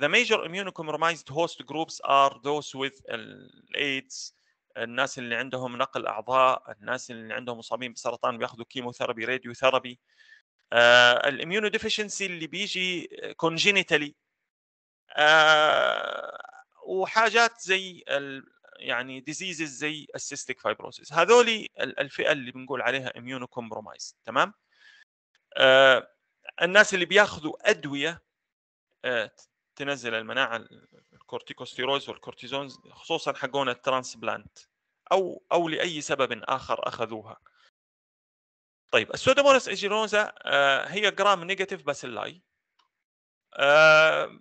the major immunocompromised host groups are those with AIDS, الناس اللي عندهم نقل اعضاء الناس اللي عندهم مصابين بالسرطان بياخذوا كيموثيرابي راديو ثيرابي آه الاميونو ديفيشنسي اللي بيجي كونجينيتالي آه وحاجات زي يعني ديزيزز زي السيستيك فايبروسيس هذول الفئه اللي بنقول عليها اميونو كومبرومايز تمام آه الناس اللي بياخذوا ادويه آه تنزل المناعه الكورتيكوستيرويدز والكورتيزون خصوصا حقون الترانسبلانت او او لاي سبب اخر اخذوها طيب السودومونس اجيروزا آه، هي جرام نيجاتيف باسيلاي آه،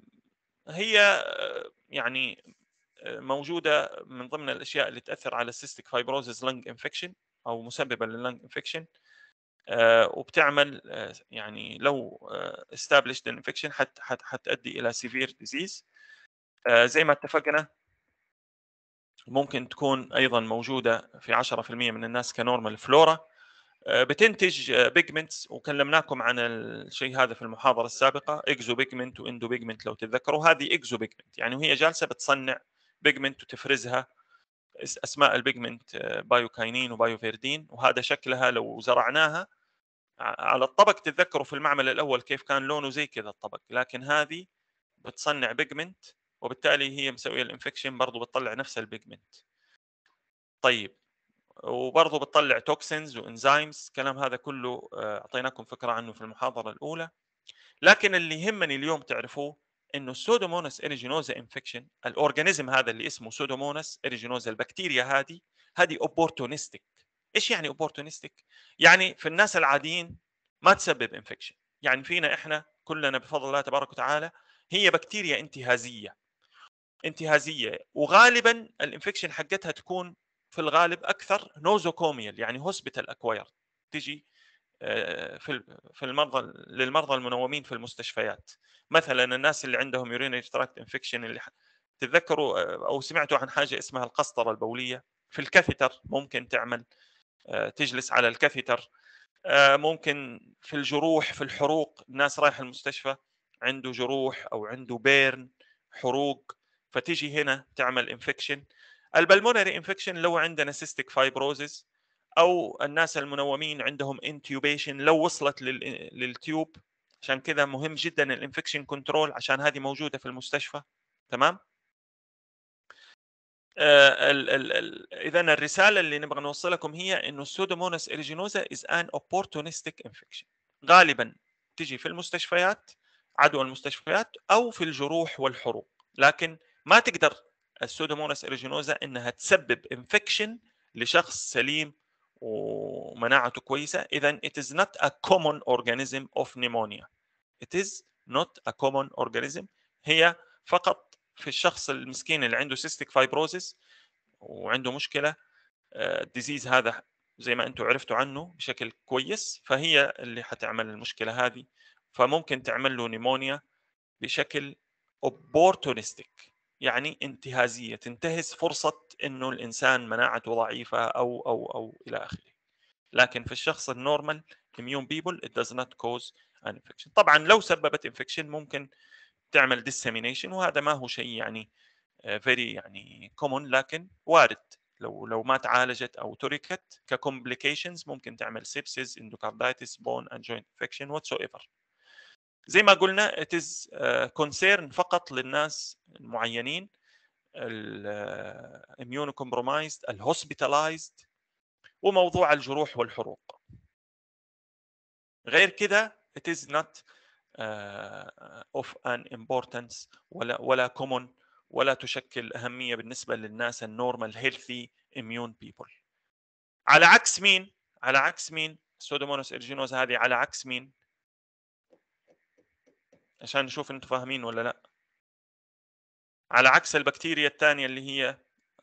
هي آه، يعني موجوده من ضمن الاشياء اللي تاثر على السيستيك فايبروزز لنج انفكشن او مسببه لللنج انفكشن وبتعمل يعني لو استابلشد انفكشن حتؤدي الى سيفير ديزيز آه، زي ما اتفقنا ممكن تكون ايضا موجوده في 10% من الناس كنورمال فلورا آه، بتنتج بيجمنتس آه، وكلمناكم عن الشيء هذا في المحاضره السابقه اكزو بيجمنت واندو بيجمنت لو تتذكروا هذه اكزو بيجمنت يعني وهي جالسه بتصنع بيجمنت وتفرزها اسماء البيجمنت بايوكاينين وبايوفيردين وهذا شكلها لو زرعناها على الطبق تتذكروا في المعمل الاول كيف كان لونه زي كذا الطبق لكن هذه بتصنع بيجمنت وبالتالي هي مسويه الانفكشن برضه بتطلع نفس البيجمنت طيب وبرضه بتطلع توكسينز وانزيمز الكلام هذا كله آه، اعطيناكم فكره عنه في المحاضره الاولى لكن اللي يهمني اليوم تعرفوه انه السودومونس اريجينوزا انفكشن الاورجانيزم هذا اللي اسمه سودومونس اريجينوزا البكتيريا هذه هذه اوبورتونيستك ايش يعني اوبورتونيستك يعني في الناس العاديين ما تسبب انفكشن يعني فينا احنا كلنا بفضل الله تبارك وتعالى هي بكتيريا انتهازيه انتهازيه وغالبا الانفكشن حقتها تكون في الغالب اكثر نوزوكوميال يعني هوسبيتال اكواير تجي آه، في في المرضى للمرضى المنومين في المستشفيات مثلا الناس اللي عندهم يورينري تراكت انفكشن اللي تتذكروا آه، او سمعتوا عن حاجه اسمها القسطره البوليه في الكاثيتر ممكن تعمل آه، تجلس على الكاثيتر ممكن في الجروح في الحروق الناس رايح المستشفى عنده جروح او عنده بيرن حروق فتيجي هنا تعمل انفكشن البلمونري انفكشن لو عندنا سيستيك فايبروزز او الناس المنومين عندهم انتيوبيشن لو وصلت للتيوب عشان كذا مهم جدا الانفكشن كنترول عشان هذه موجوده في المستشفى تمام آه، اذا الرساله اللي نبغى نوصلكم هي انه السودومونس اريجينوزا از ان اوبورتونستيك انفكشن غالبا تجي في المستشفيات عدوى المستشفيات او في الجروح والحروق لكن ما تقدر السودوموناس اريجينوزا انها تسبب انفكشن لشخص سليم ومناعته كويسه اذا it is not a common organism of pneumonia it is not a common organism هي فقط في الشخص المسكين اللي عنده سيستيك فايبروزيس وعنده مشكله الديزيز آه، هذا زي ما انتم عرفتوا عنه بشكل كويس فهي اللي حتعمل المشكله هذه فممكن تعمل له نيمونيا بشكل opportunistic يعني انتهازيه تنتهز فرصه انه الانسان مناعته ضعيفه او او او الى اخره لكن في الشخص النورمال immune people it does not cause an infection طبعا لو سببت انفكشن ممكن تعمل dissemination وهذا ما هو شيء يعني فيري آه، يعني كومون لكن وارد لو لو ما تعالجت او تركت ككومبليكيشنز ممكن تعمل سيبسيز اندوكاردايتس بون اند جوينت انفكشن واتس ايفر زي ما قلنا it is concern فقط للناس المعينين الاميون كومبرومايزد الهوسبيتالايزد وموضوع الجروح والحروق غير كده it is not uh, of an importance ولا ولا common ولا تشكل اهميه بالنسبه للناس النورمال هيلثي اميون بيبل على عكس مين على عكس مين سودومونوس ارجينوز هذه على عكس مين عشان نشوف انتم فاهمين ولا لا على عكس البكتيريا الثانية اللي هي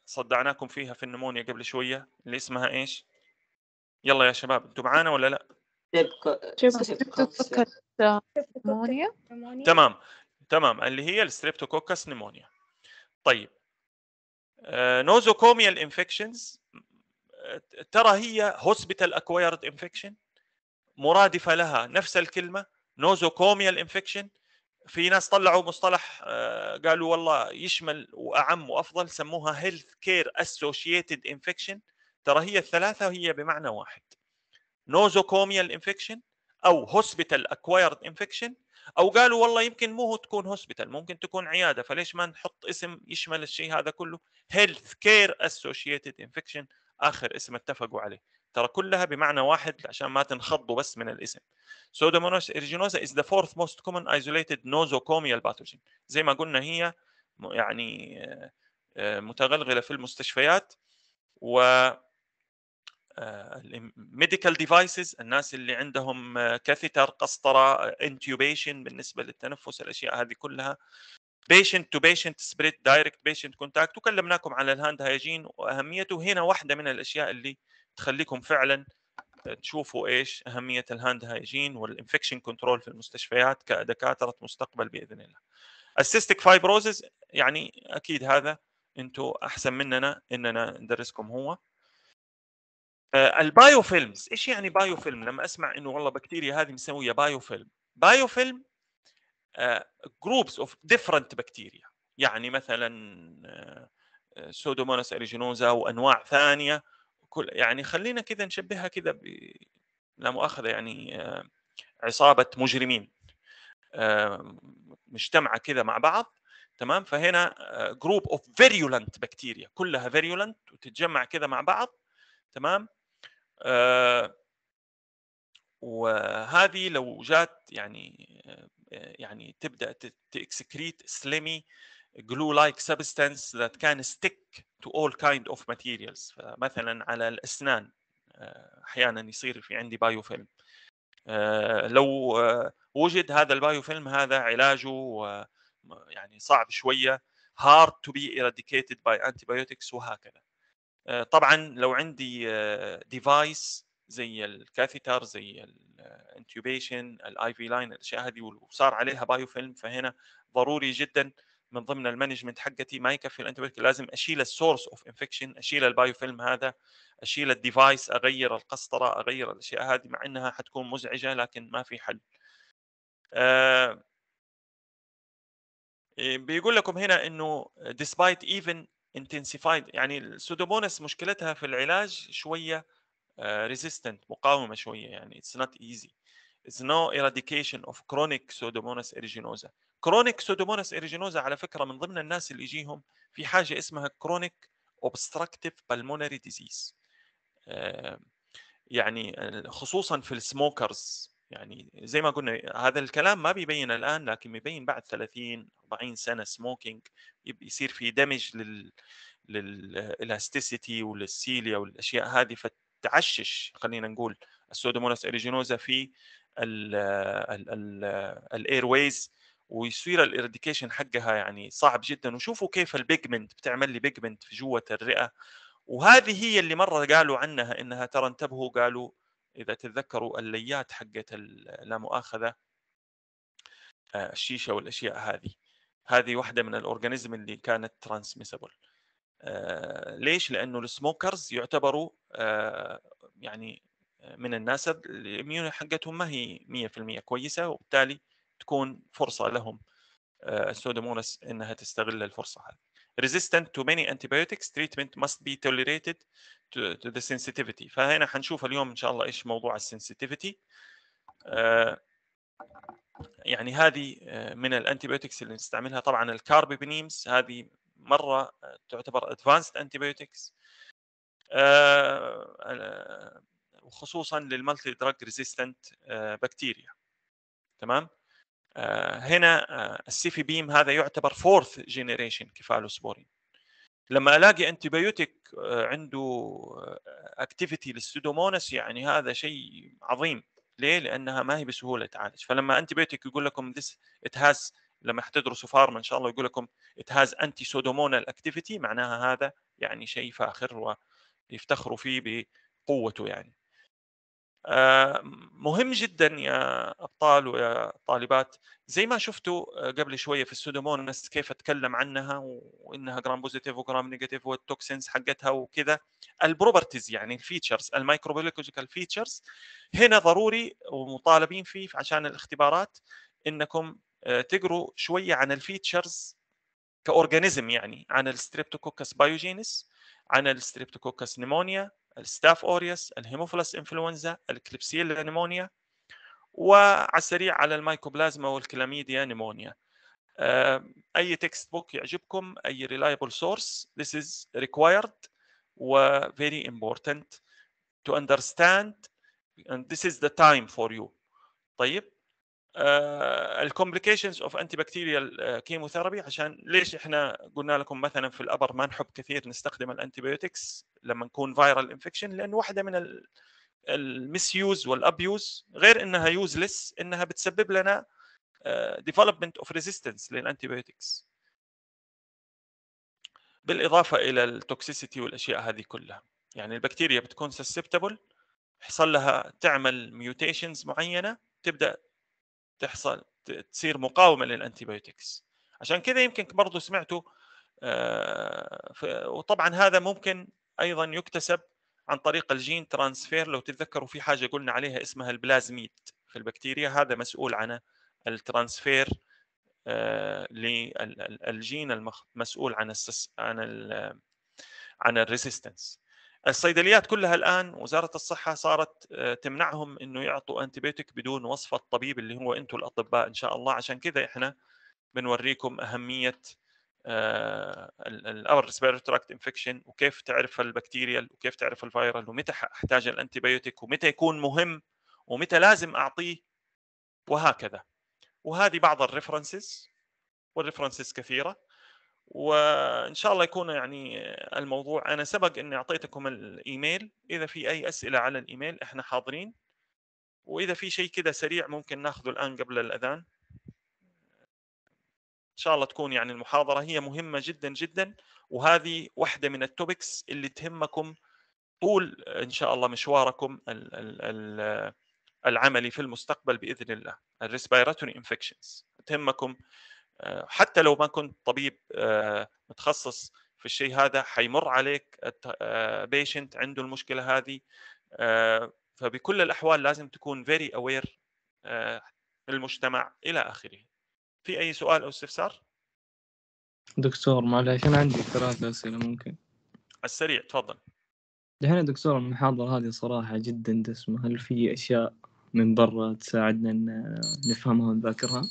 صدعناكم فيها في النمونيا قبل شوية اللي اسمها ايش يلا يا شباب انتم معانا ولا لا تمام تمام اللي هي الستريبتوكوكس نمونيا طيب آه، نوزوكوميال انفكشنز ترى هي هوسبيتال اكوايرد انفكشن مرادفه لها نفس الكلمه نوزوكوميال انفكشن في ناس طلعوا مصطلح آه، قالوا والله يشمل واعم وافضل سموها هيلث كير اسوشيتد انفكشن ترى هي الثلاثه هي بمعنى واحد نوزوكوميال انفكشن او هوسبيتال اكوايرد انفكشن او قالوا والله يمكن مو تكون هوسبيتال ممكن تكون عياده فليش ما نحط اسم يشمل الشيء هذا كله هيلث كير اسوشيتد انفكشن اخر اسم اتفقوا عليه ترى كلها بمعنى واحد عشان ما تنخضوا بس من الاسم سودوموناس ايرجينوزا is the fourth most common isolated nosocomial pathogen زي ما قلنا هي يعني آه، آه، متغلغله في المستشفيات و ميديكال آه، ديفايسز الناس اللي عندهم كاثيتر قسطره انتيوبيشن بالنسبه للتنفس الاشياء هذه كلها بيشنت تو بيشنت سبريد دايركت بيشنت كونتاكت وكلمناكم على الهاند هايجين واهميته هنا واحده من الاشياء اللي تخليكم فعلا آه، تشوفوا ايش اهميه الهاند هايجين والانفكشن كنترول في المستشفيات كدكاتره مستقبل باذن الله. السيستيك فايبروزز يعني اكيد هذا انتم احسن مننا اننا ندرسكم هو. آه، البايو فيلمز، ايش يعني بايو فيلم؟ لما اسمع انه والله بكتيريا هذه مسويه بايو فيلم، بايو فيلم جروبس اوف ديفرنت بكتيريا يعني مثلا سودوموناس آه، اريجينوزا وانواع ثانيه كل يعني خلينا كذا نشبهها كذا ب... لا مؤاخذه يعني آه، عصابه مجرمين مجتمعه كذا مع بعض تمام فهنا جروب اوف فيريولنت بكتيريا كلها فيريولنت وتتجمع كذا مع بعض تمام آه، وهذه لو جات يعني آه، يعني تبدا تكسكريت سليمي glue-like substance that can stick to all kind of materials فمثلا على الأسنان آه، أحيانا يصير في عندي بايوفيلم آه، لو آه، وجد هذا البايوفيلم هذا علاجه يعني صعب شوية hard to be eradicated by antibiotics وهكذا طبعا لو عندي ديفايس زي الكاثيتر زي الانتيوبيشن الاي في لاين الاشياء هذه وصار عليها بايو فيلم فهنا ضروري جدا من ضمن المانجمنت حقتي ما يكفي الانتيبيوتيك لازم اشيل السورس اوف انفكشن اشيل البايوفيلم هذا اشيل الديفايس اغير القسطره اغير الاشياء هذه مع انها حتكون مزعجه لكن ما في حل آه، إيه، بيقول لكم هنا انه despite even intensified يعني السودومونس مشكلتها في العلاج شويه ريزيستنت آه، مقاومه شويه يعني it's not easy it's no eradication of chronic pseudomonas aeruginosa كرونيك سودومونس اريجينوزا على فكره من ضمن الناس اللي يجيهم في حاجه اسمها كرونيك اوبستراكتيف بالمونري ديزيز يعني آه، خصوصا في السموكرز يعني زي ما قلنا هذا الكلام ما بيبين الان لكن بيبين بعد 30 40 سنه سموكينج يصير في دمج لل للالاستيسيتي وللسيليا والاشياء هذه فتعشش خلينا نقول السودوموناس اريجينوزا في الاير ويز ويصير الارديكيشن حقها يعني صعب جدا وشوفوا كيف البيجمنت بتعمل لي بيجمنت في جوه الرئه وهذه هي اللي مره قالوا عنها انها ترى انتبهوا قالوا اذا تتذكروا الليات حقت لا مؤاخذه آه، الشيشه والاشياء هذه هذه واحده من الاورجانيزم اللي كانت ترانسميسبل آه، ليش؟ لانه السموكرز يعتبروا آه، يعني من الناس الاميون حقتهم ما هي 100% كويسه وبالتالي تكون فرصه لهم آه، السودومونس انها تستغل الفرصه هذه. resistant to many antibiotics treatment must be tolerated to, to the sensitivity فهنا حنشوف اليوم ان شاء الله ايش موضوع السنسيتيفيتي آه، يعني هذه آه، من الانتيبيوتكس اللي نستعملها طبعا الكاربيبينيمز هذه مره تعتبر ادفانسد antibiotics. وخصوصا للمالتي دراج ريزيستنت بكتيريا تمام آه، هنا آه، السي في بيم هذا يعتبر فورث جينيريشن كفالوسبورين لما الاقي انتبيوتيك آه، عنده اكتيفيتي للسودومونس يعني هذا شيء عظيم ليه؟ لانها ما هي بسهوله تعالج فلما انتبيوتيك يقول لكم ذس ات هاز لما حتدرسوا فارما ان شاء الله يقول لكم ات هاز انتي سودومونال اكتيفيتي معناها هذا يعني شيء فاخر ويفتخروا فيه بقوته يعني آه، مهم جدا يا ابطال ويا طالبات زي ما شفتوا آه، قبل شويه في السودومونس كيف اتكلم عنها وانها جرام بوزيتيف وجرام نيجاتيف والتوكسينز حقتها وكذا البروبرتيز يعني الفيتشرز المايكروبيولوجيكال فيتشرز هنا ضروري ومطالبين فيه عشان الاختبارات انكم آه، تقروا شويه عن الفيتشرز كاورجانيزم يعني عن الستريبتوكوكس بايوجينس عن الستريبتوكوكس نيمونيا الستاف اوريوس الهيموفيلس انفلونزا الكليبسيلا نيمونيا وعلى السريع على المايكوبلازما والكلاميديا نيمونيا آه، اي تكست بوك يعجبكم اي ريلايبل سورس this از ريكوايرد و فيري امبورتنت تو اندرستاند اند this از ذا تايم فور يو طيب الكومبليكيشنز اوف انتي بكتيريال كيموثيرابي عشان ليش احنا قلنا لكم مثلا في الابر ما نحب كثير نستخدم الانتيبيوتكس لما نكون فايرال انفكشن لان واحده من المس يوز والابيوز غير انها يوزلس انها بتسبب لنا ديفلوبمنت اوف ريزيستنس للانتيبيوتكس بالاضافه الى التوكسيسيتي والاشياء هذه كلها يعني البكتيريا بتكون سسبتبل حصل لها تعمل ميوتيشنز معينه تبدا تحصل تصير مقاومه للانتيبيوتكس عشان كذا يمكن برضو سمعتوا آه، وطبعا هذا ممكن ايضا يكتسب عن طريق الجين ترانسفير لو تتذكروا في حاجه قلنا عليها اسمها البلازميد في البكتيريا هذا مسؤول عن الترانسفير آه، للجين المسؤول عن عن عن الريزيستنس الصيدليات كلها الان وزاره الصحه صارت آه، تمنعهم انه يعطوا انتبيوتك بدون وصفه الطبيب اللي هو انتم الاطباء ان شاء الله عشان كذا احنا بنوريكم اهميه الابر ريسبيرتراكت انفكشن وكيف تعرف البكتيريال وكيف تعرف الفيرال ومتى احتاج الانتبيوتك ومتى يكون مهم ومتى لازم اعطيه وهكذا وهذه بعض الريفرنسز والريفرنسز كثيره وان شاء الله يكون يعني الموضوع انا سبق اني اعطيتكم الايميل اذا في اي اسئله على الايميل احنا حاضرين واذا في شيء كذا سريع ممكن ناخذه الان قبل الاذان ان شاء الله تكون يعني المحاضره هي مهمه جدا جدا وهذه واحده من التوبكس اللي تهمكم طول ان شاء الله مشواركم العملي في المستقبل باذن الله الريسبيراتوري انفكشنز تهمكم آه، حتى لو ما كنت طبيب آه، متخصص في الشيء هذا حيمر عليك بيشنت آه، عنده المشكله هذه فبكل الاحوال لازم تكون فيري اوير المجتمع الى اخره في اي سؤال او استفسار دكتور معلش انا عندي ثلاث اسئله ممكن السريع تفضل دحين دكتور المحاضرة هذه صراحة جدا دسمة هل في أشياء من برا تساعدنا إن نفهمها ونذاكرها؟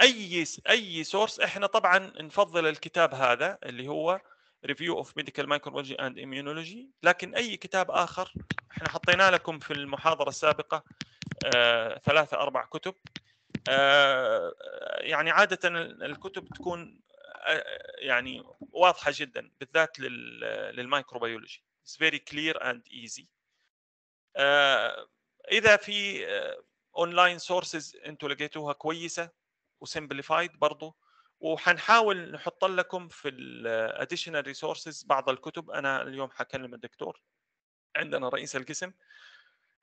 اي اي سورس احنا طبعا نفضل الكتاب هذا اللي هو ريفيو اوف ميديكال مايكروبيولوجي اند ايميونولوجي لكن اي كتاب اخر احنا حطينا لكم في المحاضره السابقه آه ثلاثه اربع كتب آه يعني عاده الكتب تكون آه يعني واضحه جدا بالذات للمايكروبيولوجي اتس فيري كلير اند آه، ايزي اذا في اونلاين سورسز انتم لقيتوها كويسه وسمبليفايد برضه وحنحاول نحط لكم في الاديشنال ريسورسز بعض الكتب انا اليوم حكلم الدكتور عندنا رئيس القسم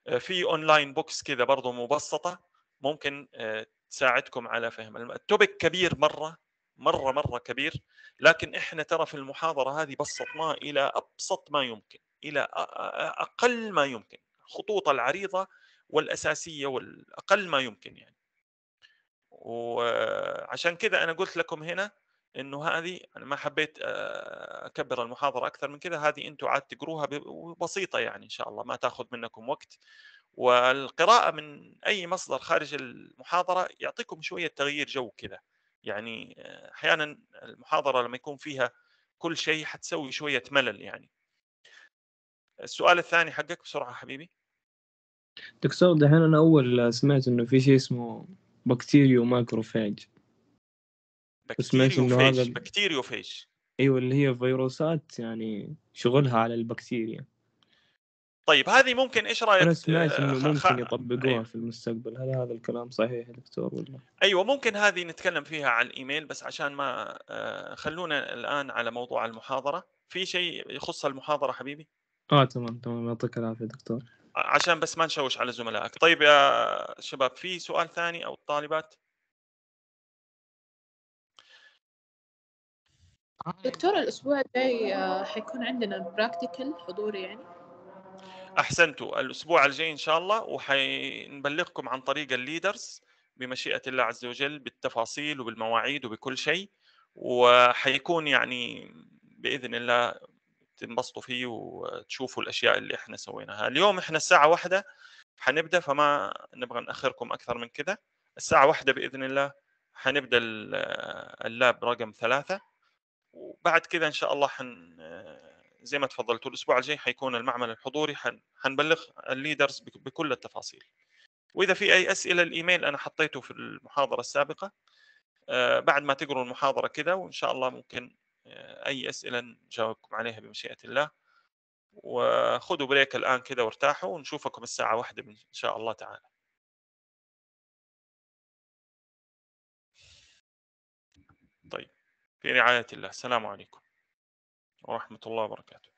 آه، في اونلاين بوكس كذا برضه مبسطه ممكن آه، تساعدكم على فهم التوبيك كبير مره مره مره كبير لكن احنا ترى في المحاضره هذه بسطناه الى ابسط ما يمكن الى اقل ما يمكن الخطوط العريضه والاساسيه والاقل ما يمكن يعني وعشان كذا انا قلت لكم هنا انه هذه انا ما حبيت آه، اكبر المحاضره اكثر من كذا هذه انتم عاد تقروها بسيطه يعني ان شاء الله ما تاخذ منكم وقت والقراءه من اي مصدر خارج المحاضره يعطيكم شويه تغيير جو كذا يعني آه، احيانا المحاضره لما يكون فيها كل شيء حتسوي شويه ملل يعني السؤال الثاني حقك بسرعه حبيبي دكتور دحين انا اول سمعت انه في شيء اسمه بكتيريو ماكروفاج بكتيريو فيج بكتيريو فيج ايوه اللي هي فيروسات يعني شغلها على البكتيريا طيب هذه ممكن ايش رايك انا سمعت انه آه، ممكن يطبقوها أيوة. في المستقبل هل هذا الكلام صحيح يا دكتور ولا ايوه ممكن هذه نتكلم فيها على الايميل بس عشان ما آه، خلونا الان على موضوع المحاضره في شيء يخص المحاضره حبيبي اه تمام تمام يعطيك العافيه دكتور عشان بس ما نشوش على زملائك طيب يا شباب في سؤال ثاني او طالبات آه. دكتور الاسبوع الجاي آه، حيكون عندنا براكتيكال حضوري يعني احسنتوا الاسبوع الجاي ان شاء الله وحنبلغكم عن طريق الليدرز بمشيئه الله عز وجل بالتفاصيل وبالمواعيد وبكل شيء وحيكون يعني باذن الله تنبسطوا فيه وتشوفوا الاشياء اللي احنا سويناها اليوم احنا الساعه واحدة حنبدا فما نبغى ناخركم اكثر من كذا الساعه واحدة باذن الله حنبدا آه، اللاب رقم ثلاثة وبعد كذا ان شاء الله حن آه، زي ما تفضلتوا الاسبوع الجاي حيكون المعمل الحضوري حن... حنبلغ الليدرز بكل التفاصيل واذا في اي اسئله الايميل انا حطيته في المحاضره السابقه آه، بعد ما تقروا المحاضره كذا وان شاء الله ممكن أي أسئلة نجاوبكم عليها بمشيئة الله وخذوا بريك الآن كده وارتاحوا ونشوفكم الساعة واحدة إن شاء الله تعالى طيب في رعاية الله السلام عليكم ورحمة الله وبركاته